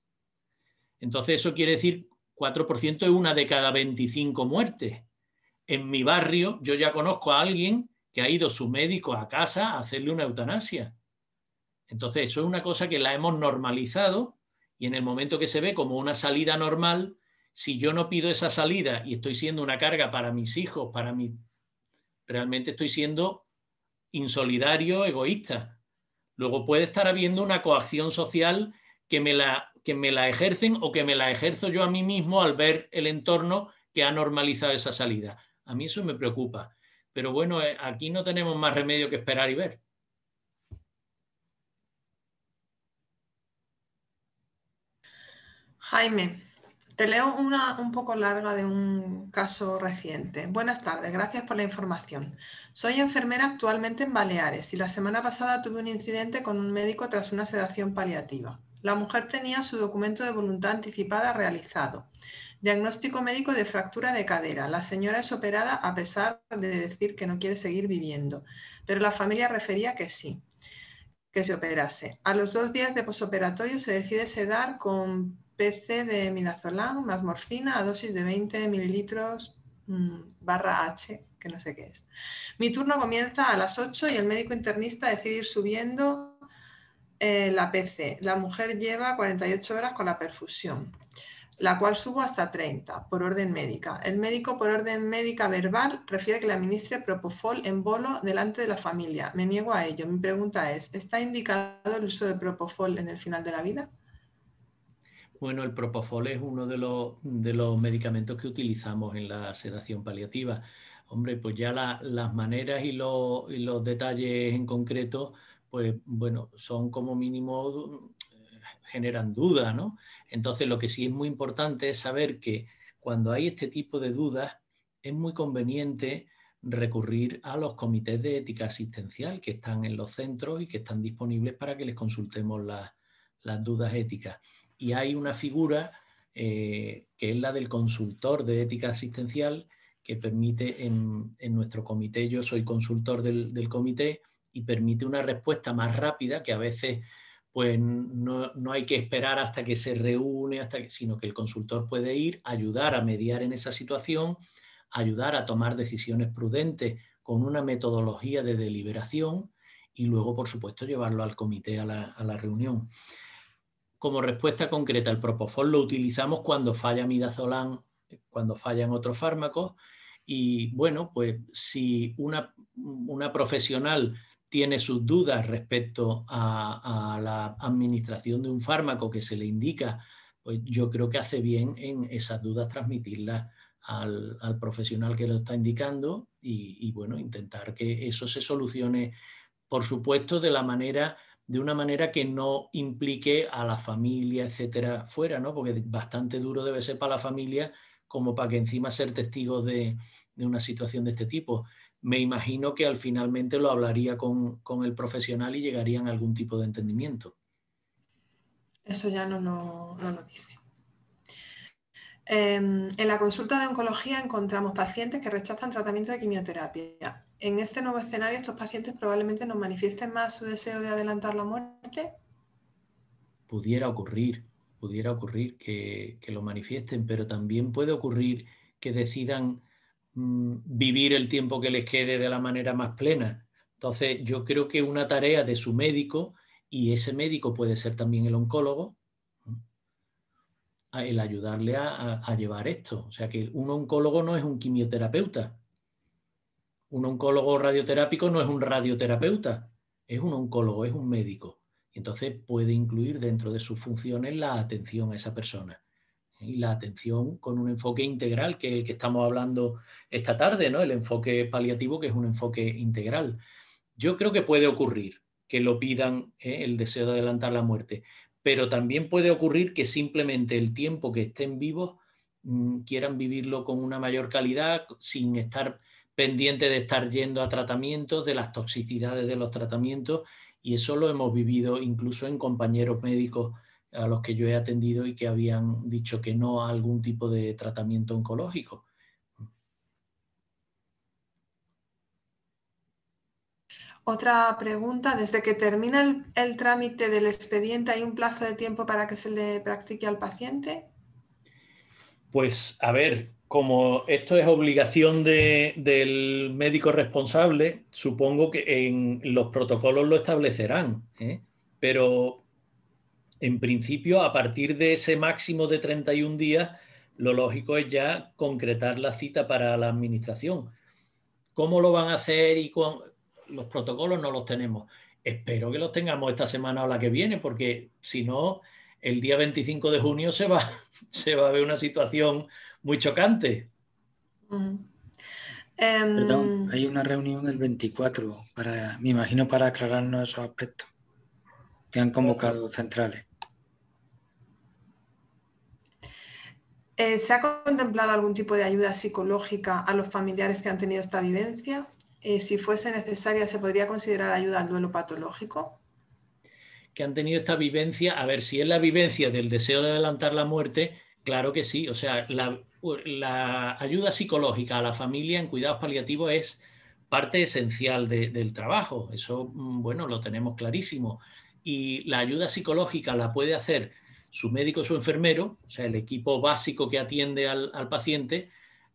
Entonces eso quiere decir 4% es una de cada 25 muertes. En mi barrio yo ya conozco a alguien que ha ido su médico a casa a hacerle una eutanasia. Entonces eso es una cosa que la hemos normalizado y en el momento que se ve como una salida normal, si yo no pido esa salida y estoy siendo una carga para mis hijos, para mi Realmente estoy siendo insolidario, egoísta. Luego puede estar habiendo una coacción social que me, la, que me la ejercen o que me la ejerzo yo a mí mismo al ver el entorno que ha normalizado esa salida. A mí eso me preocupa. Pero bueno, eh, aquí no tenemos más remedio que esperar y ver. Jaime. Te leo una un poco larga de un caso reciente. Buenas tardes, gracias por la información. Soy enfermera actualmente en Baleares y la semana pasada tuve un incidente con un médico tras una sedación paliativa. La mujer tenía su documento de voluntad anticipada realizado. Diagnóstico médico de fractura de cadera. La señora es operada a pesar de decir que no quiere seguir viviendo, pero la familia refería que sí, que se operase. A los dos días de posoperatorio se decide sedar con PC de midazolam más morfina a dosis de 20 mililitros mm, barra H, que no sé qué es. Mi turno comienza a las 8 y el médico internista decide ir subiendo eh, la PC. La mujer lleva 48 horas con la perfusión, la cual subo hasta 30 por orden médica. El médico por orden médica verbal refiere que le administre propofol en bolo delante de la familia. Me niego a ello. Mi pregunta es, ¿está indicado el uso de propofol en el final de la vida? Bueno, el propofol es uno de los, medicamentos que utilizamos en la sedación paliativa. Hombre, pues ya las maneras y los, detalles en concreto, pues bueno, son como mínimo eh, generan duda, ¿no? Entonces, lo que sí es muy importante es saber que cuando hay este tipo de dudas, es muy conveniente recurrir a los comités de ética asistencial que están en los centros y que están disponibles para que les consultemos las dudas éticas y hay una figura eh, que es la del consultor de ética asistencial que permite en, nuestro comité, yo soy consultor del, comité y permite una respuesta más rápida que a veces pues no, hay que esperar hasta que se reúne, sino que el consultor puede ir, ayudar a mediar en esa situación, ayudar a tomar decisiones prudentes con una metodología de deliberación y luego, por supuesto, llevarlo al comité a la reunión como respuesta concreta. El propofol lo utilizamos cuando falla midazolam, cuando fallan otros fármacos. Y bueno, pues si una, profesional tiene sus dudas respecto a, la administración de un fármaco que se le indica, pues yo creo que hace bien en esas dudas transmitirlas al, profesional que lo está indicando y, bueno, intentar que eso se solucione, por supuesto, de la manera de una manera que no implique a la familia, etcétera, fuera, ¿no? Porque bastante duro debe ser para la familia como para que encima ser testigo de, una situación de este tipo. Me imagino que al finalmente lo hablaría con, el profesional y llegarían a algún tipo de entendimiento. Eso ya no, lo dice. Em, en la consulta de oncología encontramos pacientes que rechazan tratamiento de quimioterapia, en este nuevo escenario estos pacientes probablemente no manifiesten más su deseo de adelantar la muerte? Pudiera ocurrir, pudiera ocurrir que, lo manifiesten, pero también puede ocurrir que decidan mm, vivir el tiempo que les quede de la manera más plena. Entonces, yo creo que una tarea de su médico, y ese médico puede ser también el oncólogo, el ayudarle a llevar esto. O sea que un oncólogo no es un quimioterapeuta, un oncólogo radioterápico no es un radioterapeuta, es un oncólogo, es un médico. Entonces puede incluir dentro de sus funciones la atención a esa persona ¿eh? y la atención con un enfoque integral, que es el que estamos hablando esta tarde, ¿no? El enfoque paliativo, que es un enfoque integral. Yo creo que puede ocurrir que lo pidan ¿eh? el deseo de adelantar la muerte, pero también puede ocurrir que simplemente el tiempo que estén vivos mm, quieran vivirlo con una mayor calidad, sin estar pendiente de estar yendo a tratamientos, de las toxicidades de los tratamientos, y eso lo hemos vivido incluso en compañeros médicos a los que yo he atendido y que habían dicho que no a algún tipo de tratamiento oncológico. Otra pregunta, desde que termina el, trámite del expediente, ¿hay un plazo de tiempo para que se le practique al paciente? Pues a ver, como esto es obligación del médico responsable, supongo que en los protocolos lo establecerán, ¿eh? pero en principio a partir de ese máximo de 31 días, lo lógico es ya concretar la cita para la administración. ¿Cómo lo van a hacer y los protocolos no los tenemos? Espero que los tengamos esta semana o la que viene, porque si no, el día 25 de junio se va a ver una situación muy chocante. Mm. Perdón, em, hay una reunión el 24, para, me imagino para aclararnos esos aspectos que han convocado centrales. Eh, ¿Se ha contemplado algún tipo de ayuda psicológica a los familiares que han tenido esta vivencia? Eh, si fuese necesaria, ¿se podría considerar ayuda al duelo patológico? Que han tenido esta vivencia, a ver, si es la vivencia del deseo de adelantar la muerte, claro que sí, o sea, la, pues, la ayuda psicológica a la familia en cuidados paliativos es parte esencial del trabajo. Eso, mm, bueno, lo tenemos clarísimo. Y la ayuda psicológica la puede hacer su médico, o su enfermero, o sea, el equipo básico que atiende al, paciente,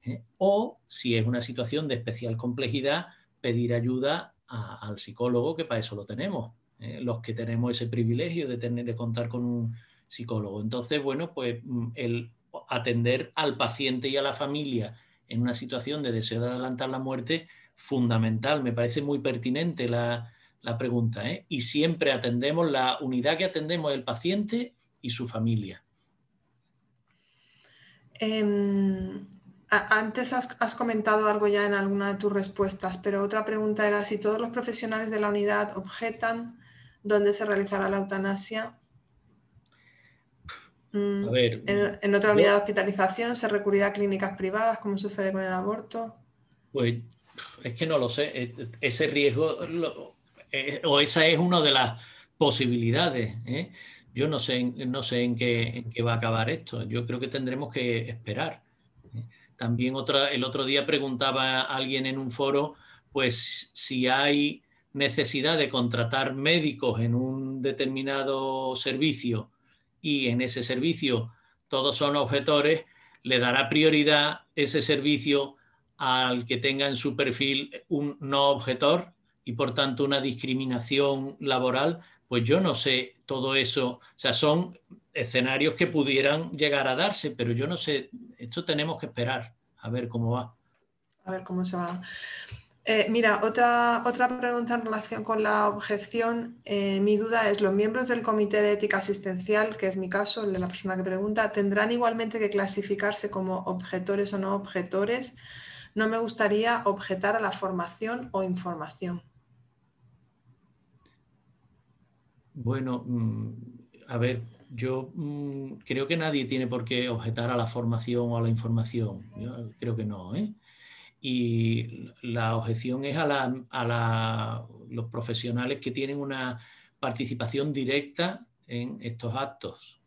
eh, o si es una situación de especial complejidad, pedir ayuda al psicólogo, que para eso lo tenemos, eh, los que tenemos ese privilegio de, tener, de contar con un psicólogo. Entonces, bueno, pues mm, el atender al paciente y a la familia en una situación de deseo de adelantar la muerte fundamental. Me parece muy pertinente la, pregunta. ¿eh? Y siempre atendemos, la unidad que atendemos el paciente y su familia. Em, antes has, has, comentado algo ya en alguna de tus respuestas, pero otra pregunta era si todos los profesionales de la unidad objetan dónde se realizará la eutanasia, Mm, ver, en, otra unidad de hospitalización se recurrirá a clínicas privadas, como sucede con el aborto. Pues es que no lo sé. E, ese riesgo e, o esa es una de las posibilidades. ¿eh? Yo no sé, no sé en qué, en, qué, va a acabar esto. Yo creo que tendremos que esperar. ¿eh? También otra, el otro día preguntaba alguien en un foro, pues si hay necesidad de contratar médicos en un determinado servicio y en ese servicio todos son objetores, le dará prioridad ese servicio al que tenga en su perfil un no objetor y por tanto una discriminación laboral, pues yo no sé todo eso, o sea, son escenarios que pudieran llegar a darse, pero yo no sé, esto tenemos que esperar a ver cómo va. A ver cómo se va. Eh, mira, otra, otra pregunta en relación con la objeción. Eh, mi duda es, ¿los miembros del Comité de Ética Asistencial, que es mi caso, el de la persona que pregunta, tendrán igualmente que clasificarse como objetores o no objetores? No me gustaría objetar a la formación o información. Bueno, mm, a ver, yo mm, creo que nadie tiene por qué objetar a la formación o a la información. Yo creo que no, ¿eh? y la objeción es a, a los profesionales que tienen una participación directa en estos actos.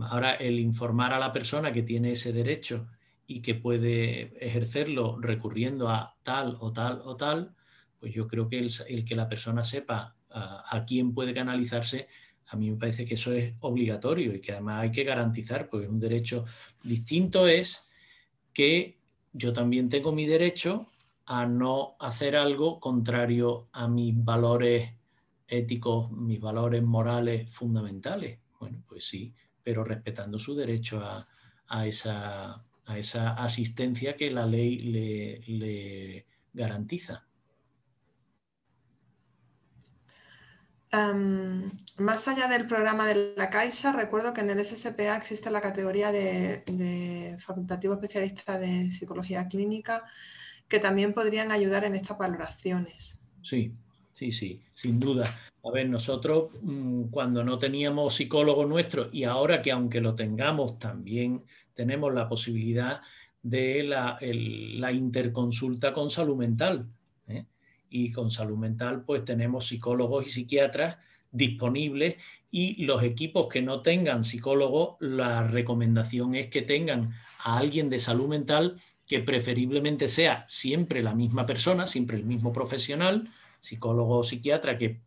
Ahora, el informar a la persona que tiene ese derecho y que puede ejercerlo recurriendo a tal o tal o tal, pues yo creo que el, el que la persona sepa a, quién puede canalizarse, a mí me parece que eso es obligatorio y que además hay que garantizar, pues un derecho distinto es que yo también tengo mi derecho a no hacer algo contrario a mis valores éticos, mis valores morales fundamentales. Bueno, pues sí, pero respetando su derecho a, esa, a esa, asistencia que la ley le, le garantiza. más allá del programa de la Caixa, recuerdo que en el SSPA existe la categoría de, facultativo especialista de psicología clínica que también podrían ayudar en estas valoraciones. Sí, sí, sí, sin duda. A ver, nosotros mm, cuando no teníamos psicólogo nuestro y ahora que aunque lo tengamos también tenemos la posibilidad de la, la interconsulta con salud mental y con salud mental pues tenemos psicólogos y psiquiatras disponibles y los equipos que no tengan psicólogo, la recomendación es que tengan a alguien de salud mental que preferiblemente sea siempre la misma persona, siempre el mismo profesional, psicólogo o psiquiatra, que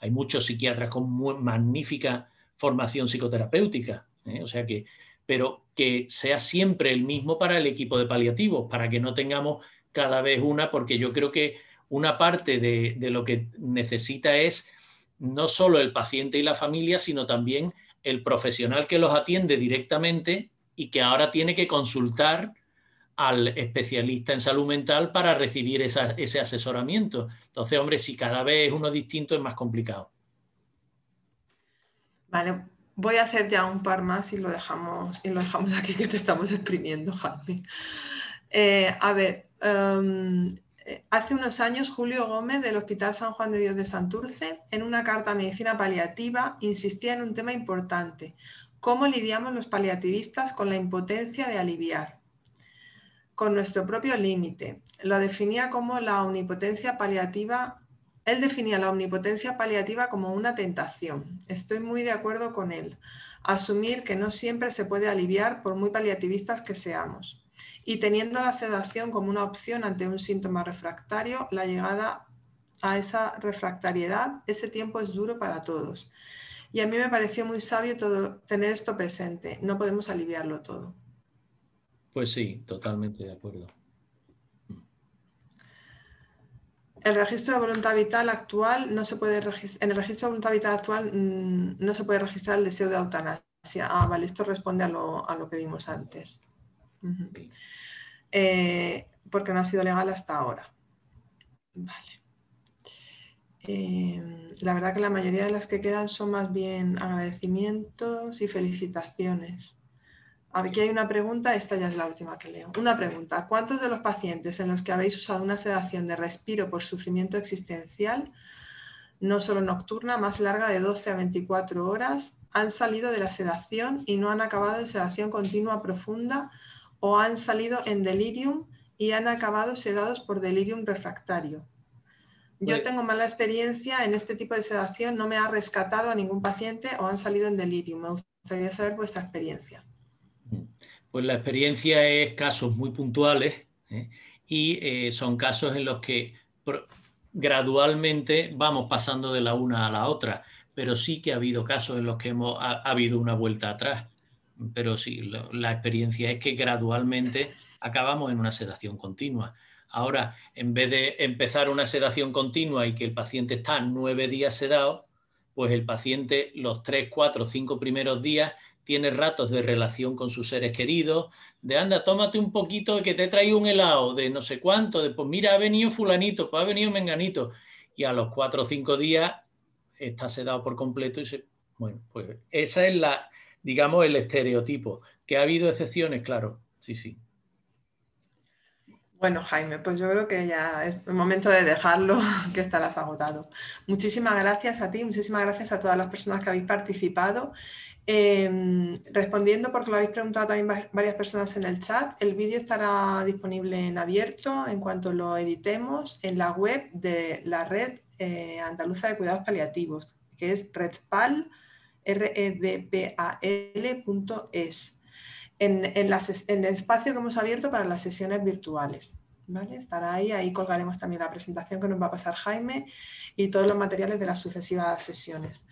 hay muchos psiquiatras con magnífica formación psicoterapéutica, ¿eh? o sea que, pero que sea siempre el mismo para el equipo de paliativos, para que no tengamos cada vez una, porque yo creo que una parte de, lo que necesita es no solo el paciente y la familia, sino también el profesional que los atiende directamente y que ahora tiene que consultar al especialista en salud mental para recibir ese asesoramiento. Entonces, hombre, si cada vez es uno distinto es más complicado. Vale, voy a hacer ya un par más y lo dejamos, y lo dejamos aquí que te estamos exprimiendo, Jaime. Eh, a ver, em, hace unos años Julio Gómez del Hospital San Juan de Dios de Santurce, en una carta a Medicina Paliativa, insistía en un tema importante, cómo lidiamos los paliativistas con la impotencia de aliviar, con nuestro propio límite. Lo definía como la omnipotencia paliativa él definía la omnipotencia paliativa como una tentación. Estoy muy de acuerdo con él. Asumir que no siempre se puede aliviar por muy paliativistas que seamos y teniendo la sedación como una opción ante un síntoma refractario, la llegada a esa refractariedad, ese tiempo es duro para todos. Y a mí me pareció muy sabio tener esto presente, no podemos aliviarlo todo. Pues sí, totalmente de acuerdo. El registro de voluntad vital actual no se puede en el registro de voluntad vital actual mm, no se puede registrar el deseo de eutanasia. Ah, vale, esto responde a lo, a lo que vimos antes. Eh, porque no ha sido legal hasta ahora. Vale. Em, la verdad que la mayoría de las que quedan son más bien agradecimientos y felicitaciones. Aquí hay una pregunta, esta ya es la última que leo. Una pregunta, ¿cuántos de los pacientes en los que habéis usado una sedación de respiro por sufrimiento existencial, no solo nocturna, más larga de 12 a 24 horas, han salido de la sedación y no han acabado en sedación continua profunda o han salido en delirium y han acabado sedados por delirium refractario. Yo pues- tengo mala experiencia en este tipo de sedación, no me ha rescatado a ningún paciente o han salido en delirium. Me gustaría saber vuestra experiencia. Pues la experiencia es casos muy puntuales ¿eh? y eh, son casos en los que gradualmente vamos pasando de la una a la otra, pero sí que ha habido casos en los que hemos, ha habido una vuelta atrás pero sí, la, experiencia es que gradualmente acabamos en una sedación continua. Ahora, en vez de empezar una sedación continua y que el paciente está nueve días sedado, pues el paciente los tres, cuatro, cinco primeros días tiene ratos de relación con sus seres queridos, de anda, tómate un poquito que te he traído un helado, de no sé cuánto, de pues mira, ha venido fulanito, pues ha venido menganito. Y a los cuatro o cinco días está sedado por completo y se... Bueno, pues esa es la, digamos, el estereotipo. Que ha habido excepciones, claro, sí, sí. Bueno, Jaime, pues yo creo que ya es el momento de dejarlo, que estarás agotado. Muchísimas gracias a ti, muchísimas gracias a todas las personas que habéis participado. Em, respondiendo, porque lo habéis preguntado también varias personas en el chat, el vídeo estará disponible en abierto en cuanto lo editemos en la web de la red eh, andaluza de cuidados paliativos, que es redpal redpal.es en, en, en el espacio que hemos abierto para las sesiones virtuales. Estará ahí, ahí colgaremos también la presentación que nos va a pasar Jaime y todos los materiales de las sucesivas sesiones.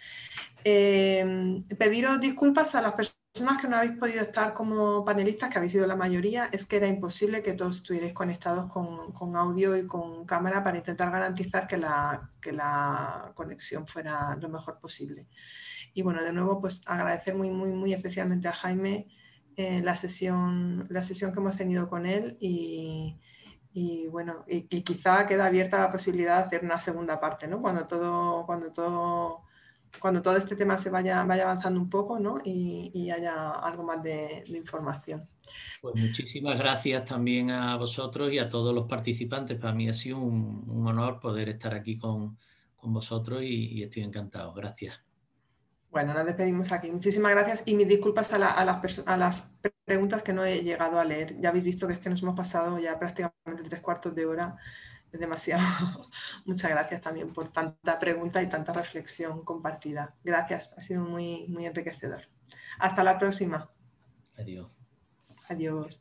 Eh, pediros disculpas a las personas que no habéis podido estar como panelistas, que habéis sido la mayoría, es que era imposible que todos estuvierais conectados con, audio y con cámara para intentar garantizar que la conexión fuera lo mejor posible. Y bueno, de nuevo, pues agradecer muy, muy, muy especialmente a Jaime eh, la, sesión, la sesión que hemos tenido con él y, bueno, y, quizá queda abierta la posibilidad de hacer una segunda parte, ¿no? Cuando todo, cuando todo, cuando todo este tema se vaya, vaya avanzando un poco, ¿no? Y, haya algo más de, información. Pues muchísimas gracias también a vosotros y a todos los participantes. Para mí ha sido un, honor poder estar aquí con, vosotros y estoy encantado. Gracias. Bueno, nos despedimos aquí. Muchísimas gracias y mis disculpas a, las, a, las, preguntas que no he llegado a leer. Ya habéis visto que es que nos hemos pasado ya prácticamente tres cuartos de hora. Es demasiado. Muchas gracias también por tanta pregunta y tanta reflexión compartida. Gracias, ha sido muy, muy enriquecedor. Hasta la próxima. Adiós. Adiós.